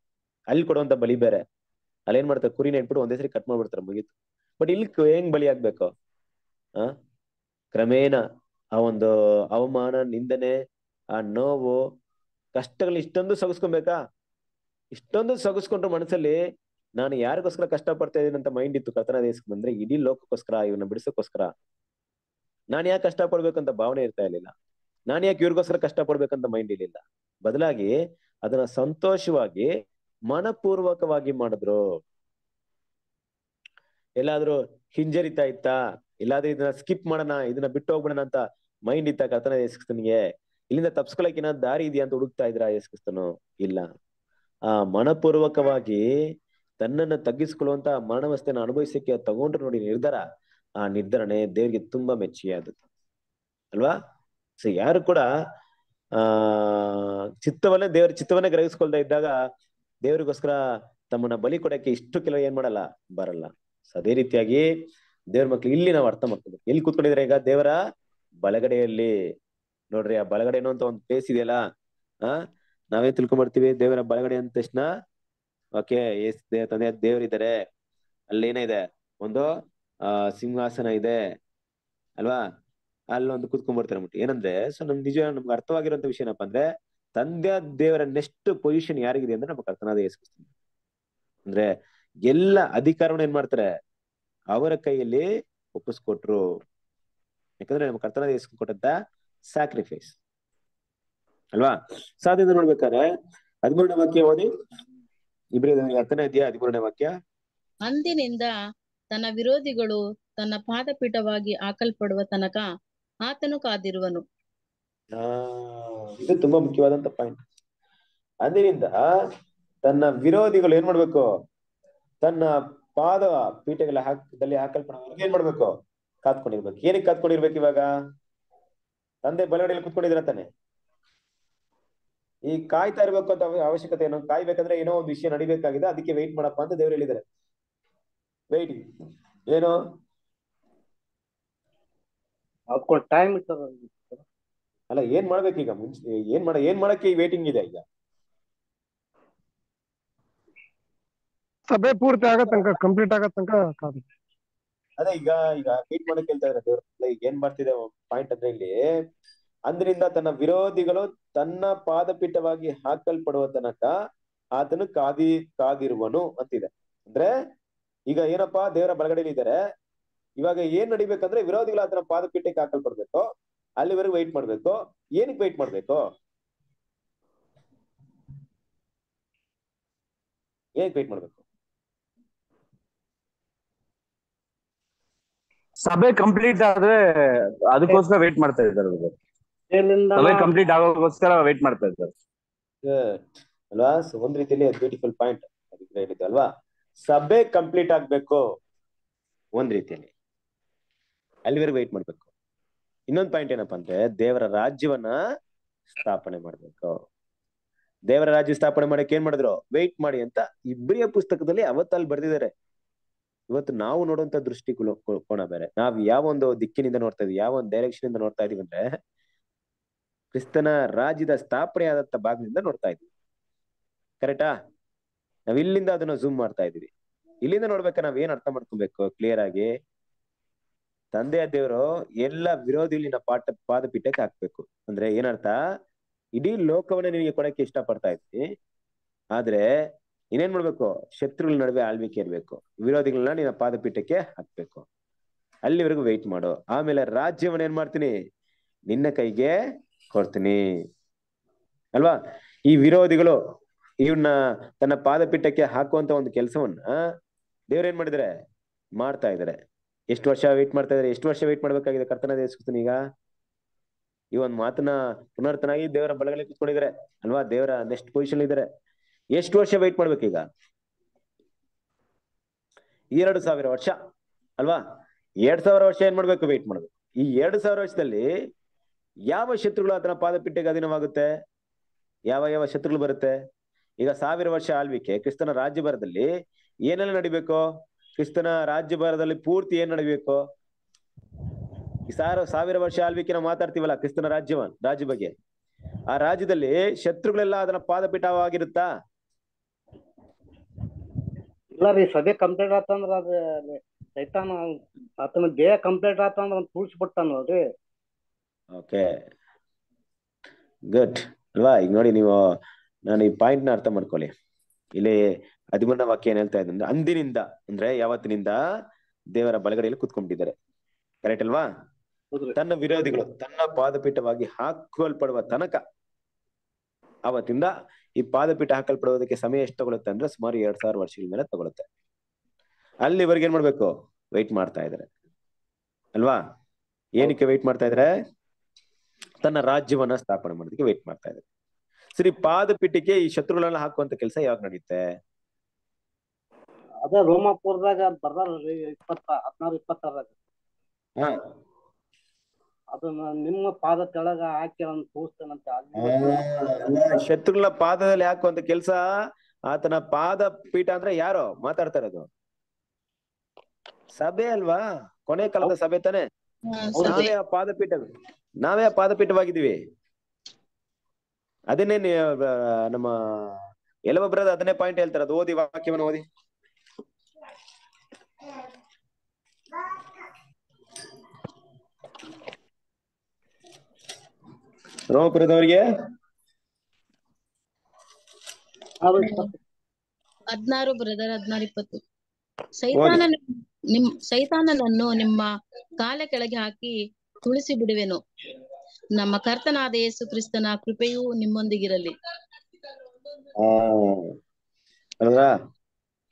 ಅಲ್ಲಿ ಕೊಡುವಂತ ಬಲಿ ಬೇರೆ ಏನ್ ಮಾಡ್ತಾರೆ ಕುರಿನ ಇಟ್ಬಿಟ್ಟು ಒಂದೇ ಸರಿ ಕಟ್ ಮಾಡ್ಬಿಡ್ತಾರೆ ಮುಗೀತು ಬಟ್ ಇಲ್ಲಿ ಹೆಂಗ್ ಬಲಿ ಆಗ್ಬೇಕು ಆ ಕ್ರಮೇಣ ಆ ಒಂದು ಅವಮಾನ ನಿಂದನೆ ಆ ನೋವು ಕಷ್ಟಗಳನ್ನ ಇಷ್ಟೊಂದು ಸಗಸ್ಕೊಬೇಕಾ ಇಷ್ಟೊಂದು ಸಗಸ್ಕೊಂಡ್ರು ಮನಸ್ಸಲ್ಲಿ ನಾನು ಯಾರಿಗೋಸ್ಕರ ಕಷ್ಟ ಪಡ್ತಾ ಇದ್ದೀನಿ ಅಂತ ಮೈಂಡ್ ಇತ್ತು ಕರ್ತನ ದೇಶಕ್ಕೆ ಬಂದ್ರೆ ಇಡೀ ಲೋಕಕ್ಕೋಸ್ಕರ ಇವನ್ನ ಬಿಡಿಸೋಕ್ಕೋಸ್ಕರ ನಾನು ಯಾಕೆ ಕಷ್ಟ ಪಡ್ಬೇಕಂತ ಭಾವನೆ ಇರ್ತಾ ಇರ್ಲಿಲ್ಲ ನಾನು ಯಾಕೆ ಇವ್ರಿಗೋಸ್ಕರ ಕಷ್ಟ ಪಡ್ಬೇಕಂತ ಮೈಂಡ್ ಇರ್ಲಿಲ್ಲ ಬದಲಾಗಿ ಅದನ್ನ ಸಂತೋಷವಾಗಿ ಮನಪೂರ್ವಕವಾಗಿ ಮಾಡಿದ್ರು ಎಲ್ಲಾದ್ರೂ ಹಿಂಜರಿತಾ ಇತ್ತಾ ಎಲ್ಲಾದ್ರೂ ಇದನ್ನ ಸ್ಕಿಪ್ ಮಾಡೋಣ ಇದನ್ನ ಬಿಟ್ಟು ಹೋಗ್ಬಿಡೋಣ ಅಂತ ಮೈಂಡ್ ಇತ್ತ ಕರ್ತನ ದೇಶಕ್ಕೆ ಇಲ್ಲಿಂದ ತಪ್ಸ್ಕೊಳಕ್ ಏನಾದ್ರು ದಾರಿ ಇದೆಯಾ ಅಂತ ಹುಡುಕ್ತಾ ಇದ್ರ ಯೇಸುಕ್ರಿಸ್ತನು ಇಲ್ಲ ಆ ಮನಪೂರ್ವಕವಾಗಿ ತನ್ನನ್ನ ತಗ್ಗಿಸ್ಕೊಳ್ಳುವಂತ ಮರಣವಸ್ಥೆನ ಅನುಭವಿಸಕ್ಕೆ ತಗೊಂಡ್ರು ನೋಡಿ ನಿರ್ಧಾರ ಆ ನಿರ್ಧರಣೆ ದೇವ್ರಿಗೆ ತುಂಬಾ ಮೆಚ್ಚಿಯಾದದ್ದು ಅಲ್ವಾ ಸೊ ಯಾರು ಕೂಡ ಆ ಚಿತ್ತವನ್ನೇ ದೇವ್ರ ಚಿತ್ತವನ್ನೇ ಗ್ರಹಿಸ್ಕೊಳ್ತಾ ಇದ್ದಾಗ ದೇವ್ರಿಗೋಸ್ಕರ ತಮ್ಮನ್ನ ಬಲಿ ಕೊಡಕ್ಕೆ ಇಷ್ಟು ಕೆಲವು ಏನ್ ಮಾಡಲ್ಲ ಬರಲ್ಲ ಸೊ ಅದೇ ರೀತಿಯಾಗಿ ದೇವ್ರ ಮಕ್ಳು ಇಲ್ಲಿ ನಾವು ಅರ್ಥ ಮಾಡ್ಕೋಬೇಕು ಎಲ್ಲಿ ಕೂತ್ಕೊಂಡಿದ್ರೆ ಈಗ ದೇವರ ಬಲಗಡೆಯಲ್ಲಿ ನೋಡ್ರಿ ಆ ಬಳಗಡೆ ಅಂತ ಒಂದ್ ಪ್ಲೇಸ್ ಇದೆಯಲ್ಲ ಆ ನಾವೇ ತಿಳ್ಕೊಂಬರ್ತೀವಿ ದೇವರ ಬಳಗಡೆ ಅಂದ ತಕ್ಷಣ ಓಕೆ ಏಸ್ ತಂದೆ ದೇವರಿದ್ದಾರೆ ಏನಿದೆ ಒಂದು ಆ ಸಿಂಹಾಸನ ಇದೆ ಅಲ್ವಾ ಅಲ್ಲೊಂದು ಕುತ್ಕೊಂಡ್ ಬರ್ತಾರೆ ಏನಂದ್ರೆ ಸೊ ನಮ್ ನಿಜ ನಮ್ಗೆ ಅರ್ಥವಾಗಿರುವಂತ ವಿಷಯ ಏನಪ್ಪಾ ಅಂದ್ರೆ ತಂದೆ ದೇವರ ನೆಸ್ಟ್ ಪೊಸಿಷನ್ ಯಾರಿಗಿದೆ ಅಂದ್ರೆ ನಮ್ಗೆ ಕರ್ತನಾದ ಯೇಸ್ಕ್ರಿಸ್ತನ ಅಂದ್ರೆ ಎಲ್ಲ ಅಧಿಕಾರವನ್ನು ಏನ್ ಮಾಡ್ತಾರೆ ಅವರ ಕೈಯಲ್ಲಿ ಒಪ್ಪಿಸ್ಕೊಟ್ರು ಯಾಕಂದ್ರೆ ನಮ್ಗೆ ಕರ್ತನಾದ ಯೇಸು ಸ್ಯಾಕ್ರಿಫೈಸ್ ಅಲ್ವಾ ಸಾಧ್ಯತೆ ನೋಡ್ಬೇಕಾದ್ರೆ ಹದಿಮೂರನೇ ವಾಕ್ಯ ಓದಿ ಇಬ್ರಿಯ ಹತ್ತನೇ ಇದೆಯಾ ಹದಿಮೂರನೇ ವಾಕ್ಯ ಅಂದಿನಿಂದ ತನ್ನ ವಿರೋಧಿಗಳು ತನ್ನ ಪಾದಪೀಠವಾಗಿ ಹಾಕಲ್ಪಡುವ ತನಕ ಆತನು ಕಾದಿರುವನು ಇದು ತುಂಬಾ ಮುಖ್ಯವಾದಂತ ಪಾಯಿಂಟ್ ಅಂದಿನಿಂದ ತನ್ನ ವಿರೋಧಿಗಳು ಏನ್ ಮಾಡ್ಬೇಕು ತನ್ನ ಪಾದ ಪೀಠಗಳ ಹಾಕದಲ್ಲಿ ಏನ್ ಮಾಡ್ಬೇಕು ಕಾತ್ಕೊಂಡಿರ್ಬೇಕು ಏನಕ್ಕೆ ಕಾತ್ಕೊಂಡಿರ್ಬೇಕು ಇವಾಗ ತಂದೆ ಬಲಗಡೆಯಲ್ಲಿ ಕುತ್ಕೊಂಡಿದ್ರ ತಾನೆ ಈ ಕಾಯ್ತಾ ಇರ್ಬೇಕು ಅಂತ ಅವಶ್ಯಕತೆ ಏನೋ ಕಾಯ್ಬೇಕಂದ್ರೆ ಏನೋ ಒಂದು ವಿಷಯ ನಡಿಬೇಕಾಗಿದೆ ಅದಕ್ಕೆ ವೆಯ್ಟ್ ಮಾಡಪ್ಪ ಅಂತ ದೇವ್ರು ಹೇಳಿದ್ದಾರೆ ಏನು ಏನು ಟೈಮ್ ಅಲ್ಲ ಏನ್ ಈಗ ಮುಂಚೆ ಏನ್ ಮಾಡ ಏನ್ ಮಾಡಕ್ಕೆ ಈ ವೇಟಿಂಗ್ ಇದೆ ಈಗ ಸಭೆ ಪೂರ್ತಿ ಆಗೋ ತನಕ ಕಂಪ್ಲೀಟ್ ಆಗೋ ತನಕ ಕಾದು ಅದೇ ಈಗ ಈಗ ಮೀಟ್ ಮಾಡಕ್ ಹೇಳ್ತಾ ಇದ್ದಾರೆ ಈಗ ಏನ್ ಮಾಡ್ತಿದೆ ಪಾಯಿಂಟ್ ಅಂದ್ರೆ ಇಲ್ಲಿ ಅಂದ್ರಿಂದ ತನ್ನ ವಿರೋಧಿಗಳು ತನ್ನ ಪಾದಪೀಠವಾಗಿ ಹಾಕಲ್ಪಡುವ ತನಕ ಆತನು ಕಾದಿ ಕಾದಿರುವನು ಅಂತಿದೆ ಅಂದ್ರೆ ಈಗ ಏನಪ್ಪಾ ದೇವರ ಬಳಗಡೆಯಲ್ಲಿ ಇದ್ದಾರೆ ಇವಾಗ ಏನ್ ನಡಿಬೇಕಂದ್ರೆ ವಿರೋಧಿಗಳು ಆತನ ಪಾದಪೀಠಕ್ಕೆ ಹಾಕಲ್ಪಡ್ಬೇಕು ಅಲ್ಲಿವರೆಗೂ ವೈಟ್ ಮಾಡ್ಬೇಕು ಏನಕ್ಕೆ ವೈಟ್ ಮಾಡ್ಬೇಕು ಏನಕ್ಕೆ ವೈಟ್ ಮಾಡ್ಬೇಕು ಸಭೆ ಕಂಪ್ಲೀಟ್ ಆದ್ರೆ ಅದಕ್ಕೋಸ್ಕರ ವೇಟ್ ಮಾಡ್ತಾ ಇದ್ದಾರೆ ಸಭೆ ಕಂಪ್ಲೀಟ್ ಆಗೋಕ್ಕೋಸ್ಕರ ವೇಟ್ ಮಾಡ್ತಾ ಇದ್ದಾರೆ ಅಲ್ವಾ ಒಂದ್ ರೀತಿಯಲ್ಲಿ ಬ್ಯೂಟಿಫುಲ್ ಪಾಯಿಂಟ್ ಅದಕ್ಕೆ ಹೇಳಿದ್ದು ಅಲ್ವಾ ಸಭೆ ಕಂಪ್ಲೀಟ್ ಆಗ್ಬೇಕು ಒಂದ್ ರೀತಿಯಲ್ಲಿ ಅಲ್ಲಿವರೆಗೂ ವೇಟ್ ಮಾಡ್ಬೇಕು ಇನ್ನೊಂದು ಪಾಯಿಂಟ್ ಏನಪ್ಪಾ ಅಂದ್ರೆ ದೇವರ ರಾಜ್ಯವನ್ನ ಸ್ಥಾಪನೆ ಮಾಡ್ಬೇಕು ದೇವರ ರಾಜ್ಯ ಸ್ಥಾಪನೆ ಮಾಡಕ್ಕೆ ಏನ್ ಮಾಡಿದ್ರು ವೆಯ್ಟ್ ಮಾಡಿ ಅಂತ ಇಬ್ರಿಯ ಪುಸ್ತಕದಲ್ಲಿ ಅವತ್ತಲ್ಲಿ ಬರ್ದಿದ್ದಾರೆ ಇವತ್ತು ನಾವು ನೋಡುವಂತ ದೃಷ್ಟಿ ಕೋಣ ಬೇರೆ ನಾವ್ ಯಾವ ಒಂದು ದಿಕ್ಕಿನಿಂದ ನೋಡ್ತಾ ಇದೀವಿ ಯಾವ ಒಂದು ಡೈರೆಕ್ಷನ್ ಇಂದ ನೋಡ್ತಾ ಇದೀವಿ ಅಂದ್ರೆ ಕ್ರಿಸ್ತನ ರಾಜ್ಯದ ಸ್ಥಾಪನೆ ಆದಂತ ಭಾಗದಿಂದ ನೋಡ್ತಾ ಇದೀವಿ ಕರೆಕ್ಟಾ ನಾವ್ ಇಲ್ಲಿಂದ ಅದನ್ನ ಝೂಮ್ ಮಾಡ್ತಾ ಇದೀವಿ ಇಲ್ಲಿಂದ ನೋಡ್ಬೇಕ ನಾವ್ ಏನ್ ಅರ್ಥ ಮಾಡ್ಕೊಬೇಕು ಕ್ಲಿಯರ್ ಆಗಿ ತಂದೆಯ ದೇವರು ಎಲ್ಲ ವಿರೋಧಿಲಿನ ಪಾಠ ಪಾದಪೀಠಕ್ಕೆ ಹಾಕ್ಬೇಕು ಅಂದ್ರೆ ಏನರ್ಥ ಇಡೀ ಲೋಕವನ್ನ ನಿಮಗೆ ಕೊಡಕ್ಕೆ ಇಷ್ಟ ಪಡ್ತಾ ಇದ್ವಿ ಆದ್ರೆ ಇನ್ನೇನ್ ಮಾಡ್ಬೇಕು ಶತ್ರುಗಳ ನಡುವೆ ಆಳ್ವಿಕೆ ಇರ್ಬೇಕು ವಿರೋಧಿಗಳನ್ನ ನಿನ್ನ ಪಾದಪೀಠಕ್ಕೆ ಹಾಕ್ಬೇಕು ಅಲ್ಲಿವರೆಗೂ ವೆಯ್ಟ್ ಮಾಡು ಆಮೇಲೆ ರಾಜ್ಯವನ್ನ ಏನ್ ಮಾಡ್ತೀನಿ ನಿನ್ನ ಕೈಗೆ ಕೊಡ್ತೀನಿ ಅಲ್ವಾ ಈ ವಿರೋಧಿಗಳು ಇವನ್ನ ತನ್ನ ಪಾದಪೀಠಕ್ಕೆ ಹಾಕುವಂತ ಒಂದು ಕೆಲಸವನ್ನ ದೇವ್ರ ಏನ್ ಮಾಡಿದರೆ ಮಾಡ್ತಾ ಇದಾರೆ ಎಷ್ಟು ವರ್ಷ ವೇಟ್ ಮಾಡ್ತಾ ಇದಾರೆ ಎಷ್ಟು ವರ್ಷ ವೇಟ್ ಮಾಡ್ಬೇಕಾಗಿದೆ ಕರ್ತನ ದೇವಸ್ಕೊತೀನಿ ಈಗ ಈ ಒಂದು ಮಾತನ್ನ ಪುನರ್ತನಾಗಿ ದೇವರ ಬಳಗಲಿ ಕೂತ್ಕೊಂಡಿದ್ದಾರೆ ಅಲ್ವಾ ದೇವರ ನೆಕ್ಸ್ಟ್ ಪೊಸಿಷನ್ ಇದಾರೆ ಎಷ್ಟು ವರ್ಷ ವೆಯ್ಟ್ ಮಾಡ್ಬೇಕೀಗ ಎರಡು ಸಾವಿರ ವರ್ಷ ಅಲ್ವಾ ಎರಡ್ ಸಾವಿರ ವರ್ಷ ಏನ್ ಮಾಡ್ಬೇಕು ವೆಯ್ಟ್ ಮಾಡ್ಬೇಕು ಈ ಎರಡು ಸಾವಿರ ವರ್ಷದಲ್ಲಿ ಯಾವ ಶತ್ರುಗಳು ಅದನ್ನ ಪಾದಪಿಟ್ಟೆಗೆ ಅಧೀನವಾಗುತ್ತೆ ಯಾವ ಯಾವ ಶತ್ರುಗಳು ಬರುತ್ತೆ ಈಗ ಸಾವಿರ ವರ್ಷ ಆಳ್ವಿಕೆ ಕ್ರಿಸ್ತನ ರಾಜ್ಯಭಾರದಲ್ಲಿ ಏನೆಲ್ಲ ನಡಿಬೇಕು ಕ್ರಿಸ್ತನ ರಾಜ್ಯಭಾರದಲ್ಲಿ ಪೂರ್ತಿ ಏನ್ ನಡಿಬೇಕು ಈ ಸಾವಿರ ಸಾವಿರ ವರ್ಷ ಆಳ್ವಿಕೆ ನಾವು ಮಾತಾಡ್ತೀವಲ್ಲ ಕ್ರಿಸ್ತನ ರಾಜ್ಯವನ್ ರಾಜ್ಯ ಬಗ್ಗೆ ಆ ರಾಜ್ಯದಲ್ಲಿ ಶತ್ರುಗಳೆಲ್ಲ ಅದನ್ನ ಪಾದಪೀಠವಾಗಿರುತ್ತಾ ಇಲ್ಲ ರೀ ಸದ್ಯ ಕಂಪ್ಲೀಟ್ ಆತಂದ್ರ ಅದ ಸೈತಾನ ಆತನ ದೇಹ ಕಂಪ್ಲೀಟ್ ಆತಂದ್ರ ಅವ್ನ ನೋಡ್ರಿ ಓಕೆ ಗುಡ್ ಅಲ್ವಾ ಈಗ ನೋಡಿ ನೀವು ನಾನು ಈ ನ ಅರ್ಥ ಮಾಡ್ಕೊಳ್ಳಿ ಇಲ್ಲಿ ಹದಿಮೂರನೇ ವಾಕ್ಯ ಏನ್ ಹೇಳ್ತಾ ಇದ್ದಂದ್ರೆ ಅಂದಿನಿಂದ ಅಂದ್ರೆ ಯಾವತ್ತಿನಿಂದ ದೇವರ ಬಲಗಡೆಯಲ್ಲಿ ಕುತ್ಕೊಂಡಿದ್ದಾರೆ ಕರೆಕ್ಟ್ ಅಲ್ವಾ ತನ್ನ ವಿರೋಧಿಗಳು ತನ್ನ ಪಾದಪೀಠವಾಗಿ ಹಾಕಲ್ಪಡುವ ತನಕ ಅವತ್ತಿಂದ ಈ ಪಾದಪೀಠ ಹಾಕಲ್ಪಡುವುದಕ್ಕೆ ಸಮಯ ಎಷ್ಟು ತಗೊಳುತ್ತೆ ಅಂದ್ರೆ ಸುಮಾರು ಎರಡ್ ಸಾವಿರ ವರ್ಷಗಳ ಮೇಲೆ ತಗೊಳುತ್ತೆ ಅಲ್ಲಿವರೆಗೆ ಏನ್ ಮಾಡ್ಬೇಕು ವೆಯ್ಟ್ ಮಾಡ್ತಾ ಇದಾರೆ ಅಲ್ವಾ ಏನಕ್ಕೆ ವೆಯ್ಟ್ ಮಾಡ್ತಾ ಇದ್ರೆ ತನ್ನ ರಾಜ್ಯವನ್ನ ಸ್ಥಾಪನೆ ಮಾಡೋದಕ್ಕೆ ವೆಯ್ಟ್ ಮಾಡ್ತಾ ಇದ್ದಾರೆ ಸರಿ ಪಾದಪೀಠಕ್ಕೆ ಈ ಶತ್ರುಗಳನ್ನ ಹಾಕುವಂತ ಕೆಲಸ ಯಾವಾಗ ನಡೆಯುತ್ತೆ ಅದ ರೋಮಾಪುರದಾಗ ಬರ್ದಾರ ಇಪ್ಪತ್ತ ಹದಿನಾರು ಇಪ್ಪತ್ತಾರ ಅದನ್ನ ನಿಮ್ಮ ಪಾದ ಕೆಳಗ ಹಾಕಿ ಅವನ್ ತೋರಿಸ್ತಾನಂತ ಶತ್ರುಗಳ ಪಾದದಲ್ಲಿ ಹಾಕುವಂತ ಅಂತ ಕೆಲ್ಸ ಆತನ ಪಾದ ಪೀಠ ಅಂದ್ರೆ ಯಾರು ಮಾತಾಡ್ತಾರೆ ಅದು ಸಭೆ ಅಲ್ವಾ ಕೊನೆ ಕಾಲದ ಸಭೆ ತಾನೆ ನಾವೇ ಆ ಪಾದಪೀಠ ನಾವೇ ಆ ಪಾದಪೀಠವಾಗಿದ್ದೀವಿ ಅದನ್ನೇ ನಮ್ಮ ಎಲ್ಲ ಒಬ್ಬರದ ಅದನ್ನೇ ಪಾಯಿಂಟ್ ಹೇಳ್ತಾರೆ ಅದು ಓದಿ ವಾಕ್ಯವನ್ನು ಓದಿ ರೋಮಪುರದವರಿಗೆ ಹದ್ನಾರು ಬ್ರದರ್ ಹದಿನಾರು ಇಪ್ಪತ್ತು ಸೈತಾನ ನಿಮ್ ಸೈತಾನನನ್ನು ನಿಮ್ಮ ಕಾಲ ಕೆಳಗೆ ಹಾಕಿ ತುಳಿಸಿ ಬಿಡುವೆನು ನಮ್ಮ ಕರ್ತನಾದ ಯೇಸು ಕ್ರಿಸ್ತನ ಕೃಪೆಯು ನಿಮ್ಮೊಂದಿಗಿರಲಿ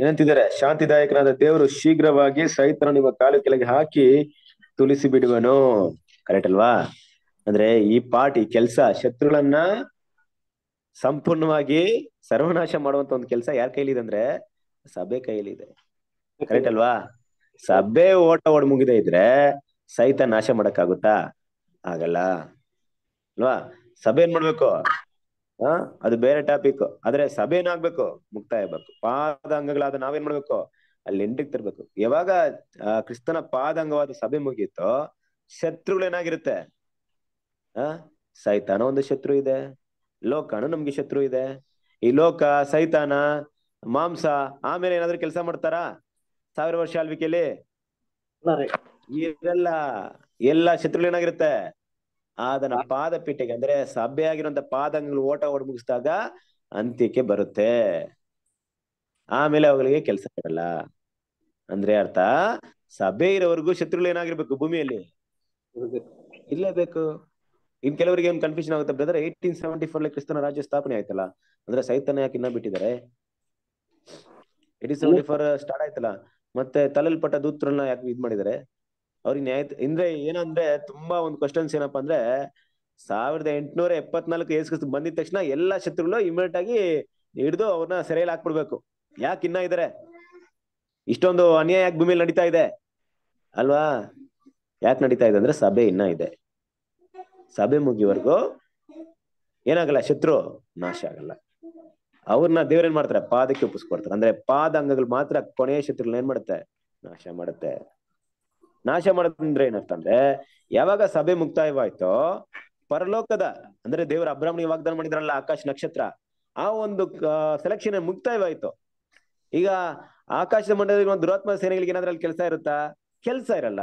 ಏನಂತಿದ್ದಾರೆ ಶಾಂತಿದಾಯಕನಾದ ದೇವರು ಶೀಘ್ರವಾಗಿ ಸೈತನ ನಿಮ್ಮ ಕಾಲು ಕೆಳಗೆ ಹಾಕಿ ತುಳಿಸಿ ಬಿಡುವನು ಕರೆಕ್ಟ್ ಅಲ್ವಾ ಅಂದ್ರೆ ಈ ಪಾಠ ಈ ಕೆಲಸ ಶತ್ರುಗಳನ್ನ ಸಂಪೂರ್ಣವಾಗಿ ಸರ್ವನಾಶ ಮಾಡುವಂತ ಒಂದು ಕೆಲಸ ಯಾರ ಕೈಲಿದೆ ಅಂದ್ರೆ ಸಭೆ ಕೈಲಿದೆ ಕರೆಕ್ಟ್ ಅಲ್ವಾ ಸಭೆ ಓಟ ಓಡ್ ಮುಗಿದೆ ಇದ್ರೆ ಸಹಿತ ನಾಶ ಮಾಡಕ್ಕಾಗುತ್ತಾ ಆಗುತ್ತಾ ಆಗಲ್ಲ ಅಲ್ವಾ ಸಭೆ ಏನ್ ಮಾಡ್ಬೇಕು ಹಾ ಅದು ಬೇರೆ ಟಾಪಿಕ್ ಆದ್ರೆ ಸಭೆ ಏನಾಗ್ಬೇಕು ಮುಕ್ತಾಯ ಪಾದ ಅಂಗಗಳಾದ ನಾವೇನ್ ಮಾಡ್ಬೇಕು ಅಲ್ಲಿ ಎಂಟಿಗೆ ತರ್ಬೇಕು ಯಾವಾಗ ಕ್ರಿಸ್ತನ ಅಂಗವಾದ ಸಭೆ ಮುಗಿಯಿತೋ ಶತ್ರುಗಳು ಏನಾಗಿರುತ್ತೆ ಆ ಸೈತಾನ ಒಂದು ಶತ್ರು ಇದೆ ಲೋಕನು ನಮ್ಗೆ ಶತ್ರು ಇದೆ ಈ ಲೋಕ ಸೈತಾನ ಮಾಂಸ ಆಮೇಲೆ ಏನಾದ್ರು ಕೆಲಸ ಮಾಡ್ತಾರಾ ಸಾವಿರ ವರ್ಷ ಆಳ್ವಿಕೆಯಲ್ಲಿ ಇವೆಲ್ಲ ಎಲ್ಲ ಶತ್ರುಗಳು ಏನಾಗಿರುತ್ತೆ ಅದನ್ನ ಪಾದಪೀಠೆಗೆ ಅಂದ್ರೆ ಸಭೆ ಆಗಿರುವಂತ ಪಾದಂಗಳು ಓಟ ಓಡ್ ಮುಗಿಸಿದಾಗ ಅಂತ್ಯಕ್ಕೆ ಬರುತ್ತೆ ಆಮೇಲೆ ಅವುಗಳಿಗೆ ಕೆಲಸ ಇರಲ್ಲ ಅಂದ್ರೆ ಅರ್ಥ ಸಭೆ ಇರೋವರೆಗೂ ಶತ್ರುಗಳು ಏನಾಗಿರ್ಬೇಕು ಭೂಮಿಯಲ್ಲಿ ಇಲ್ಲೇ ಬೇಕು ಇನ್ ಕೆಲವರಿಗೆ ಒಂದು ಕನ್ಫ್ಯೂಷನ್ ಆಗುತ್ತೆ ಬ್ರದರ್ ಏಯ್ಟೀನ್ ಸೆವೆಂಟಿ ಫೋರ್ ಕ್ರಿಸ್ತನ ರಾಜ್ಯ ಸ್ಥಾಪನೆ ಆಯ್ತಲ್ಲ ಅಂದ್ರೆ ಸೈತನ್ಯ ಯಾಕೆ ಇನ್ನ ಬಿಟ್ಟಿದ್ದಾರೆ ಏಯ್ಟೀನ್ ಸೆವೆಂಟಿ ಫೋರ್ ಸ್ಟಾರ್ಟ್ ಆಯ್ತಲ್ಲ ಮತ್ತೆ ತಲೆಲ್ಪಟ್ಟ ದೂತ್ರನ್ನ ಯಾಕೆ ಇದ್ ಮಾಡಿದ್ದಾರೆ ಅವ್ರಿಗೆ ನ್ಯಾಯ ಅಂದ್ರೆ ಏನಂದ್ರೆ ತುಂಬಾ ಒಂದು ಕ್ವಶನ್ಸ್ ಏನಪ್ಪಾ ಅಂದ್ರೆ ಸಾವಿರದ ಎಂಟುನೂರ ಎಪ್ಪತ್ನಾಲ್ಕು ಏಸ್ಕಸ್ ಬಂದಿದ ತಕ್ಷಣ ಎಲ್ಲಾ ಶತ್ರುಗಳು ಇಮಿಡಿಯೇಟ್ ಆಗಿ ಹಿಡಿದು ಅವ್ರನ್ನ ಸೆರೆಯಲ್ಲಿ ಹಾಕ್ಬಿಡ್ಬೇಕು ಯಾಕೆ ಇನ್ನ ಇದಾರೆ ಇಷ್ಟೊಂದು ಅನ್ಯಾಯ ಭೂಮಿಯಲ್ಲಿ ನಡೀತಾ ಇದೆ ಅಲ್ವಾ ಯಾಕೆ ನಡೀತಾ ಇದೆ ಅಂದ್ರೆ ಸಭೆ ಇನ್ನ ಇದೆ ಸಭೆ ಮುಗಿವರೆಗೂ ಏನಾಗಲ್ಲ ಶತ್ರು ನಾಶ ಆಗಲ್ಲ ಅವ್ರನ್ನ ಏನ್ ಮಾಡ್ತಾರೆ ಪಾದಕ್ಕೆ ಒಪ್ಪಿಸ್ಕೊಡ್ತಾರೆ ಅಂದ್ರೆ ಪಾದ ಅಂಗಗಳು ಮಾತ್ರ ಕೊನೆಯ ಶತ್ರು ಏನ್ ಮಾಡುತ್ತೆ ನಾಶ ಮಾಡುತ್ತೆ ನಾಶ ಮಾಡೋದಂದ್ರೆ ಏನರ್ಥ ಅಂದ್ರೆ ಯಾವಾಗ ಸಭೆ ಮುಕ್ತಾಯವಾಯ್ತೋ ಪರಲೋಕದ ಅಂದ್ರೆ ದೇವರ ಅಬ್ರಹ್ಮಣ್ಯ ವಾಗ್ದಾನ ಮಾಡಿದ್ರಲ್ಲ ಆಕಾಶ ನಕ್ಷತ್ರ ಆ ಒಂದು ಸೆಲೆಕ್ಷನ್ ಮುಕ್ತಾಯವಾಯ್ತು ಈಗ ಆಕಾಶದ ಮಂಡಲದಲ್ಲಿ ಒಂದು ದುರಾತ್ಮ ಸೇನೆಗಳಿಗೆ ಏನಾದ್ರಲ್ಲಿ ಕೆಲಸ ಇರುತ್ತಾ ಕೆಲಸ ಇರಲ್ಲ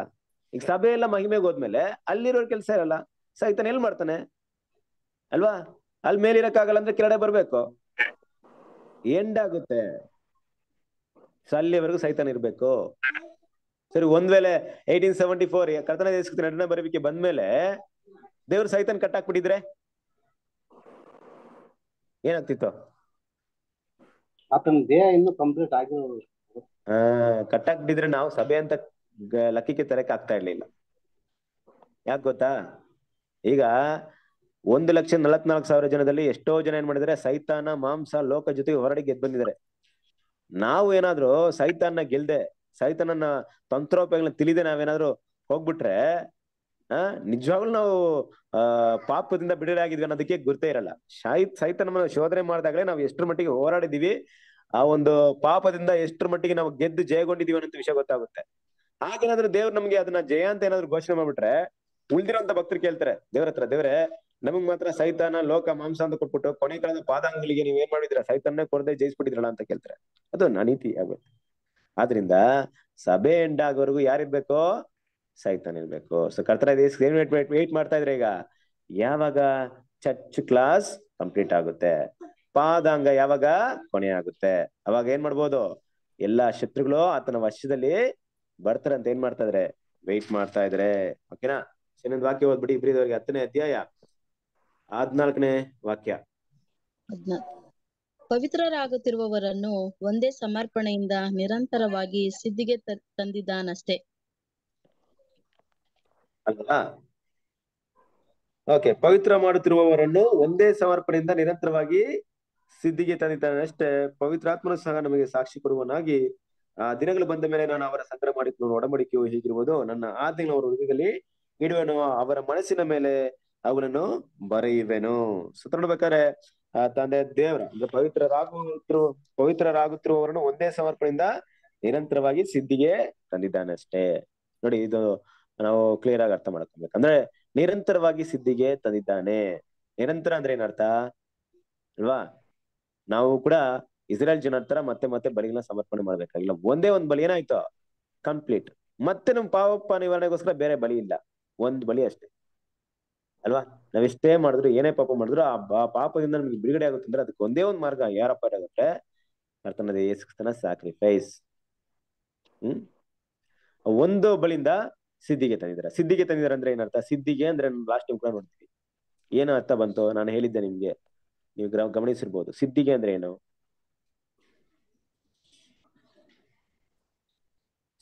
ಈಗ ಸಭೆ ಎಲ್ಲ ಮಹಿಮೆಗೆ ಹೋದ್ಮೇಲೆ ಅಲ್ಲಿರೋ ಕೆಲಸ ಇರಲ್ಲ ಸೈತನ ಎಲ್ ಮಾಡ್ತಾನೆ ಅಲ್ವಾ ಅಲ್ಲಿ ಮೇಲಿರಕ್ ಆಗಲ್ಲ ಅಂದ್ರೆ ಕೆಳಗಡೆ ಬರ್ಬೇಕು ಎಂಡ್ ಆಗುತ್ತೆ ಅಲ್ಲಿವರೆಗೂ ಸೈತಾನ ಇರ್ಬೇಕು ಸರಿ ಒಂದ್ ವೇಳೆ ಏಯ್ಟೀನ್ ಸೆವೆಂಟಿ ಫೋರ್ ಕರ್ತನ ನಡೆನ ಬರೀಕೆ ಬಂದ್ಮೇಲೆ ದೇವ್ರ ಸೈತನ್ ಕಟ್ ಹಾಕ್ಬಿಟ್ಟಿದ್ರೆ ಏನಾಗ್ತಿತ್ತು ಆತನ ದೇಹ ಇನ್ನು ಕಂಪ್ಲೀಟ್ ಆಗಿ ಆ ಕಟ್ ಹಾಕ್ಬಿಟ್ಟಿದ್ರೆ ನಾವು ಸಭೆ ಅಂತ ಲಕ್ಕಿಗೆ ತರಕ್ಕೆ ಆಗ್ತಾ ಇರ್ಲಿಲ್ಲ ಯಾಕೆ ಗೊತ್ತಾ ಈಗ ಒಂದು ಲಕ್ಷ ನಲವತ್ನಾಲ್ಕು ಸಾವಿರ ಜನದಲ್ಲಿ ಎಷ್ಟೋ ಜನ ಏನ್ ಮಾಡಿದರೆ ಸೈತಾನ ಮಾಂಸ ಲೋಕ ಜೊತೆಗೆ ಹೊರಡಿ ಗೆದ್ದು ಬಂದಿದ್ದಾರೆ ನಾವು ಏನಾದ್ರು ಸೈತಾನ ಗೆಲ್ದೆ ಸೈತಾನನ ತಂತ್ರೋಪಾಯಗಳನ್ನ ತಿಳಿದೆ ನಾವೇನಾದ್ರು ಹೋಗ್ಬಿಟ್ರೆ ಆ ನಿಜವಾಗ್ಲು ನಾವು ಆ ಪಾಪದಿಂದ ಬಿಡುಗಡೆ ಆಗಿದ್ವಿ ಅನ್ನೋದಕ್ಕೆ ಗುರ್ತೇ ಇರಲ್ಲ ಶಾಹಿತ್ ಸೈತನ ಶೋಧನೆ ಮಾಡಿದಾಗಲೇ ನಾವು ಎಷ್ಟು ಮಟ್ಟಿಗೆ ಹೋರಾಡಿದೀವಿ ಆ ಒಂದು ಪಾಪದಿಂದ ಎಷ್ಟು ಮಟ್ಟಿಗೆ ನಾವು ಗೆದ್ದು ಜಯಗೊಂಡಿದೀವಿ ಅನ್ನೋ ವಿಷಯ ಗೊತ್ತಾಗುತ್ತೆ ಹಾಗೇನಾದ್ರೂ ದೇವ್ರು ನಮ್ಗೆ ಅದನ್ನ ಜಯ ಅಂತ ಏನಾದ್ರು ಘೋಷಣೆ ಮಾಡ್ಬಿಟ್ರೆ ಅಂತ ಭಕ್ತರು ಕೇಳ್ತಾರೆ ದೇವ್ರ ಹತ್ರ ದೇವ್ರೆ ನಮಗ್ ಮಾತ್ರ ಸೈತಾನ ಲೋಕ ಮಾಂಸ ಅಂತ ಕೊಟ್ಬಿಟ್ಟು ಕೊನೆ ಕಾಲದ ಪಾದಾಂಗಲಿಗೆ ನೀವ್ ಏನ್ ಮಾಡಿದ್ರ ಸೈತಾನ ಕೊಡದೆ ಜಯಿಸ್ಬಿಟ್ಟಿದ್ರಲ್ಲ ಅಂತ ಕೇಳ್ತಾರೆ ಅದು ನನೀತಿ ಆಗುತ್ತೆ ಆದ್ರಿಂದ ಸಭೆ ಎಂಡ್ ಆಗೋವರೆಗೂ ಯಾರಿರ್ಬೇಕು ಸೈತಾನ್ ಇರ್ಬೇಕು ಸೊ ಕರ್ತರ ವೇಟ್ ಮಾಡ್ತಾ ಇದ್ರೆ ಈಗ ಯಾವಾಗ ಚರ್ಚ್ ಕ್ಲಾಸ್ ಕಂಪ್ಲೀಟ್ ಆಗುತ್ತೆ ಪಾದಾಂಗ ಯಾವಾಗ ಕೊನೆ ಆಗುತ್ತೆ ಅವಾಗ ಏನ್ ಮಾಡ್ಬೋದು ಎಲ್ಲಾ ಶತ್ರುಗಳು ಆತನ ವರ್ಷದಲ್ಲಿ ಬರ್ತಾರಂತ ಏನ್ ಮಾಡ್ತಾ ಇದ್ರೆ ವೇಟ್ ಮಾಡ್ತಾ ಇದ್ರೆ ಓಕೆನಾ ಇನ್ನೊಂದು ವಾಕ್ಯ ಓದ್ಬಿಡಿ ಹತ್ತನೇ ಅಧ್ಯಾಯ ಹದ್ನಾಲ್ಕನೇ ವಾಕ್ಯ ಪವಿತ್ರರಾಗುತ್ತಿರುವವರನ್ನು ಒಂದೇ ಸಮರ್ಪಣೆಯಿಂದ ನಿರಂತರವಾಗಿ ಸಿದ್ಧಿಗೆ ತಂದಿದ್ದಾನಷ್ಟೇ ಅಲ್ವಾ ಓಕೆ ಪವಿತ್ರ ಮಾಡುತ್ತಿರುವವರನ್ನು ಒಂದೇ ಸಮರ್ಪಣೆಯಿಂದ ನಿರಂತರವಾಗಿ ಸಿದ್ಧಿಗೆ ತಂದಿದ್ದಾನೆ ಅಷ್ಟೇ ಪವಿತ್ರಾತ್ಮನು ಸಹ ನಮಗೆ ಸಾಕ್ಷಿ ಕೊಡುವನಾಗಿ ಆ ದಿನಗಳು ಬಂದ ಮೇಲೆ ನಾನು ಅವರ ಸಂಗ್ರಹ ಮಾಡಿಕೊಂಡು ಒಡಂಬಡಿಕೆಯು ಹೀಗಿರುವುದು ನನ್ನ ದಿನ ಅವರ ಇಡುವೆನು ಅವರ ಮನಸ್ಸಿನ ಮೇಲೆ ಅವನನ್ನು ಬರೆಯುವೆನು ಸುತ್ತ ನೋಡ್ಬೇಕಾರೆ ಆ ತಂದೆ ದೇವರ ಅಂದ್ರೆ ಪವಿತ್ರರಾಗುತ್ತಿರುವ ಪವಿತ್ರರಾಗುತ್ತಿರುವವರನ್ನು ಒಂದೇ ಸಮರ್ಪಣೆಯಿಂದ ನಿರಂತರವಾಗಿ ಸಿದ್ಧಿಗೆ ತಂದಿದ್ದಾನೆ ಅಷ್ಟೇ ನೋಡಿ ಇದು ನಾವು ಕ್ಲಿಯರ್ ಆಗಿ ಅರ್ಥ ಮಾಡ್ಕೊಬೇಕು ಅಂದ್ರೆ ನಿರಂತರವಾಗಿ ಸಿದ್ಧಿಗೆ ತಂದಿದ್ದಾನೆ ನಿರಂತರ ಅಂದ್ರೆ ಏನರ್ಥ ಅಲ್ವಾ ನಾವು ಕೂಡ ಇಸ್ರೇಲ್ ಜನ ತರ ಮತ್ತೆ ಮತ್ತೆ ಬಲಿಗಳನ್ನ ಸಮರ್ಪಣೆ ಮಾಡ್ಬೇಕಾಗಿಲ್ಲ ಒಂದೇ ಒಂದ್ ಬಲಿ ಏನಾಯ್ತು ಕಂಪ್ಲೀಟ್ ಮತ್ತೆ ನಮ್ ಪಾವಪ್ಪ ನಿವಾರಣೆಗೋಸ್ಕರ ಬೇರೆ ಬಲಿ ಇಲ್ಲ ಒಂದ್ ಬಲಿ ಅಷ್ಟೇ ಅಲ್ವಾ ನಾವ್ ಎಷ್ಟೇ ಮಾಡಿದ್ರು ಏನೇ ಪಾಪ ಮಾಡಿದ್ರು ಆ ಪಾಪದಿಂದ ನಮ್ಗೆ ಬಿಡುಗಡೆ ಅಂದ್ರೆ ಅದಕ್ಕೆ ಒಂದೇ ಒಂದ್ ಮಾರ್ಗ ಯಾರಪ್ಪ ಆಗುತ್ತೆ ಕರ್ತನದ ಏಸ್ತನ ಸಾಕ್ರಿಫೈಸ್ ಹ್ಮ್ ಒಂದು ಬಳಿಂದ ಸಿದ್ಧಿಗೆ ತಂದಿದ್ರ ಸಿದ್ಧಿಗೆ ತಂದಿದಾರ ಅಂದ್ರೆ ಏನರ್ಥ ಸಿದ್ಧಿಗೆ ಅಂದ್ರೆ ಲಾಸ್ಟ್ ಟೈಮ್ ಕೂಡ ನೋಡ್ತೀವಿ ಏನೋ ಅರ್ಥ ಬಂತು ನಾನು ಹೇಳಿದ್ದೆ ನಿಮ್ಗೆ ನೀವು ಗಮನಿಸಿರ್ಬೋದು ಸಿದ್ಧಿಗೆ ಅಂದ್ರೆ ಏನು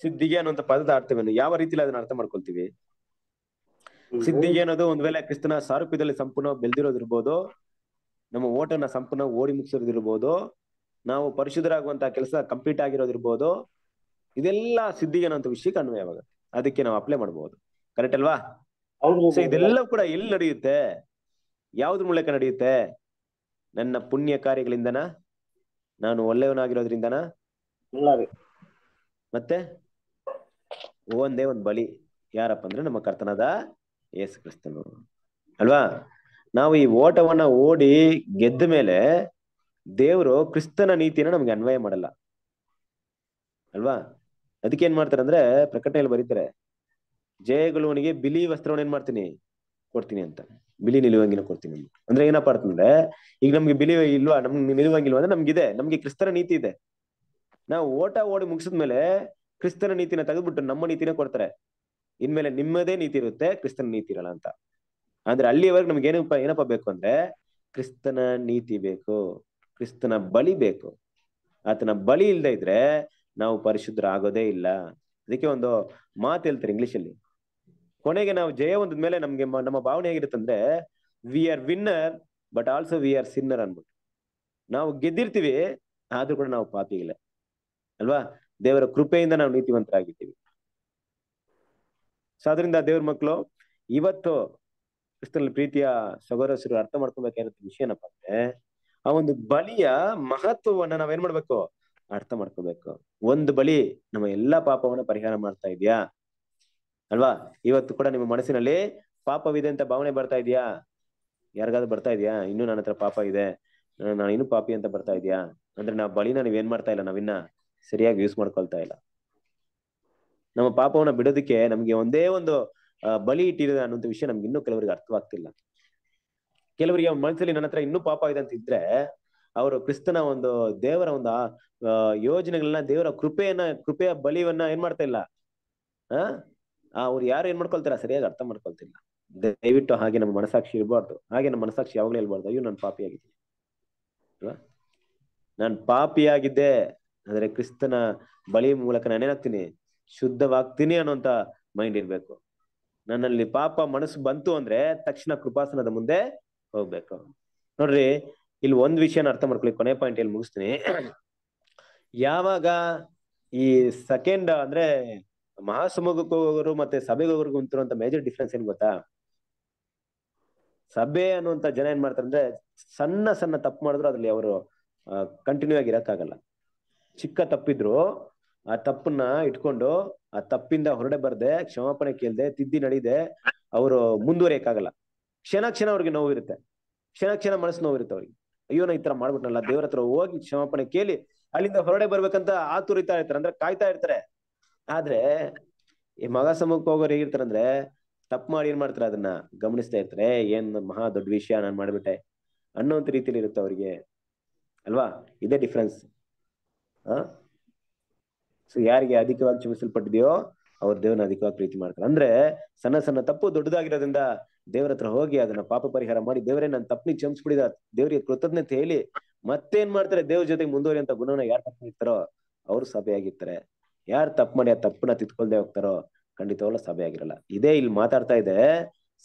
ಸಿದ್ಧಿಗೆ ಅನ್ನುವಂತ ಪದದ ಅರ್ಥವೇನು ಯಾವ ರೀತಿಲಿ ಅದನ್ನ ಅರ್ಥ ಮಾಡ್ಕೊಳ್ತೀವಿ ಸಿದ್ಧಿಗೆ ಅನ್ನೋದು ಒಂದ್ ವೇಳೆ ಕ್ರಿಸ್ತನ ಸಾರೂಪ್ಯದಲ್ಲಿ ಸಂಪೂರ್ಣ ಬೆಳೆದಿರೋದಿರ್ಬೋದು ನಮ್ಮ ಓಟನ್ನ ಸಂಪೂರ್ಣ ಓಡಿ ಮುಗಿಸೋದಿರ್ಬೋದು ನಾವು ಪರಿಶುದ್ಧರಾಗುವಂತ ಕೆಲಸ ಕಂಪ್ಲೀಟ್ ಆಗಿರೋದಿರ್ಬೋದು ಇದೆಲ್ಲ ಸಿದ್ಧಿಗೆ ಅನ್ನೋ ವಿಷಯಕ್ಕೆ ಅನ್ವಯವಾಗುತ್ತೆ ಅದಕ್ಕೆ ನಾವು ಅಪ್ಲೈ ಮಾಡಬಹುದು ಕರೆಕ್ಟ್ ಅಲ್ವಾ ಇದೆಲ್ಲ ಕೂಡ ಎಲ್ಲಿ ನಡೆಯುತ್ತೆ ಯಾವ್ದ್ರ ಮೂಲಕ ನಡೆಯುತ್ತೆ ನನ್ನ ಪುಣ್ಯ ಕಾರ್ಯಗಳಿಂದನ ನಾನು ಒಳ್ಳೆಯವನಾಗಿರೋದ್ರಿಂದನ ಮತ್ತೆ ಒಂದೇ ಒಂದ್ ಬಲಿ ಯಾರಪ್ಪ ಅಂದ್ರೆ ನಮ್ಮ ಕರ್ತನದ ಯೇಸು ಕ್ರಿಸ್ತನು ಅಲ್ವಾ ನಾವು ಈ ಓಟವನ್ನ ಓಡಿ ಗೆದ್ದ ಮೇಲೆ ದೇವರು ಕ್ರಿಸ್ತನ ನೀತಿನ ನಮ್ಗೆ ಅನ್ವಯ ಮಾಡಲ್ಲ ಅಲ್ವಾ ಅದಕ್ಕೆ ಏನ್ ಮಾಡ್ತಾರೆ ಅಂದ್ರೆ ಪ್ರಕಟಣೆಯಲ್ಲಿ ಬರೀತಾರೆ ಜಯಗಳುವನಿಗೆ ಬಿಲಿ ವಸ್ತ್ರವನ್ನ ಏನ್ ಮಾಡ್ತೀನಿ ಕೊಡ್ತೀನಿ ಅಂತ ಬಿಲಿ ನಿಲುವಂಗಿನ ಕೊಡ್ತೀನಿ ಅಂದ್ರೆ ಏನಪ್ಪಾ ಅಂತಂದ್ರೆ ಈಗ ನಮ್ಗೆ ಬಿಲಿ ಇಲ್ವಾ ನಮ್ಗೆ ನಿಲುವಂಗಿಲ್ವ ಅಂದ್ರೆ ನಮ್ಗಿದೆ ನಮ್ಗೆ ಕ್ರಿಸ್ತನ ನೀತಿ ಇದೆ ನಾವು ಓಟ ಓಡಿ ಮುಗಿಸಿದ್ಮೇಲೆ ಕ್ರಿಸ್ತನ ನೀತಿನ ತೆಗೆದ್ಬಿಟ್ಟು ನಮ್ಮ ನೀತಿನೇ ಕೊಡ್ತಾರೆ ಇನ್ಮೇಲೆ ನಿಮ್ಮದೇ ನೀತಿ ಇರುತ್ತೆ ಕ್ರಿಸ್ತನ ನೀತಿ ಇರಲ್ಲ ಅಂತ ಅಂದ್ರೆ ಅಲ್ಲಿವರೆಗೆ ನಮ್ಗೆ ಏನಪ್ಪ ಏನಪ್ಪ ಬೇಕು ಅಂದ್ರೆ ಕ್ರಿಸ್ತನ ನೀತಿ ಬೇಕು ಕ್ರಿಸ್ತನ ಬಲಿ ಬೇಕು ಆತನ ಬಲಿ ಇಲ್ದೇ ಇದ್ರೆ ನಾವು ಪರಿಶುದ್ಧರ ಆಗೋದೇ ಇಲ್ಲ ಅದಕ್ಕೆ ಒಂದು ಮಾತು ಹೇಳ್ತಾರೆ ಇಂಗ್ಲಿಷ್ ಅಲ್ಲಿ ಕೊನೆಗೆ ನಾವು ಜಯ ಹೊಂದಿದ ಮೇಲೆ ನಮ್ಗೆ ನಮ್ಮ ಭಾವನೆ ಹೇಗಿರುತ್ತೆ ಅಂದ್ರೆ we are winner but also we are sinner ಅನ್ಬಿಟ್ಟು ನಾವು ಗೆದ್ದಿರ್ತೀವಿ ಆದ್ರೂ ಕೂಡ ನಾವು ಪಾಪಿಗಳೇ ಅಲ್ವಾ ದೇವರ ಕೃಪೆಯಿಂದ ನಾವು ನೀತಿವಂತರಾಗಿದ್ದೀವಿ ಸೊ ಅದರಿಂದ ದೇವ್ರ ಮಕ್ಕಳು ಇವತ್ತು ಕ್ರಿಸ್ತನಲ್ಲಿ ಪ್ರೀತಿಯ ಸಗೋರಸರು ಅರ್ಥ ಮಾಡ್ಕೊಬೇಕಾದ ವಿಷಯ ಏನಪ್ಪಾ ಅಂದ್ರೆ ಆ ಒಂದು ಬಲಿಯ ಮಹತ್ವವನ್ನ ನಾವೇನ್ ಮಾಡ್ಬೇಕು ಅರ್ಥ ಮಾಡ್ಕೋಬೇಕು ಒಂದು ಬಲಿ ನಮ್ಮ ಎಲ್ಲಾ ಪಾಪವನ್ನ ಪರಿಹಾರ ಮಾಡ್ತಾ ಇದೆಯಾ ಅಲ್ವಾ ಇವತ್ತು ಕೂಡ ನಿಮ್ಮ ಮನಸ್ಸಿನಲ್ಲಿ ಪಾಪವಿದೆ ಅಂತ ಭಾವನೆ ಬರ್ತಾ ಇದೆಯಾ ಯಾರಿಗಾದ್ರು ಬರ್ತಾ ಇದೆಯಾ ಇನ್ನು ನನ್ನ ಹತ್ರ ಪಾಪ ಇದೆ ನಾನು ಇನ್ನು ಪಾಪಿ ಅಂತ ಬರ್ತಾ ಇದೆಯಾ ಅಂದ್ರೆ ನಾವು ಬಲಿನ ನೀವೇನ್ ಮಾಡ್ತಾ ಇಲ್ಲ ನಾವಿನ್ನ ಸರಿಯಾಗಿ ಯೂಸ್ ಮಾಡ್ಕೊಳ್ತಾ ಇಲ್ಲ ನಮ್ಮ ಪಾಪವನ್ನ ಬಿಡೋದಕ್ಕೆ ನಮ್ಗೆ ಒಂದೇ ಒಂದು ಬಲಿ ಇಟ್ಟಿರೋದು ಅನ್ನೋ ವಿಷಯ ನಮ್ಗೆ ಇನ್ನೂ ಕೆಲವರಿಗೆ ಅರ್ಥವಾಗ್ತಿಲ್ಲ ಕೆಲವರಿಗೆ ಮನಸ್ಸಲ್ಲಿ ನನ್ನ ಹತ್ರ ಇನ್ನೂ ಪಾಪ ಇದೆ ಅಂತ ಇದ್ರೆ ಅವರು ಕ್ರಿಸ್ತನ ಒಂದು ದೇವರ ಒಂದು ಯೋಜನೆಗಳನ್ನ ದೇವರ ಕೃಪೆಯನ್ನ ಕೃಪೆಯ ಬಲಿಯನ್ನ ಏನ್ ಮಾಡ್ತಾ ಇಲ್ಲ ಆ ಅವ್ರು ಯಾರು ಏನ್ ಮಾಡ್ಕೊಳ್ತಾರ ಸರಿಯಾಗಿ ಅರ್ಥ ಮಾಡ್ಕೊಳ್ತಿಲ್ಲ ದಯವಿಟ್ಟು ಹಾಗೆ ನಮ್ಮ ಮನಸಾಕ್ಷಿ ಇರಬಾರ್ದು ಹಾಗೆ ನಮ್ಮ ಮನಸಾಕ್ಷಿ ಯಾವಾಗಲೂ ಇರಬಾರ್ದು ಅಯ್ಯೋ ನಾನು ಪಾಪಿಯಾಗಿದ್ದೀನಿ ಅಲ್ವಾ ನಾನು ಪಾಪಿಯಾಗಿದ್ದೆ ಅಂದ್ರೆ ಕ್ರಿಸ್ತನ ಬಲಿ ಮೂಲಕ ನಾನೇನಾಗ್ತೀನಿ ಶುದ್ಧವಾಗ್ತೀನಿ ಅನ್ನೋಂತ ಮೈಂಡ್ ಇರ್ಬೇಕು ನನ್ನಲ್ಲಿ ಪಾಪ ಮನಸ್ಸು ಬಂತು ಅಂದ್ರೆ ತಕ್ಷಣ ಕೃಪಾಸನದ ಮುಂದೆ ಹೋಗ್ಬೇಕು ನೋಡ್ರಿ ಇಲ್ಲಿ ಒಂದ್ ವಿಷಯನ ಅರ್ಥ ಮಾಡ್ಕೊಳ್ಳಿ ಕೊನೆ ಪಾಯಿಂಟ್ ಇಲ್ಲಿ ಮುಗಿಸ್ತೀನಿ ಯಾವಾಗ ಈ ಸೆಕೆಂಡ್ ಅಂದ್ರೆ ಮಹಾಸಮೂಹಕ್ಕೆ ಹೋಗೋರು ಮತ್ತೆ ಸಭೆಗೆ ಹೋಗೋರು ಅಂತ ಮೇಜರ್ ಡಿಫ್ರೆನ್ಸ್ ಏನ್ ಗೊತ್ತಾ ಸಭೆ ಅನ್ನುವಂತ ಜನ ಏನ್ ಮಾಡ್ತಾರೆ ಅಂದ್ರೆ ಸಣ್ಣ ಸಣ್ಣ ತಪ್ಪು ಮಾಡಿದ್ರು ಅದ್ರಲ್ಲಿ ಅವರು ಕಂಟಿನ್ಯೂ ಆಗಿ ಇರಕ್ಕಾಗಲ್ಲ ಚಿಕ್ಕ ತಪ್ಪಿದ್ರು ಆ ತಪ್ಪನ್ನ ಇಟ್ಕೊಂಡು ಆ ತಪ್ಪಿಂದ ಹೊರಡೆ ಬರ್ದೆ ಕ್ಷಮಾಪಣೆ ಕೇಳ್ದೆ ತಿದ್ದಿ ನಡೀದೆ ಅವರು ಮುಂದುವರಿಯಕ್ಕಾಗಲ್ಲ ಕ್ಷಣ ಕ್ಷಣ ಅವ್ರಿಗೆ ನೋವಿರುತ್ತೆ ಕ್ಷಣ ಕ್ಷಣ ಮನಸ್ಸು ನೋವಿರುತ್ತೆ ಅವ್ರಿಗೆ ಅಯ್ಯೋ ನಾ ಈ ತರ ಮಾಡ್ಬಿಟ್ನಲ್ಲ ದೇವ್ರ ಹತ್ರ ಹೋಗಿ ಕ್ಷಮಾಪಣೆ ಕೇಳಿ ಅಲ್ಲಿಂದ ಹೊರಡೆ ಬರ್ಬೇಕಂತ ಆತುರಿತಾ ಇರ್ತಾರೆ ಅಂದ್ರೆ ಕಾಯ್ತಾ ಇರ್ತಾರೆ ಆದ್ರೆ ಈ ಮಗ ಸಮೂಹಕ್ಕೆ ಹೋಗೋರು ಹೇಗಿರ್ತಾರೆ ಅಂದ್ರೆ ತಪ್ಪು ಮಾಡಿ ಏನ್ ಮಾಡ್ತಾರೆ ಅದನ್ನ ಗಮನಿಸ್ತಾ ಇರ್ತಾರೆ ಏನ್ ಮಹಾ ದೊಡ್ಡ ವಿಷಯ ನಾನ್ ಮಾಡ್ಬಿಟ್ಟೆ ಅನ್ನೋಂತ ರೀತಿಲಿ ಇರುತ್ತೆ ಅವ್ರಿಗೆ ಅಲ್ವಾ ಇದೇ ಡಿಫ್ರೆನ್ಸ್ ಹಾ ಸೊ ಯಾರಿಗೆ ಅಧಿಕವಾಗಿ ಚುಮಿಸಲ್ಪಟ್ಟಿದೆಯೋ ಅವ್ರ ದೇವನ ಅಧಿಕವಾಗಿ ಪ್ರೀತಿ ಮಾಡ್ತಾರೆ ಅಂದ್ರೆ ಸಣ್ಣ ಸಣ್ಣ ತಪ್ಪು ದೊಡ್ಡದಾಗಿರೋದ್ರಿಂದ ದೇವ್ರ ಹತ್ರ ಹೋಗಿ ಅದನ್ನ ಪಾಪ ಪರಿಹಾರ ಮಾಡಿ ದೇವರೇ ನನ್ನ ತಪ್ಪನಿ ಕ್ಷಮಿಸ್ಬಿಡಿದ ದೇವ್ರಿಗೆ ಕೃತಜ್ಞತೆ ಹೇಳಿ ಮತ್ತೇನ್ ಮಾಡ್ತಾರೆ ದೇವ್ರ ಜೊತೆ ಅಂತ ಗುಣವನ್ನ ಯಾರು ತಪ್ಪಿರ್ತಾರೋ ಅವ್ರು ಸಭೆಯಾಗಿರ್ತಾರೆ ಯಾರು ತಪ್ಪು ಮಾಡಿ ಆ ತಪ್ಪನ್ನ ತಿತ್ಕೊಳ್ದೆ ಹೋಗ್ತಾರೋ ಸಭೆ ಆಗಿರಲ್ಲ ಇದೇ ಇಲ್ಲಿ ಮಾತಾಡ್ತಾ ಇದೆ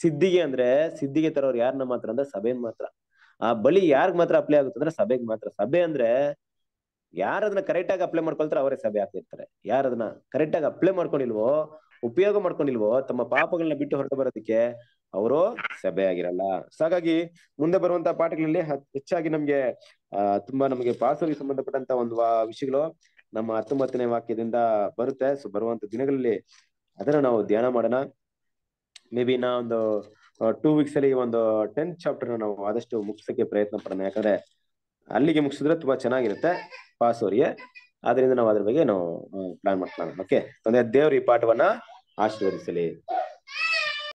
ಸಿದ್ಧಿಗೆ ಅಂದ್ರೆ ಸಿದ್ಧಿಗೆ ತರೋರು ಯಾರನ್ನ ಮಾತ್ರ ಅಂದ್ರೆ ಸಭೆನ್ ಮಾತ್ರ ಆ ಬಳಿ ಯಾರ್ಗ್ ಮಾತ್ರ ಅಪ್ಲೈ ಆಗುತ್ತೆ ಅಂದ್ರೆ ಸಭೆಗ್ ಮಾತ್ರ ಸಭೆ ಅಂದ್ರೆ ಯಾರು ಅದನ್ನ ಕರೆಕ್ಟ್ ಆಗಿ ಅಪ್ಲೈ ಮಾಡ್ಕೊಳ್ತಾರೆ ಅವರೇ ಸಭೆ ಆಗ್ತಿರ್ತಾರೆ ಯಾರು ಅದನ್ನ ಕರೆಕ್ಟ್ ಆಗಿ ಅಪ್ಲೈ ಮಾಡ್ಕೊಂಡಿಲ್ವೋ ಉಪಯೋಗ ಮಾಡ್ಕೊಂಡಿಲ್ವೋ ತಮ್ಮ ಪಾಪಗಳನ್ನ ಬಿಟ್ಟು ಹೊರಟು ಬರೋದಕ್ಕೆ ಅವರು ಸಭೆ ಆಗಿರಲ್ಲ ಸೊ ಹಾಗಾಗಿ ಮುಂದೆ ಬರುವಂತಹ ಪಾಠಗಳಲ್ಲಿ ಹೆಚ್ಚಾಗಿ ನಮ್ಗೆ ತುಂಬಾ ನಮಗೆ ಪಾಸ್ವರ್ಗೆ ಸಂಬಂಧಪಟ್ಟಂತ ಒಂದು ವಿಷಯಗಳು ನಮ್ಮ ಹತ್ತೊಂಬತ್ತನೇ ವಾಕ್ಯದಿಂದ ಬರುತ್ತೆ ಸೊ ಬರುವಂತ ದಿನಗಳಲ್ಲಿ ಅದನ್ನ ನಾವು ಧ್ಯಾನ ಮಾಡೋಣ ಮೇ ಬಿ ನಾ ಒಂದು ಟೂ ವೀಕ್ಸ್ ಅಲ್ಲಿ ಒಂದು ಟೆಂತ್ ಚಾಪ್ಟರ್ ನಾವು ಆದಷ್ಟು ಮುಗಿಸಕ್ಕೆ ಪ್ರಯತ್ನ ಪಡೋಣ ಯಾಕಂದ್ರೆ ಅಲ್ಲಿಗೆ ಮುಗಿಸಿದ್ರೆ ತುಂಬಾ ಚೆನ್ನಾಗಿರುತ್ತೆ ಪಾಸ್ ಅವರಿಗೆ ಆದ್ರಿಂದ ನಾವು ಅದ್ರ ಬಗ್ಗೆ ನಾವು ಪ್ಲಾನ್ ಮಾಡ್ಕೊಳ್ಳೋಣ ಓಕೆ ಅಂದ್ರೆ ದೇವ್ರ ಈ ಪಾಠವನ್ನ ಆಶೀರ್ವದಿಸಲಿ